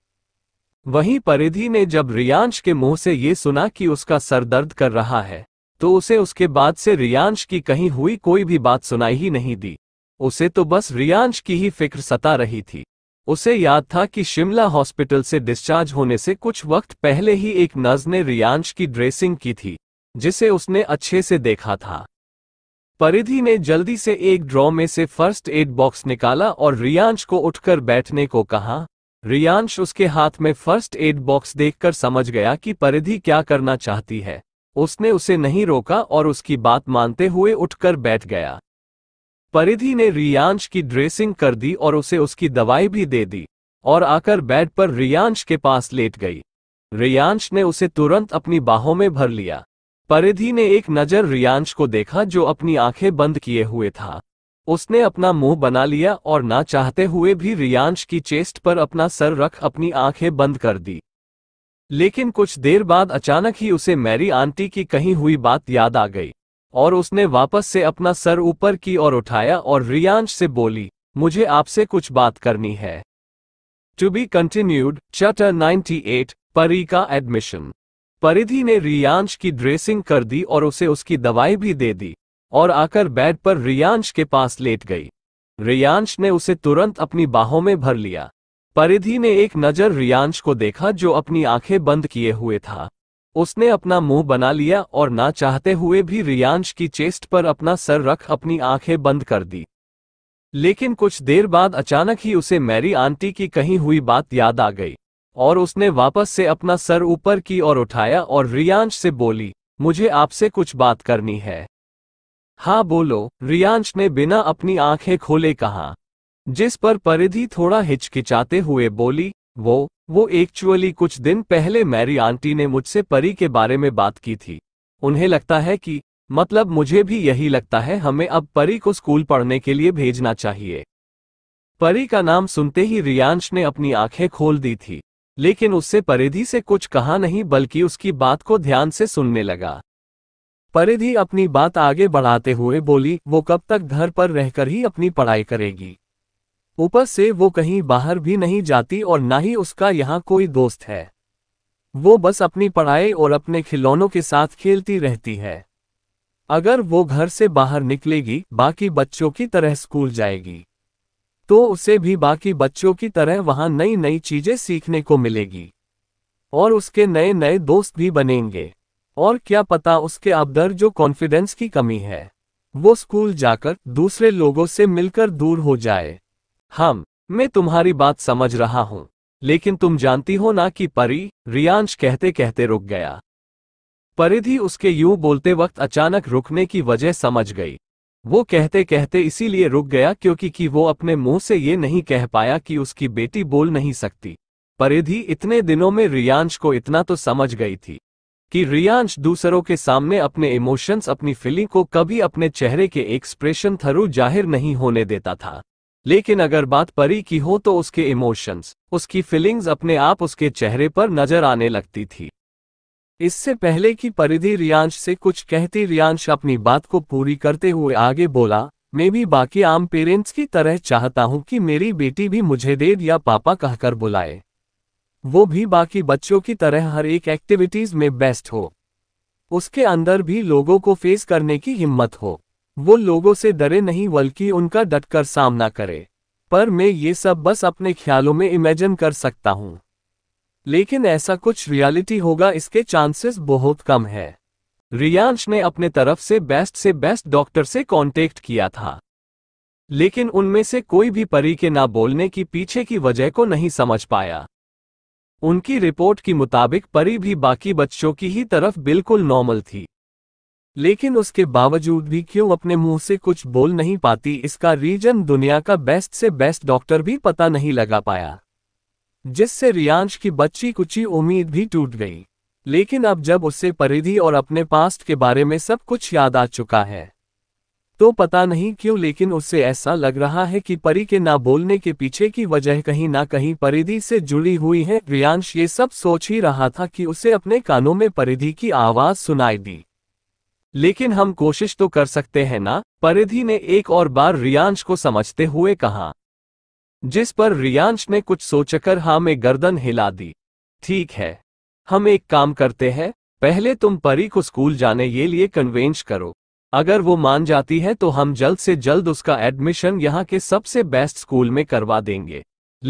वहीं परिधि ने जब रियांश के मुंह से ये सुना कि उसका सर दर्द कर रहा है तो उसे उसके बाद से रियांश की कहीं हुई कोई भी बात सुनाई ही नहीं दी उसे तो बस रियांश की ही फिक्र सता रही थी उसे याद था कि शिमला हॉस्पिटल से डिस्चार्ज होने से कुछ वक्त पहले ही एक नर्स ने रियांश की ड्रेसिंग की थी जिसे उसने अच्छे से देखा था परिधि ने जल्दी से एक ड्रॉ में से फर्स्ट एड बॉक्स निकाला और रियांश को उठकर बैठने को कहा रियांश उसके हाथ में फर्स्ट एड बॉक्स देखकर समझ गया कि परिधि क्या करना चाहती है उसने उसे नहीं रोका और उसकी बात मानते हुए उठकर बैठ गया परिधि ने रियांश की ड्रेसिंग कर दी और उसे उसकी दवाई भी दे दी और आकर बेड पर रियांश के पास लेट गई रियांश ने उसे तुरंत अपनी बाहों में भर लिया परिधि ने एक नज़र रियांश को देखा जो अपनी आंखें बंद किए हुए था उसने अपना मुंह बना लिया और ना चाहते हुए भी रियांश की चेस्ट पर अपना सर रख अपनी आंखें बंद कर दी लेकिन कुछ देर बाद अचानक ही उसे मैरी आंटी की कही हुई बात याद आ गई और उसने वापस से अपना सर ऊपर की ओर उठाया और रियांश से बोली मुझे आपसे कुछ बात करनी है टू बी कंटिन्यूड चैप्टर 98 परी का एडमिशन परिधि ने रियांश की ड्रेसिंग कर दी और उसे उसकी दवाई भी दे दी और आकर बेड पर रियांश के पास लेट गई रियांश ने उसे तुरंत अपनी बाहों में भर लिया परिधि ने एक नज़र रियांश को देखा जो अपनी आंखें बंद किए हुए था उसने अपना मुंह बना लिया और ना चाहते हुए भी रियांश की चेस्ट पर अपना सर रख अपनी आंखें बंद कर दी लेकिन कुछ देर बाद अचानक ही उसे मैरी आंटी की कही हुई बात याद आ गई और उसने वापस से अपना सर ऊपर की ओर उठाया और रियांश से बोली मुझे आपसे कुछ बात करनी है हाँ बोलो रियांश ने बिना अपनी आंखें खोले कहा जिस पर परिधि थोड़ा हिचकिचाते हुए बोली वो वो एक्चुअली कुछ दिन पहले मैरी आंटी ने मुझसे परी के बारे में बात की थी उन्हें लगता है कि मतलब मुझे भी यही लगता है हमें अब परी को स्कूल पढ़ने के लिए भेजना चाहिए परी का नाम सुनते ही रियांश ने अपनी आंखें खोल दी थी लेकिन उससे परिधि से कुछ कहा नहीं बल्कि उसकी बात को ध्यान से सुनने लगा परिधि अपनी बात आगे बढ़ाते हुए बोली वो कब तक घर पर रहकर ही अपनी पढ़ाई करेगी ऊपर से वो कहीं बाहर भी नहीं जाती और ना ही उसका यहाँ कोई दोस्त है वो बस अपनी पढ़ाई और अपने खिलौनों के साथ खेलती रहती है अगर वो घर से बाहर निकलेगी बाकी बच्चों की तरह स्कूल जाएगी तो उसे भी बाकी बच्चों की तरह वहां नई नई चीज़ें सीखने को मिलेगी और उसके नए नए दोस्त भी बनेंगे और क्या पता उसके अबदर जो कॉन्फिडेंस की कमी है वो स्कूल जाकर दूसरे लोगों से मिलकर दूर हो जाए हम मैं तुम्हारी बात समझ रहा हूं लेकिन तुम जानती हो ना कि परी रियांश कहते कहते रुक गया परिधि उसके यूं बोलते वक्त अचानक रुकने की वजह समझ गई वो कहते कहते इसीलिए रुक गया क्योंकि कि वो अपने मुंह से ये नहीं कह पाया कि उसकी बेटी बोल नहीं सकती परिधि इतने दिनों में रियांश को इतना तो समझ गई थी कि रियांश दूसरों के सामने अपने इमोशंस अपनी फीलिंग को कभी अपने चेहरे के एक्सप्रेशन थ्रू जाहिर नहीं होने देता था लेकिन अगर बात परी की हो तो उसके इमोशंस उसकी फीलिंग्स अपने आप उसके चेहरे पर नजर आने लगती थी इससे पहले कि परिधि रियांश से कुछ कहती रियांश अपनी बात को पूरी करते हुए आगे बोला मैं भी बाकी आम पेरेंट्स की तरह चाहता हूं कि मेरी बेटी भी मुझे देद या पापा कहकर बुलाए वो भी बाकी बच्चों की तरह हर एक एक्टिविटीज में बेस्ट हो उसके अंदर भी लोगों को फेस करने की हिम्मत हो वो लोगों से डरे नहीं बल्कि उनका डटकर सामना करे पर मैं ये सब बस अपने ख्यालों में इमेजिन कर सकता हूँ लेकिन ऐसा कुछ रियलिटी होगा इसके चांसेस बहुत कम है रियांश ने अपने तरफ से बेस्ट से बेस्ट डॉक्टर से कांटेक्ट किया था लेकिन उनमें से कोई भी परी के ना बोलने की पीछे की वजह को नहीं समझ पाया उनकी रिपोर्ट के मुताबिक परी भी बाकी बच्चों की ही तरफ बिल्कुल नॉर्मल थी लेकिन उसके बावजूद भी क्यों अपने मुंह से कुछ बोल नहीं पाती इसका रीजन दुनिया का बेस्ट से बेस्ट डॉक्टर भी पता नहीं लगा पाया जिससे रियांश की बच्ची कुची उम्मीद भी टूट गई लेकिन अब जब उससे परिधि और अपने पास्ट के बारे में सब कुछ याद आ चुका है तो पता नहीं क्यों लेकिन उससे ऐसा लग रहा है कि परी के ना बोलने के पीछे की वजह कहीं ना कहीं परिधि से जुड़ी हुई है रियांश ये सब सोच ही रहा था कि उसे अपने कानों में परिधि की आवाज़ सुनाई दी लेकिन हम कोशिश तो कर सकते हैं ना परिधि ने एक और बार रियांश को समझते हुए कहा जिस पर रियांश ने कुछ सोचकर हाँ में गर्दन हिला दी ठीक है हम एक काम करते हैं पहले तुम परी को स्कूल जाने ये लिए कन्वेंस करो अगर वो मान जाती है तो हम जल्द से जल्द उसका एडमिशन यहाँ के सबसे बेस्ट स्कूल में करवा देंगे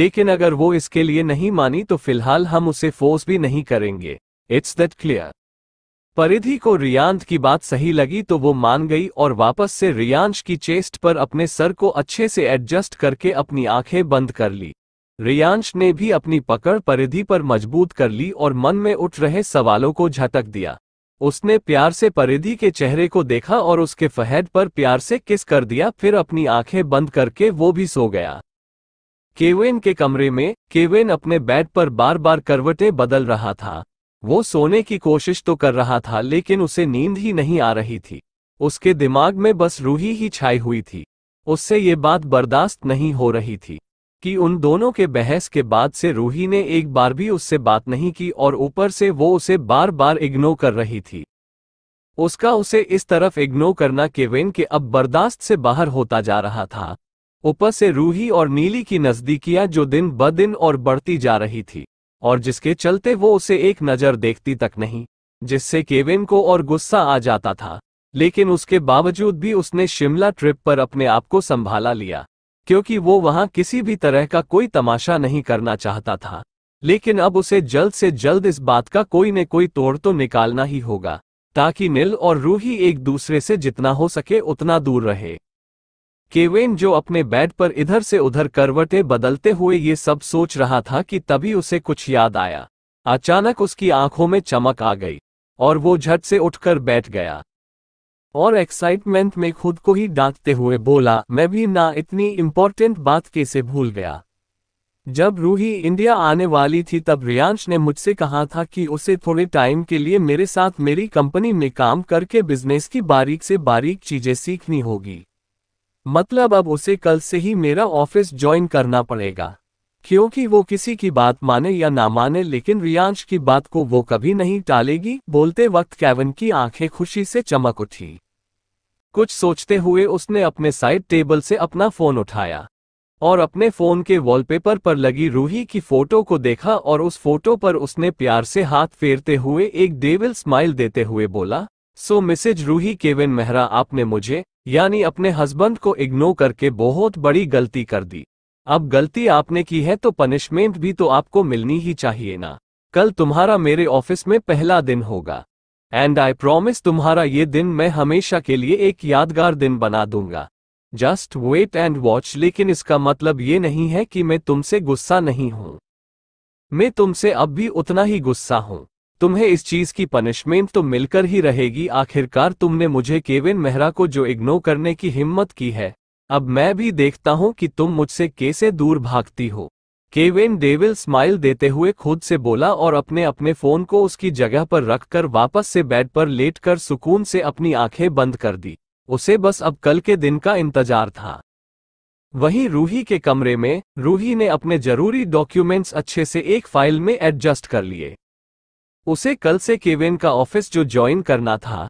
लेकिन अगर वो इसके लिए नहीं मानी तो फिलहाल हम उसे फोर्स भी नहीं करेंगे इट्स दैट क्लियर परिधि को रियांत की बात सही लगी तो वो मान गई और वापस से रियांश की चेस्ट पर अपने सर को अच्छे से एडजस्ट करके अपनी आंखें बंद कर ली रियांश ने भी अपनी पकड़ परिधि पर मजबूत कर ली और मन में उठ रहे सवालों को झटक दिया उसने प्यार से परिधि के चेहरे को देखा और उसके फहद पर प्यार से किस कर दिया फिर अपनी आंखें बंद करके वो भी सो गया केवेन के कमरे में केवेन अपने बेड पर बार बार करवटें बदल रहा था वो सोने की कोशिश तो कर रहा था लेकिन उसे नींद ही नहीं आ रही थी उसके दिमाग में बस रूही ही छाई हुई थी उससे ये बात बर्दाश्त नहीं हो रही थी कि उन दोनों के बहस के बाद से रूही ने एक बार भी उससे बात नहीं की और ऊपर से वो उसे बार बार इग्नोर कर रही थी उसका उसे इस तरफ इग्नोर करना केवेन के अब बर्दाश्त से बाहर होता जा रहा था ऊपर से रूही और नीली की नज़दीकियाँ जो दिन ब दिन और बढ़ती जा रही थी और जिसके चलते वो उसे एक नज़र देखती तक नहीं जिससे केविन को और गुस्सा आ जाता था लेकिन उसके बावजूद भी उसने शिमला ट्रिप पर अपने आप को संभाला लिया क्योंकि वो वहां किसी भी तरह का कोई तमाशा नहीं करना चाहता था लेकिन अब उसे जल्द से जल्द इस बात का कोई न कोई तोड़ तो निकालना ही होगा ताकि नील और रूही एक दूसरे से जितना हो सके उतना दूर रहे केवेन जो अपने बेड पर इधर से उधर करवटें बदलते हुए ये सब सोच रहा था कि तभी उसे कुछ याद आया अचानक उसकी आंखों में चमक आ गई और वो झट से उठकर बैठ गया और एक्साइटमेंट में खुद को ही डांटते हुए बोला मैं भी ना इतनी इम्पोर्टेंट बात कैसे भूल गया जब रूही इंडिया आने वाली थी तब रियांश ने मुझसे कहा था कि उसे थोड़े टाइम के लिए मेरे साथ मेरी कंपनी में काम करके बिजनेस की बारीक से बारीक चीजें सीखनी होगी मतलब अब उसे कल से ही मेरा ऑफिस ज्वाइन करना पड़ेगा क्योंकि वो किसी की बात माने या ना माने लेकिन रियांश की बात को वो कभी नहीं टालेगी बोलते वक्त कैवन की आंखें खुशी से चमक उठी कुछ सोचते हुए उसने अपने साइड टेबल से अपना फोन उठाया और अपने फोन के वॉलपेपर पर लगी रूही की फोटो को देखा और उस फोटो पर उसने प्यार से हाथ फेरते हुए एक डेविल स्माइल देते हुए बोला so Mrs Ruhi Kevin Mehra आपने मुझे यानी अपने हस्बैंड को इग्नोर करके बहुत बड़ी गलती कर दी अब गलती आपने की है तो पनिशमेंट भी तो आपको मिलनी ही चाहिए ना कल तुम्हारा मेरे ऑफिस में पहला दिन होगा एंड आई प्रॉमिस तुम्हारा ये दिन मैं हमेशा के लिए एक यादगार दिन बना दूंगा जस्ट वेट एंड वॉच लेकिन इसका मतलब ये नहीं है कि मैं तुमसे गुस्सा नहीं हूं मैं तुमसे अब भी उतना ही गुस्सा हूं तुम्हें इस चीज की पनिशमेंट तो मिलकर ही रहेगी आखिरकार तुमने मुझे केविन मेहरा को जो इग्नोर करने की हिम्मत की है अब मैं भी देखता हूं कि तुम मुझसे कैसे दूर भागती हो केविन डेविल स्माइल देते हुए खुद से बोला और अपने अपने फोन को उसकी जगह पर रखकर वापस से बेड पर लेटकर सुकून से अपनी आंखें बंद कर दी उसे बस अब कल के दिन का इंतजार था वहीं रूही के कमरे में रूही ने अपने जरूरी डॉक्यूमेंट्स अच्छे से एक फाइल में एडजस्ट कर लिए उसे कल से केविन का ऑफिस जो ज्वाइन करना था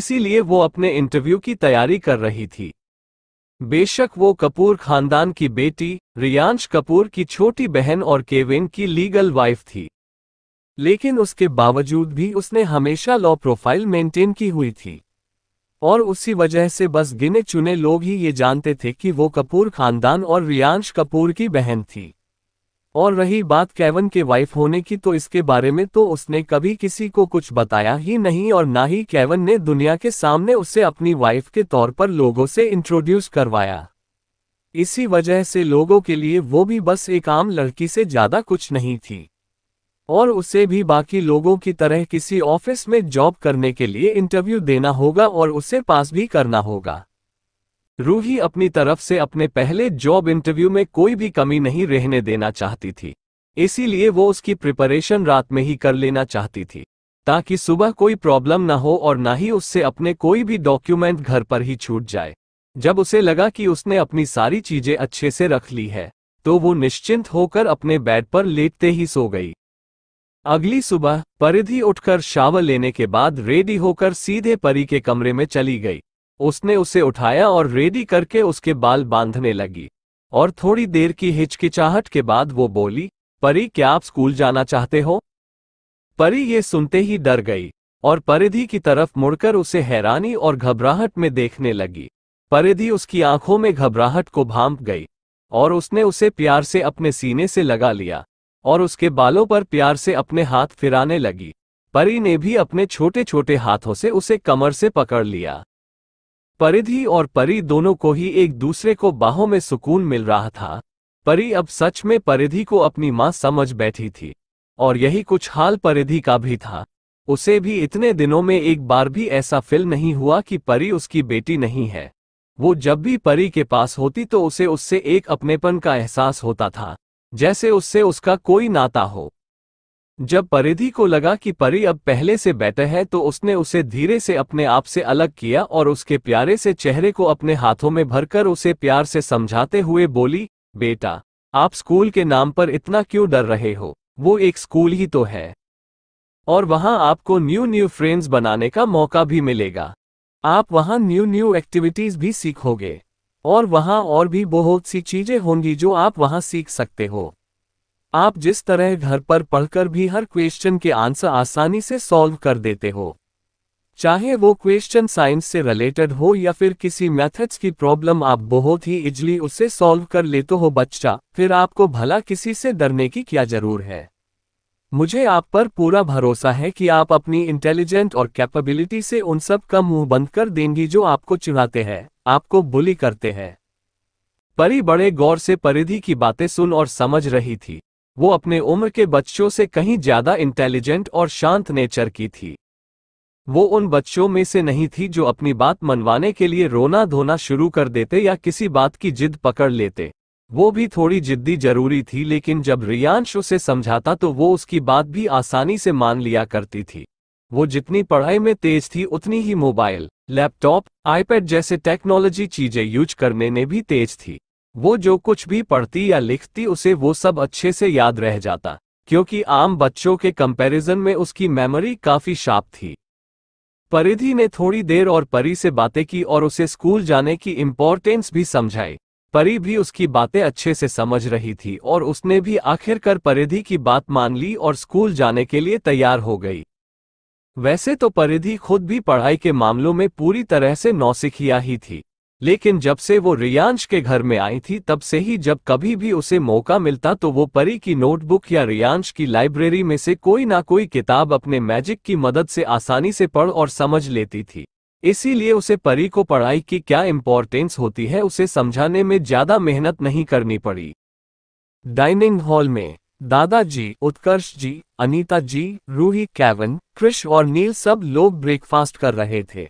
इसीलिए वो अपने इंटरव्यू की तैयारी कर रही थी बेशक वो कपूर खानदान की बेटी रियांश कपूर की छोटी बहन और केविन की लीगल वाइफ थी लेकिन उसके बावजूद भी उसने हमेशा लॉ प्रोफाइल मेंटेन की हुई थी और उसी वजह से बस गिने चुने लोग ही ये जानते थे कि वो कपूर खानदान और रियांश कपूर की बहन थी और रही बात केवन के वाइफ होने की तो इसके बारे में तो उसने कभी किसी को कुछ बताया ही नहीं और ना ही केवन ने दुनिया के सामने उसे अपनी वाइफ के तौर पर लोगों से इंट्रोड्यूस करवाया इसी वजह से लोगों के लिए वो भी बस एक आम लड़की से ज़्यादा कुछ नहीं थी और उसे भी बाकी लोगों की तरह किसी ऑफिस में जॉब करने के लिए इंटरव्यू देना होगा और उसे पास भी करना होगा रूही अपनी तरफ से अपने पहले जॉब इंटरव्यू में कोई भी कमी नहीं रहने देना चाहती थी इसीलिए वो उसकी प्रिपरेशन रात में ही कर लेना चाहती थी ताकि सुबह कोई प्रॉब्लम ना हो और ना ही उससे अपने कोई भी डॉक्यूमेंट घर पर ही छूट जाए जब उसे लगा कि उसने अपनी सारी चीजें अच्छे से रख ली है तो वो निश्चिंत होकर अपने बेड पर लेटते ही सो गई अगली सुबह परिधि उठकर शावर लेने के बाद रेडी होकर सीधे परी के कमरे में चली गई उसने उसे उठाया और रेडी करके उसके बाल बांधने लगी और थोड़ी देर की हिचकिचाहट के बाद वो बोली परी क्या आप स्कूल जाना चाहते हो परी ये सुनते ही डर गई और परिधि की तरफ मुड़कर उसे हैरानी और घबराहट में देखने लगी परिधि उसकी आंखों में घबराहट को भांप गई और उसने उसे प्यार से अपने सीने से लगा लिया और उसके बालों पर प्यार से अपने हाथ फिराने लगी परी ने भी अपने छोटे छोटे हाथों से उसे कमर से पकड़ लिया परिधि और परी दोनों को ही एक दूसरे को बाहों में सुकून मिल रहा था परी अब सच में परिधि को अपनी मां समझ बैठी थी और यही कुछ हाल परिधि का भी था उसे भी इतने दिनों में एक बार भी ऐसा फील नहीं हुआ कि परी उसकी बेटी नहीं है वो जब भी परी के पास होती तो उसे उससे एक अपनेपन का एहसास होता था जैसे उससे उसका कोई नाता हो जब परिधि को लगा कि परी अब पहले से बेहतर है तो उसने उसे धीरे से अपने आप से अलग किया और उसके प्यारे से चेहरे को अपने हाथों में भरकर उसे प्यार से समझाते हुए बोली बेटा आप स्कूल के नाम पर इतना क्यों डर रहे हो वो एक स्कूल ही तो है और वहाँ आपको न्यू न्यू फ्रेंड्स बनाने का मौका भी मिलेगा आप वहाँ न्यू न्यू एक्टिविटीज़ भी सीखोगे और वहाँ और भी बहुत सी चीज़ें होंगी जो आप वहाँ सीख सकते हो आप जिस तरह घर पर पढ़कर भी हर क्वेश्चन के आंसर आसानी से सॉल्व कर देते हो चाहे वो क्वेश्चन साइंस से रिलेटेड हो या फिर किसी मेथड्स की प्रॉब्लम आप बहुत ही इजली उसे सॉल्व कर लेते हो बच्चा फिर आपको भला किसी से डरने की क्या जरूर है मुझे आप पर पूरा भरोसा है कि आप अपनी इंटेलिजेंट और कैपेबिलिटी से उन सब का मुंह बंद कर देंगी जो आपको चुनाते हैं आपको बुली करते हैं परी बड़े गौर से परिधि की बातें सुन और समझ रही थी वो अपने उम्र के बच्चों से कहीं ज्यादा इंटेलिजेंट और शांत नेचर की थी वो उन बच्चों में से नहीं थी जो अपनी बात मनवाने के लिए रोना धोना शुरू कर देते या किसी बात की जिद पकड़ लेते वो भी थोड़ी जिद्दी जरूरी थी लेकिन जब रियांश उसे समझाता तो वो उसकी बात भी आसानी से मान लिया करती थी वो जितनी पढ़ाई में तेज थी उतनी ही मोबाइल लैपटॉप आईपैड जैसे टेक्नोलॉजी चीजें यूज करने में भी तेज थी वो जो कुछ भी पढ़ती या लिखती उसे वो सब अच्छे से याद रह जाता क्योंकि आम बच्चों के कंपैरिजन में उसकी मेमोरी काफी शार्प थी परिधि ने थोड़ी देर और परी से बातें की और उसे स्कूल जाने की इम्पोर्टेंस भी समझाई परी भी उसकी बातें अच्छे से समझ रही थी और उसने भी आखिरकार परिधि की बात मान ली और स्कूल जाने के लिए तैयार हो गई वैसे तो परिधि खुद भी पढ़ाई के मामलों में पूरी तरह से नौसिखिया ही थी लेकिन जब से वो रियांश के घर में आई थी तब से ही जब कभी भी उसे मौका मिलता तो वो परी की नोटबुक या रियांश की लाइब्रेरी में से कोई ना कोई किताब अपने मैजिक की मदद से आसानी से पढ़ और समझ लेती थी इसीलिए उसे परी को पढ़ाई की क्या इम्पोर्टेंस होती है उसे समझाने में ज्यादा मेहनत नहीं करनी पड़ी डाइनिंग हॉल में दादाजी उत्कर्ष जी अनीता जी रूही कैवन क्रिश और नील सब लोग ब्रेकफास्ट कर रहे थे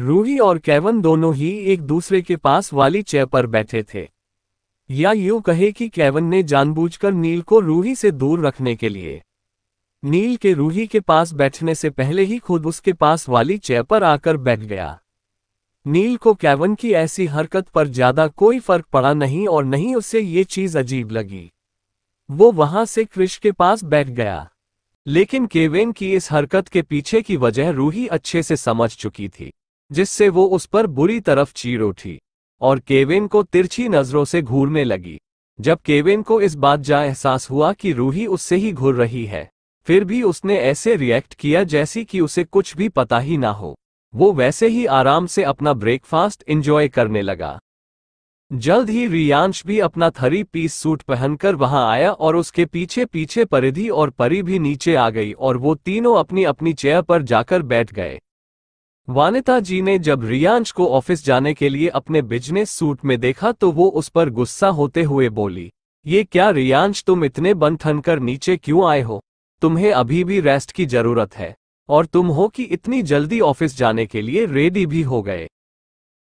रूही और केवन दोनों ही एक दूसरे के पास वाली चेयर पर बैठे थे या यूं कहे कि केवन ने जानबूझकर नील को रूही से दूर रखने के लिए नील के रूही के पास बैठने से पहले ही खुद उसके पास वाली चेयर पर आकर बैठ गया नील को केवन की ऐसी हरकत पर ज्यादा कोई फर्क पड़ा नहीं और नहीं उसे ये चीज अजीब लगी वो वहां से क्रिश के पास बैठ गया लेकिन केवेन की इस हरकत के पीछे की वजह रूही अच्छे से समझ चुकी थी जिससे वो उस पर बुरी तरफ चीर उठी और केविन को तिरछी नजरों से घूरने लगी जब केविन को इस बात जा एहसास हुआ कि रूही उससे ही घूर रही है फिर भी उसने ऐसे रिएक्ट किया जैसी कि उसे कुछ भी पता ही ना हो वो वैसे ही आराम से अपना ब्रेकफास्ट इंजॉय करने लगा जल्द ही रियांश भी अपना थरी पीस सूट पहनकर वहां आया और उसके पीछे पीछे परिधि और परी भी नीचे आ गई और वो तीनों अपनी अपनी चेयर पर जाकर बैठ गए वानिता जी ने जब रियांश को ऑफिस जाने के लिए अपने बिजनेस सूट में देखा तो वो उस पर गुस्सा होते हुए बोली ये क्या रियांश तुम इतने बन थन कर नीचे क्यों आए हो तुम्हें अभी भी रेस्ट की जरूरत है और तुम हो कि इतनी जल्दी ऑफिस जाने के लिए रेडी भी हो गए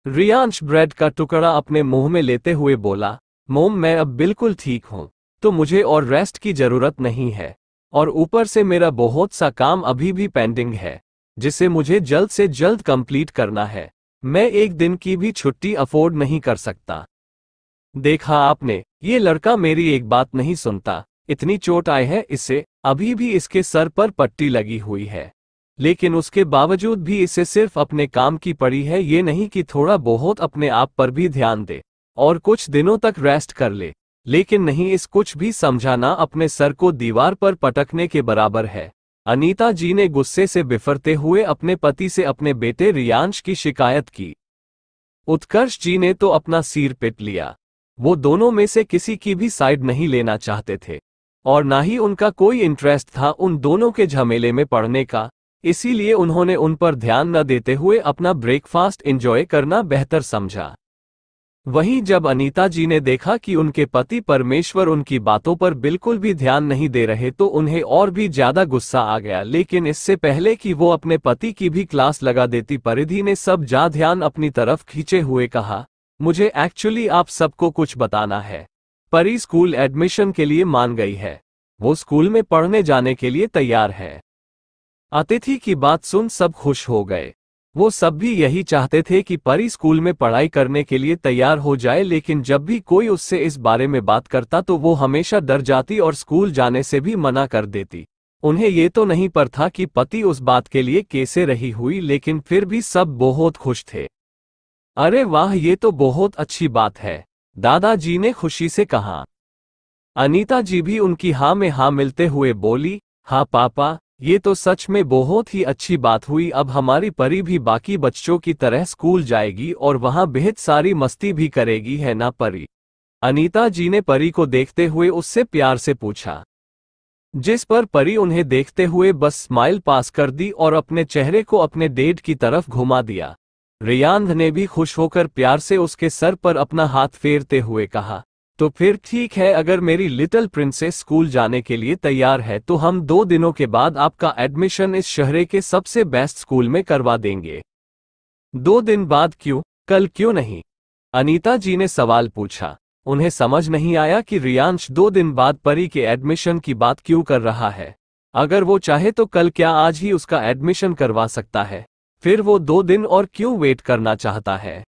रियांश ब्रेड का टुकड़ा अपने मुंह में लेते हुए बोला मोम मैं अब बिल्कुल ठीक हूं तो मुझे और रेस्ट की जरूरत नहीं है और ऊपर से मेरा बहुत सा काम अभी भी पेंडिंग है जिसे मुझे जल्द से जल्द कंप्लीट करना है मैं एक दिन की भी छुट्टी अफोर्ड नहीं कर सकता देखा आपने ये लड़का मेरी एक बात नहीं सुनता इतनी चोट आई है इसे अभी भी इसके सर पर पट्टी लगी हुई है लेकिन उसके बावजूद भी इसे सिर्फ अपने काम की पड़ी है ये नहीं कि थोड़ा बहुत अपने आप पर भी ध्यान दे और कुछ दिनों तक रेस्ट कर ले लेकिन नहीं इस कुछ भी समझाना अपने सर को दीवार पर पटकने के बराबर है अनीता जी ने गुस्से से बिफरते हुए अपने पति से अपने बेटे रियांश की शिकायत की उत्कर्ष जी ने तो अपना सिर पिट लिया वो दोनों में से किसी की भी साइड नहीं लेना चाहते थे और ना ही उनका कोई इंटरेस्ट था उन दोनों के झमेले में पड़ने का इसीलिए उन्होंने उन पर ध्यान न देते हुए अपना ब्रेकफास्ट एंजॉय करना बेहतर समझा वहीं जब अनीता जी ने देखा कि उनके पति परमेश्वर उनकी बातों पर बिल्कुल भी ध्यान नहीं दे रहे तो उन्हें और भी ज्यादा गुस्सा आ गया लेकिन इससे पहले कि वो अपने पति की भी क्लास लगा देती परिधि ने सब जा ध्यान अपनी तरफ खींचे हुए कहा मुझे एक्चुअली आप सबको कुछ बताना है परी स्कूल एडमिशन के लिए मान गई है वो स्कूल में पढ़ने जाने के लिए तैयार है अतिथि की बात सुन सब खुश हो गए वो सब भी यही चाहते थे कि परी स्कूल में पढ़ाई करने के लिए तैयार हो जाए लेकिन जब भी कोई उससे इस बारे में बात करता तो वो हमेशा डर जाती और स्कूल जाने से भी मना कर देती उन्हें ये तो नहीं पर था कि पति उस बात के लिए कैसे रही हुई लेकिन फिर भी सब बहुत खुश थे अरे वाह ये तो बहुत अच्छी बात है दादाजी ने खुशी से कहा अनीता जी भी उनकी हाँ में हाँ मिलते हुए बोली हाँ पापा ये तो सच में बहुत ही अच्छी बात हुई अब हमारी परी भी बाकी बच्चों की तरह स्कूल जाएगी और वहाँ बेहद सारी मस्ती भी करेगी है ना परी अनीता जी ने परी को देखते हुए उससे प्यार से पूछा जिस पर परी उन्हें देखते हुए बस स्माइल पास कर दी और अपने चेहरे को अपने डेट की तरफ घुमा दिया रियांध ने भी खुश होकर प्यार से उसके सर पर अपना हाथ फेरते हुए कहा तो फिर ठीक है अगर मेरी लिटिल प्रिंसेस स्कूल जाने के लिए तैयार है तो हम दो दिनों के बाद आपका एडमिशन इस शहरे के सबसे बेस्ट स्कूल में करवा देंगे दो दिन बाद क्यों कल क्यों नहीं अनीता जी ने सवाल पूछा उन्हें समझ नहीं आया कि रियांश दो दिन बाद परी के एडमिशन की बात क्यों कर रहा है अगर वो चाहे तो कल क्या आज ही उसका एडमिशन करवा सकता है फिर वो दो दिन और क्यों वेट करना चाहता है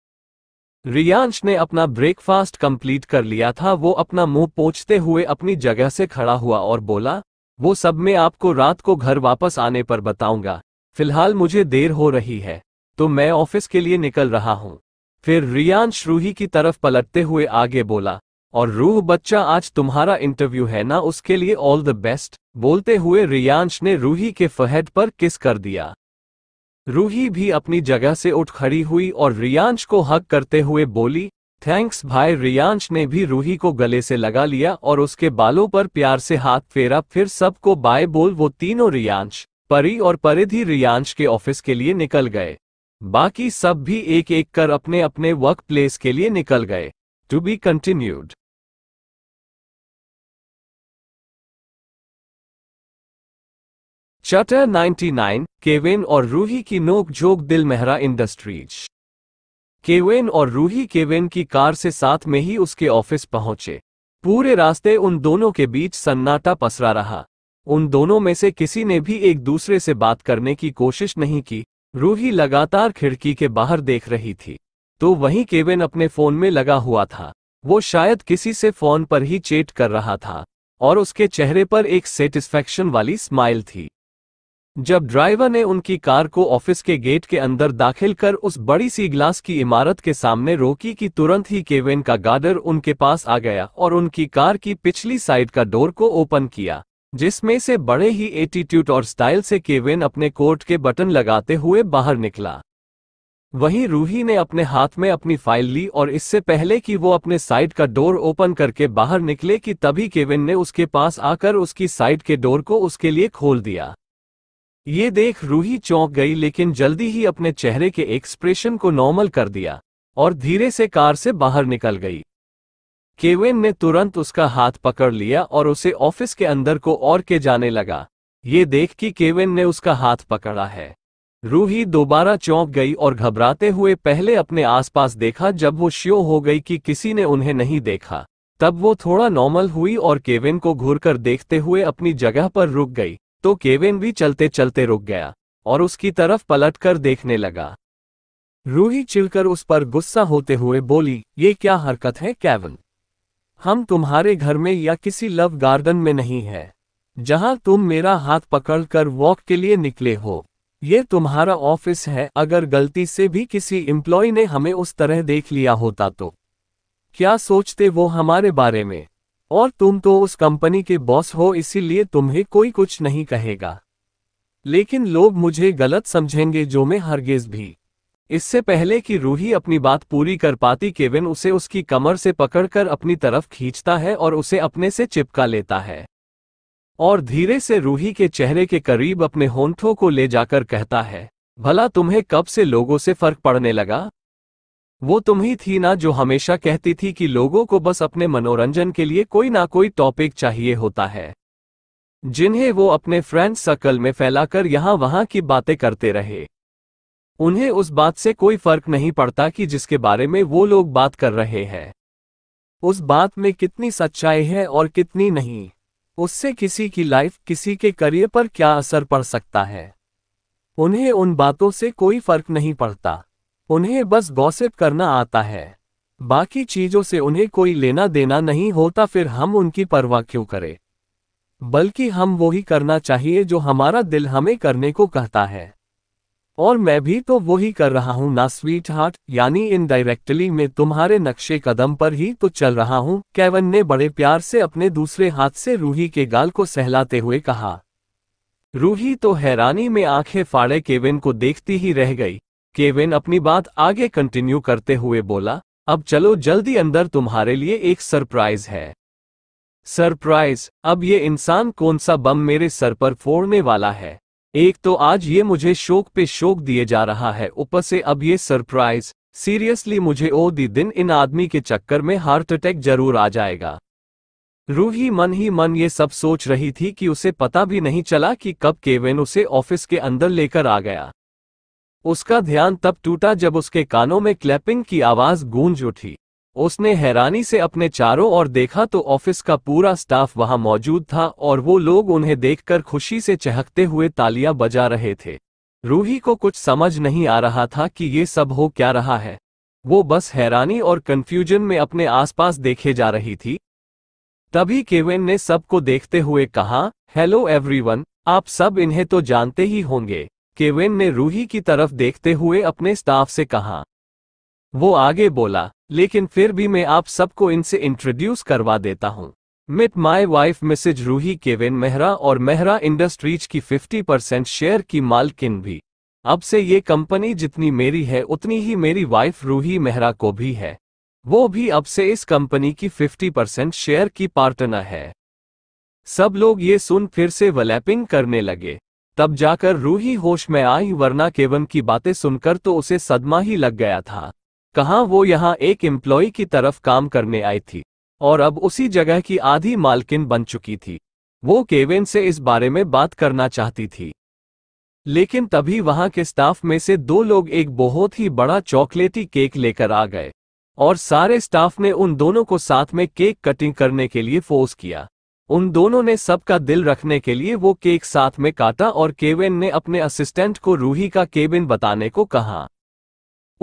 रियांश ने अपना ब्रेकफास्ट कंप्लीट कर लिया था वो अपना मुंह पोछते हुए अपनी जगह से खड़ा हुआ और बोला वो सब मैं आपको रात को घर वापस आने पर बताऊंगा फिलहाल मुझे देर हो रही है तो मैं ऑफिस के लिए निकल रहा हूँ फिर रियांश रूही की तरफ पलटते हुए आगे बोला और रूह बच्चा आज तुम्हारा इंटरव्यू है ना उसके लिए ऑल द बेस्ट बोलते हुए रियांश ने रूही के फहद पर किस कर दिया रूही भी अपनी जगह से उठ खड़ी हुई और रियांश को हक करते हुए बोली थैंक्स भाई रियांश ने भी रूही को गले से लगा लिया और उसके बालों पर प्यार से हाथ फेरा फिर सबको बाय बोल वो तीनों रियांश परी और परिधि रियांश के ऑफिस के लिए निकल गए बाकी सब भी एक एक कर अपने अपने वर्क प्लेस के लिए निकल गए to be continued chapter 99 Kevin और रूही की नोक जोक दिल मेहरा इंडस्ट्रीज केवेन और रूही केवेन की कार से साथ में ही उसके ऑफिस पहुंचे पूरे रास्ते उन दोनों के बीच सन्नाटा पसरा रहा उन दोनों में से किसी ने भी एक दूसरे से बात करने की कोशिश नहीं की रूही लगातार खिड़की के बाहर देख रही थी तो वहीं केवेन अपने फोन में लगा हुआ था वो शायद किसी से फोन पर ही चेट कर रहा था और उसके चेहरे पर एक सेटिस्फैक्शन वाली स्माइल थी जब ड्राइवर ने उनकी कार को ऑफिस के गेट के अंदर दाखिल कर उस बड़ी सी ग्लास की इमारत के सामने रोकी कि तुरंत ही केविन का गार्डर उनके पास आ गया और उनकी कार की पिछली साइड का डोर को ओपन किया जिसमें से बड़े ही एटीट्यूड और स्टाइल से केविन अपने कोट के बटन लगाते हुए बाहर निकला वहीं रूही ने अपने हाथ में अपनी फाइल ली और इससे पहले कि वो अपने साइड का डोर ओपन करके बाहर निकले कि तभी केविन ने उसके पास आकर उसकी साइड के डोर को उसके लिए खोल दिया ये देख रूही चौंक गई लेकिन जल्दी ही अपने चेहरे के एक्सप्रेशन को नॉर्मल कर दिया और धीरे से कार से बाहर निकल गई केवेन ने तुरंत उसका हाथ पकड़ लिया और उसे ऑफिस के अंदर को और के जाने लगा ये देख कि केविन ने उसका हाथ पकड़ा है रूही दोबारा चौंक गई और घबराते हुए पहले अपने आसपास देखा जब वो श्यो हो गई कि किसी ने उन्हें नहीं देखा तब वो थोड़ा नॉर्मल हुई और केविन को घूरकर देखते हुए अपनी जगह पर रुक गई तो केविन भी चलते चलते रुक गया और उसकी तरफ पलट कर देखने लगा रूही चिलकर उस पर गुस्सा होते हुए बोली ये क्या हरकत है कैवन हम तुम्हारे घर में या किसी लव गार्डन में नहीं है जहां तुम मेरा हाथ पकड़कर वॉक के लिए निकले हो ये तुम्हारा ऑफिस है अगर गलती से भी किसी एम्प्लॉय ने हमें उस तरह देख लिया होता तो क्या सोचते वो हमारे बारे में और तुम तो उस कंपनी के बॉस हो इसीलिए तुम्हें कोई कुछ नहीं कहेगा लेकिन लोग मुझे गलत समझेंगे जो मैं हरगिज भी इससे पहले कि रूही अपनी बात पूरी कर पाती केविन उसे उसकी कमर से पकड़कर अपनी तरफ खींचता है और उसे अपने से चिपका लेता है और धीरे से रूही के चेहरे के करीब अपने होंठों को ले जाकर कहता है भला तुम्हें कब से लोगों से फर्क पड़ने लगा वो तुम ही थी ना जो हमेशा कहती थी कि लोगों को बस अपने मनोरंजन के लिए कोई ना कोई टॉपिक चाहिए होता है जिन्हें वो अपने फ्रेंड सर्कल में फैलाकर यहां वहां की बातें करते रहे उन्हें उस बात से कोई फर्क नहीं पड़ता कि जिसके बारे में वो लोग बात कर रहे हैं उस बात में कितनी सच्चाई है और कितनी नहीं उससे किसी की लाइफ किसी के करियर पर क्या असर पड़ सकता है उन्हें उन बातों से कोई फर्क नहीं पड़ता उन्हें बस गॉसिप करना आता है बाकी चीजों से उन्हें कोई लेना देना नहीं होता फिर हम उनकी परवाह क्यों करें बल्कि हम वही करना चाहिए जो हमारा दिल हमें करने को कहता है और मैं भी तो वही कर रहा हूं ना स्वीट हार्ट यानी इनडायरेक्टली मैं तुम्हारे नक्शे कदम पर ही तो चल रहा हूं कैवन ने बड़े प्यार से अपने दूसरे हाथ से रूही के गाल को सहलाते हुए कहा रूही तो हैरानी में आंखें फाड़े केविन को देखती ही रह गई केविन अपनी बात आगे कंटिन्यू करते हुए बोला अब चलो जल्दी अंदर तुम्हारे लिए एक सरप्राइज है सरप्राइज अब ये इंसान कौन सा बम मेरे सर पर फोड़ने वाला है एक तो आज ये मुझे शोक पे शोक दिए जा रहा है ऊपर से अब ये सरप्राइज सीरियसली मुझे ओ दी दिन इन आदमी के चक्कर में हार्ट अटैक जरूर आ जाएगा रूही मन ही मन ये सब सोच रही थी कि उसे पता भी नहीं चला कि कब केविन उसे ऑफिस के अंदर लेकर आ गया उसका ध्यान तब टूटा जब उसके कानों में क्लैपिंग की आवाज गूंज उठी उसने हैरानी से अपने चारों ओर देखा तो ऑफिस का पूरा स्टाफ वहां मौजूद था और वो लोग उन्हें देखकर खुशी से चहकते हुए तालियां बजा रहे थे रूही को कुछ समझ नहीं आ रहा था कि ये सब हो क्या रहा है वो बस हैरानी और कंफ्यूजन में अपने आसपास देखे जा रही थी तभी केविन ने सबको देखते हुए कहा हेलो एवरीवन, आप सब इन्हें तो जानते ही होंगे केविन ने रूही की तरफ देखते हुए अपने स्टाफ से कहा वो आगे बोला लेकिन फिर भी मैं आप सबको इनसे इंट्रोड्यूस करवा देता हूँ meet my wife Mrs Ruhi Kevin Mehra और मेहरा इंडस्ट्रीज की 50 परसेंट शेयर की मालकिन भी अब से ये कंपनी जितनी मेरी है उतनी ही मेरी वाइफ रूही मेहरा को भी है वो भी अब से इस कंपनी की 50 परसेंट शेयर की पार्टनर है सब लोग ये सुन फिर से वलैपिंग करने लगे तब जाकर रूही होश में आई वरना केवम की बातें सुनकर तो उसे सदमा ही लग गया था कहाँ वो यहाँ एक एम्प्लॉय की तरफ काम करने आई थी और अब उसी जगह की आधी मालकिन बन चुकी थी वो केवेन से इस बारे में बात करना चाहती थी लेकिन तभी वहां के स्टाफ में से दो लोग एक बहुत ही बड़ा चॉकलेटी केक लेकर आ गए और सारे स्टाफ ने उन दोनों को साथ में केक कटिंग करने के लिए फोर्स किया उन दोनों ने सबका दिल रखने के लिए वो केक साथ में काटा और केविन ने अपने असिस्टेंट को रूही का केबिन बताने को कहा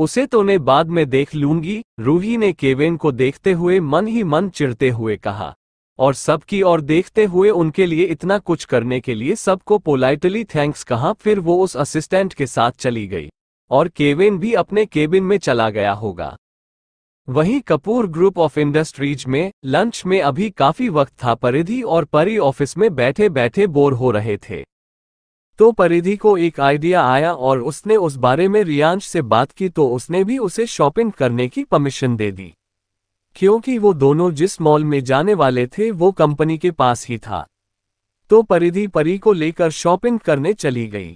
उसे तो ने बाद में देख लूंगी रूही ने केविन को देखते हुए मन ही मन चिढ़ते हुए कहा और सबकी ओर देखते हुए उनके लिए इतना कुछ करने के लिए सबको पोलाइटली थैंक्स कहा फिर वो उस असिस्टेंट के साथ चली गई और केविन भी अपने केबिन में चला गया होगा वहीं कपूर ग्रुप ऑफ इंडस्ट्रीज में लंच में अभी काफी वक्त था परिधि और परी ऑफिस में बैठे बैठे बोर हो रहे थे तो परिधि को एक आइडिया आया और उसने उस बारे में रियांश से बात की तो उसने भी उसे शॉपिंग करने की परमिशन दे दी क्योंकि वो दोनों जिस मॉल में जाने वाले थे वो कंपनी के पास ही था तो परिधि परी को लेकर शॉपिंग करने चली गई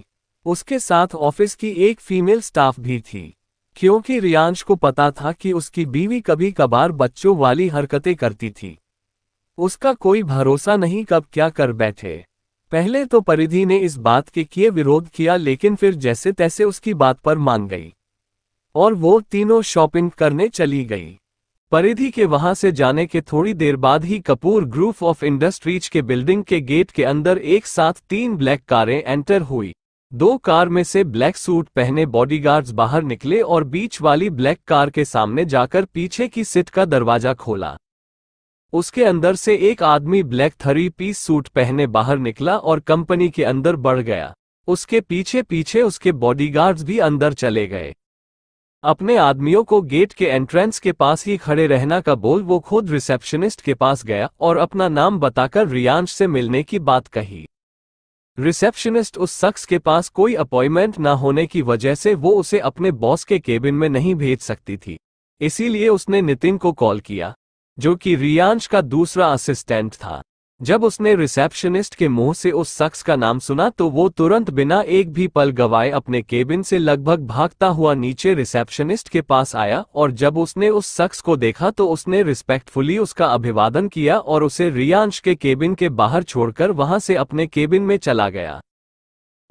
उसके साथ ऑफिस की एक फीमेल स्टाफ भी थी क्योंकि रियांश को पता था कि उसकी बीवी कभी कभार बच्चों वाली हरकतें करती थी उसका कोई भरोसा नहीं कब क्या कर बैठे पहले तो परिधि ने इस बात के किए विरोध किया लेकिन फिर जैसे तैसे उसकी बात पर मान गई और वो तीनों शॉपिंग करने चली गई परिधि के वहां से जाने के थोड़ी देर बाद ही कपूर ग्रुप ऑफ इंडस्ट्रीज के बिल्डिंग के गेट के अंदर एक साथ तीन ब्लैक कारें एंटर हुई दो कार में से ब्लैक सूट पहने बॉडीगार्ड्स बाहर निकले और बीच वाली ब्लैक कार के सामने जाकर पीछे की सिट का दरवाजा खोला उसके अंदर से एक आदमी ब्लैक थ्री पीस सूट पहने बाहर निकला और कंपनी के अंदर बढ़ गया उसके पीछे पीछे उसके बॉडीगार्ड्स भी अंदर चले गए अपने आदमियों को गेट के एंट्रेंस के पास ही खड़े रहना का बोल वो खुद रिसेप्शनिस्ट के पास गया और अपना नाम बताकर रियांश से मिलने की बात कही रिसेप्शनिस्ट उस शख्स के पास कोई अपॉइंटमेंट ना होने की वजह से वो उसे अपने बॉस के केबिन में नहीं भेज सकती थी इसीलिए उसने नितिन को कॉल किया जो कि रियांश का दूसरा असिस्टेंट था जब उसने रिसेप्शनिस्ट के मुंह से उस शख्स का नाम सुना तो वो तुरंत बिना एक भी पल गवाए अपने केबिन से लगभग भागता हुआ नीचे रिसेप्शनिस्ट के पास आया और जब उसने उस शख्स को देखा तो उसने रिस्पेक्टफुली उसका अभिवादन किया और उसे रियांश के केबिन के बाहर छोड़कर वहां से अपने केबिन में चला गया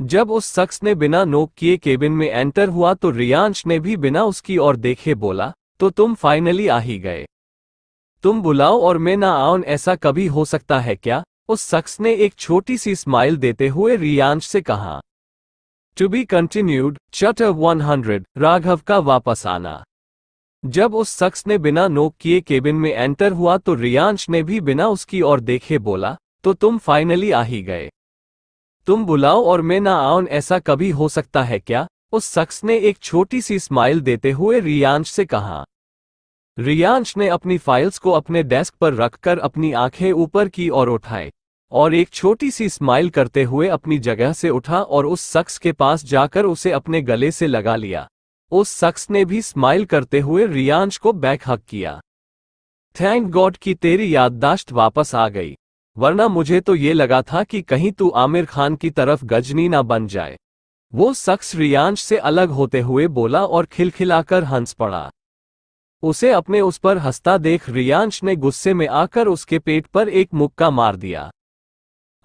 जब उस शख्स ने बिना नोक किए केबिन में एंटर हुआ तो रियांश ने भी बिना उसकी और देखे बोला तो तुम फाइनली आ ही गए तुम बुलाओ और मैं ना आऊं ऐसा कभी हो सकता है क्या उस शख्स ने एक छोटी सी स्माइल देते हुए रियांश से कहा टू बी कंटिन्यूड चटर 100 राघव का वापस आना जब उस शख्स ने बिना नोक किए केबिन में एंटर हुआ तो रियांश ने भी बिना उसकी ओर देखे बोला तो तुम फाइनली आ ही गए तुम बुलाओ और मैं ना आऊं ऐसा कभी हो सकता है क्या उस शख्स ने एक छोटी सी स्माइल देते हुए रियांश से कहा रियांश ने अपनी फाइल्स को अपने डेस्क पर रखकर अपनी आंखें ऊपर की ओर उठाए और एक छोटी सी स्माइल करते हुए अपनी जगह से उठा और उस शख्स के पास जाकर उसे अपने गले से लगा लिया उस शख्स ने भी स्माइल करते हुए रियांश को बैक हक किया थैंक गॉड की तेरी याददाश्त वापस आ गई वरना मुझे तो ये लगा था कि कहीं तू आमिर खान की तरफ गजनी ना बन जाए वो शख्स रियांश से अलग होते हुए बोला और खिलखिलाकर हंस पड़ा उसे अपने उस पर हंसता देख रियांश ने गुस्से में आकर उसके पेट पर एक मुक्का मार दिया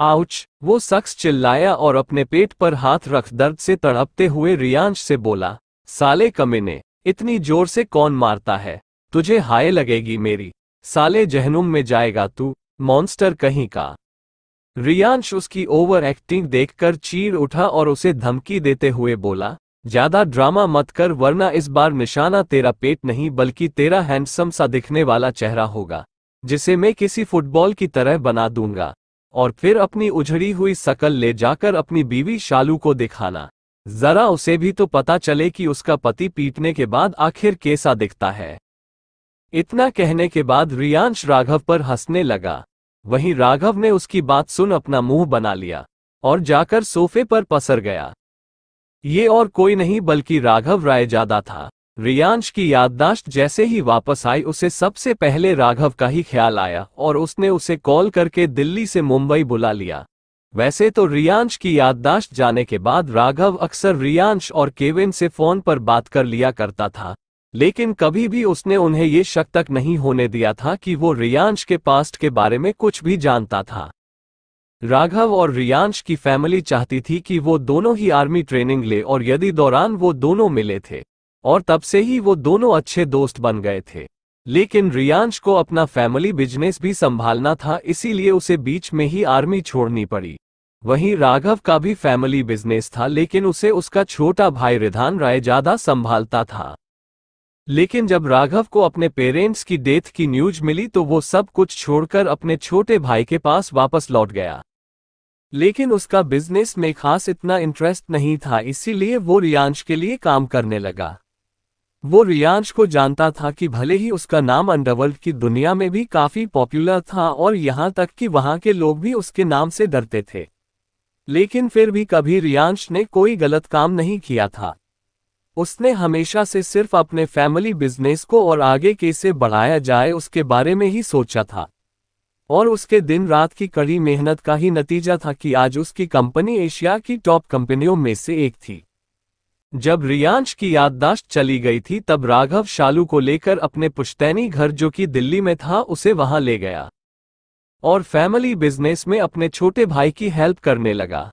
आउच वो शख्स चिल्लाया और अपने पेट पर हाथ रख दर्द से तड़पते हुए रियांश से बोला साले कमीने इतनी जोर से कौन मारता है तुझे हाय लगेगी मेरी साले जहनुम में जाएगा तू मॉन्स्टर कहीं का रियांश उसकी ओवर एक्टिंग देखकर चीर उठा और उसे धमकी देते हुए बोला ज्यादा ड्रामा मत कर वरना इस बार निशाना तेरा पेट नहीं बल्कि तेरा हैंडसम सा दिखने वाला चेहरा होगा जिसे मैं किसी फुटबॉल की तरह बना दूंगा और फिर अपनी उजड़ी हुई शकल ले जाकर अपनी बीवी शालू को दिखाना जरा उसे भी तो पता चले कि उसका पति पीटने के बाद आखिर कैसा दिखता है इतना कहने के बाद रियांश राघव पर हंसने लगा वहीं राघव ने उसकी बात सुन अपना मुंह बना लिया और जाकर सोफे पर पसर गया ये और कोई नहीं बल्कि राघव राय जादा था रियांश की याददाश्त जैसे ही वापस आई उसे सबसे पहले राघव का ही ख्याल आया और उसने उसे कॉल करके दिल्ली से मुंबई बुला लिया वैसे तो रियांश की याददाश्त जाने के बाद राघव अक्सर रियांश और केविन से फोन पर बात कर लिया करता था लेकिन कभी भी उसने उन्हें ये शक तक नहीं होने दिया था कि वो रियांश के पास्ट के बारे में कुछ भी जानता था राघव और रियांश की फैमिली चाहती थी कि वो दोनों ही आर्मी ट्रेनिंग ले और यदि दौरान वो दोनों मिले थे और तब से ही वो दोनों अच्छे दोस्त बन गए थे लेकिन रियांश को अपना फैमिली बिजनेस भी संभालना था इसीलिए उसे बीच में ही आर्मी छोड़नी पड़ी वहीं राघव का भी फैमिली बिजनेस था लेकिन उसे उसका छोटा भाई रिधान राय ज्यादा संभालता था लेकिन जब राघव को अपने पेरेंट्स की डेथ की न्यूज मिली तो वो सब कुछ छोड़कर अपने छोटे भाई के पास वापस लौट गया लेकिन उसका बिजनेस में खास इतना इंटरेस्ट नहीं था इसीलिए वो रियांश के लिए काम करने लगा वो रियांश को जानता था कि भले ही उसका नाम अंडरवर्ल्ड की दुनिया में भी काफी पॉपुलर था और यहाँ तक कि वहाँ के लोग भी उसके नाम से डरते थे लेकिन फिर भी कभी रियांश ने कोई गलत काम नहीं किया था उसने हमेशा से सिर्फ अपने फैमिली बिजनेस को और आगे कैसे बढ़ाया जाए उसके बारे में ही सोचा था और उसके दिन रात की कड़ी मेहनत का ही नतीजा था कि आज उसकी कंपनी एशिया की टॉप कंपनियों में से एक थी जब रियांश की याददाश्त चली गई थी तब राघव शालू को लेकर अपने पुश्तैनी घर जो कि दिल्ली में था उसे वहां ले गया और फैमिली बिजनेस में अपने छोटे भाई की हेल्प करने लगा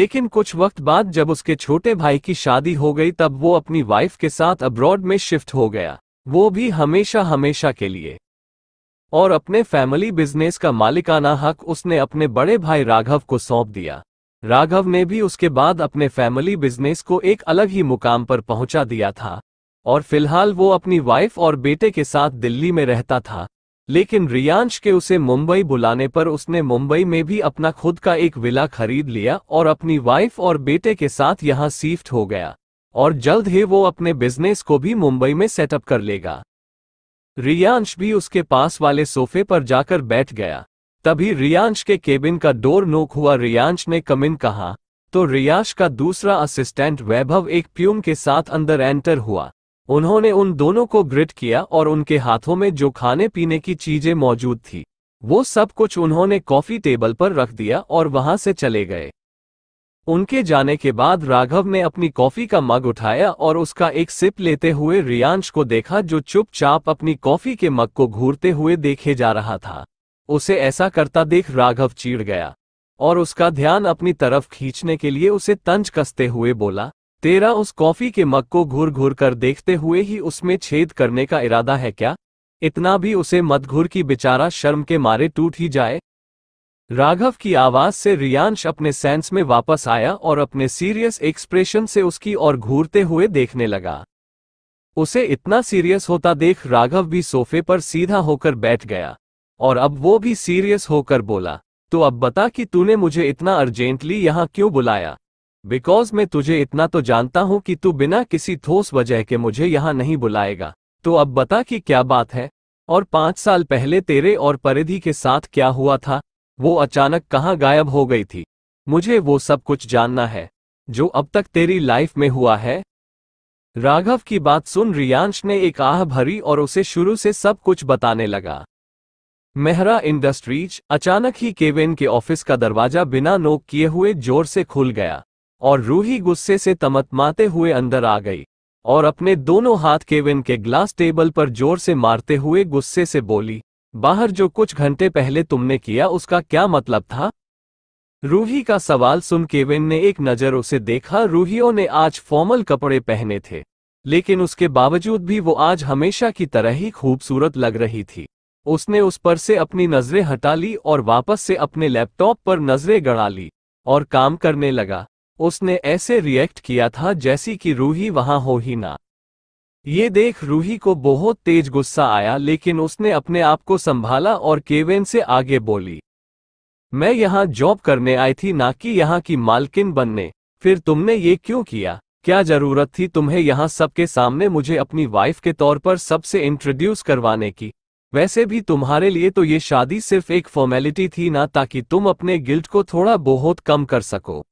लेकिन कुछ वक्त बाद जब उसके छोटे भाई की शादी हो गई तब वो अपनी वाइफ के साथ अब्रॉड में शिफ्ट हो गया वो भी हमेशा हमेशा के लिए और अपने फैमिली बिजनेस का मालिकाना हक उसने अपने बड़े भाई राघव को सौंप दिया राघव ने भी उसके बाद अपने फैमिली बिजनेस को एक अलग ही मुकाम पर पहुंचा दिया था और फिलहाल वो अपनी वाइफ और बेटे के साथ दिल्ली में रहता था लेकिन रियांश के उसे मुंबई बुलाने पर उसने मुंबई में भी अपना खुद का एक विला खरीद लिया और अपनी वाइफ और बेटे के साथ यहाँ सीफ्ट हो गया और जल्द ही वो अपने बिजनेस को भी मुंबई में सेटअप कर लेगा रियांश भी उसके पास वाले सोफे पर जाकर बैठ गया तभी रियांश के केबिन का डोर नोक हुआ रियांश ने कमिन कहा तो रियाश का दूसरा असिस्टेंट वैभव एक प्यूम के साथ अंदर एंटर हुआ उन्होंने उन दोनों को ग्रिट किया और उनके हाथों में जो खाने पीने की चीजें मौजूद थी वो सब कुछ उन्होंने कॉफी टेबल पर रख दिया और वहां से चले गए उनके जाने के बाद राघव ने अपनी कॉफी का मग उठाया और उसका एक सिप लेते हुए रियांश को देखा जो चुपचाप अपनी कॉफी के मग को घूरते हुए देखे जा रहा था उसे ऐसा करता देख राघव चीड़ गया और उसका ध्यान अपनी तरफ खींचने के लिए उसे तंज कसते हुए बोला तेरा उस कॉफी के मग को घूर घूर कर देखते हुए ही उसमें छेद करने का इरादा है क्या इतना भी उसे मत घूर की बेचारा शर्म के मारे टूट ही जाए राघव की आवाज से रियांश अपने सेंस में वापस आया और अपने सीरियस एक्सप्रेशन से उसकी ओर घूरते हुए देखने लगा उसे इतना सीरियस होता देख राघव भी सोफे पर सीधा होकर बैठ गया और अब वो भी सीरियस होकर बोला तो अब बता कि तूने मुझे इतना अर्जेंटली यहाँ क्यों बुलाया बिकॉज मैं तुझे इतना तो जानता हूं कि तू बिना किसी ठोस वजह के मुझे यहाँ नहीं बुलाएगा तो अब बता कि क्या बात है और पांच साल पहले तेरे और परिधि के साथ क्या हुआ था वो अचानक कहाँ गायब हो गई थी मुझे वो सब कुछ जानना है जो अब तक तेरी लाइफ में हुआ है राघव की बात सुन रियांश ने एक आह भरी और उसे शुरू से सब कुछ बताने लगा मेहरा इंडस्ट्रीज अचानक ही केवेन के ऑफिस का दरवाजा बिना नोक किए हुए जोर से खुल गया और रूही गुस्से से तमतमाते हुए अंदर आ गई और अपने दोनों हाथ केविन के ग्लास टेबल पर जोर से मारते हुए गुस्से से बोली बाहर जो कुछ घंटे पहले तुमने किया उसका क्या मतलब था रूही का सवाल सुन केविन ने एक नज़र उसे देखा रूहियों ने आज फॉर्मल कपड़े पहने थे लेकिन उसके बावजूद भी वो आज हमेशा की तरह ही खूबसूरत लग रही थी उसने उस पर से अपनी नज़रें हटा ली और वापस से अपने लैपटॉप पर नज़रें गड़ा ली और काम करने लगा उसने ऐसे रिएक्ट किया था जैसी कि रूही वहां हो ही ना ये देख रूही को बहुत तेज गुस्सा आया लेकिन उसने अपने आप को संभाला और केवेन से आगे बोली मैं यहाँ जॉब करने आई थी ना कि यहाँ की मालकिन बनने फिर तुमने ये क्यों किया क्या जरूरत थी तुम्हें यहाँ सबके सामने मुझे अपनी वाइफ के तौर पर सबसे इंट्रोड्यूस करवाने की वैसे भी तुम्हारे लिए तो ये शादी सिर्फ एक फॉर्मेलिटी थी ना ताकि तुम अपने गिल्ट को थोड़ा बहुत कम कर सको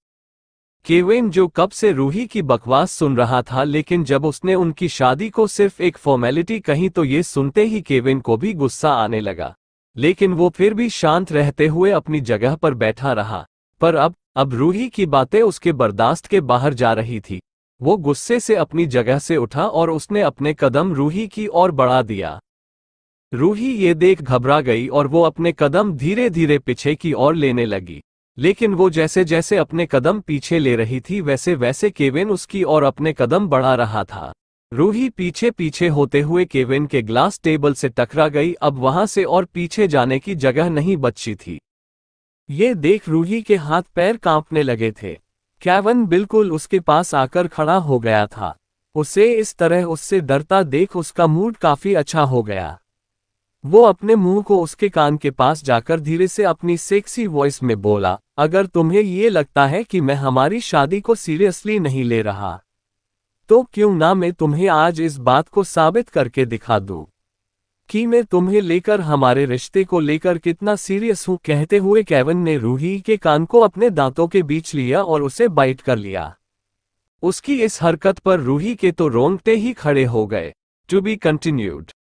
केवेन जो कब से रूही की बकवास सुन रहा था लेकिन जब उसने उनकी शादी को सिर्फ एक फॉर्मेलिटी कही तो ये सुनते ही केवेन को भी गुस्सा आने लगा लेकिन वो फिर भी शांत रहते हुए अपनी जगह पर बैठा रहा पर अब अब रूही की बातें उसके बर्दाश्त के बाहर जा रही थी वो गुस्से से अपनी जगह से उठा और उसने अपने कदम रूही की ओर बढ़ा दिया रूही ये देख घबरा गई और वो अपने कदम धीरे धीरे पीछे की ओर लेने लगी लेकिन वो जैसे जैसे अपने कदम पीछे ले रही थी वैसे वैसे केविन उसकी और अपने कदम बढ़ा रहा था रूही पीछे पीछे होते हुए केविन के ग्लास टेबल से टकरा गई अब वहां से और पीछे जाने की जगह नहीं बची थी ये देख रूही के हाथ पैर कांपने लगे थे कैवन बिल्कुल उसके पास आकर खड़ा हो गया था उसे इस तरह उससे डरता देख उसका मूड काफी अच्छा हो गया वो अपने मुंह को उसके कान के पास जाकर धीरे से अपनी सेक्सी वॉइस में बोला अगर तुम्हें ये लगता है कि मैं हमारी शादी को सीरियसली नहीं ले रहा तो क्यों ना मैं तुम्हें आज इस बात को साबित करके दिखा दूं कि मैं तुम्हें लेकर हमारे रिश्ते को लेकर कितना सीरियस हूं कहते हुए केवन ने रूही के कान को अपने दांतों के बीच लिया और उसे बाइट कर लिया उसकी इस हरकत पर रूही के तो रोंगटे ही खड़े हो गए टू बी कंटिन्यूड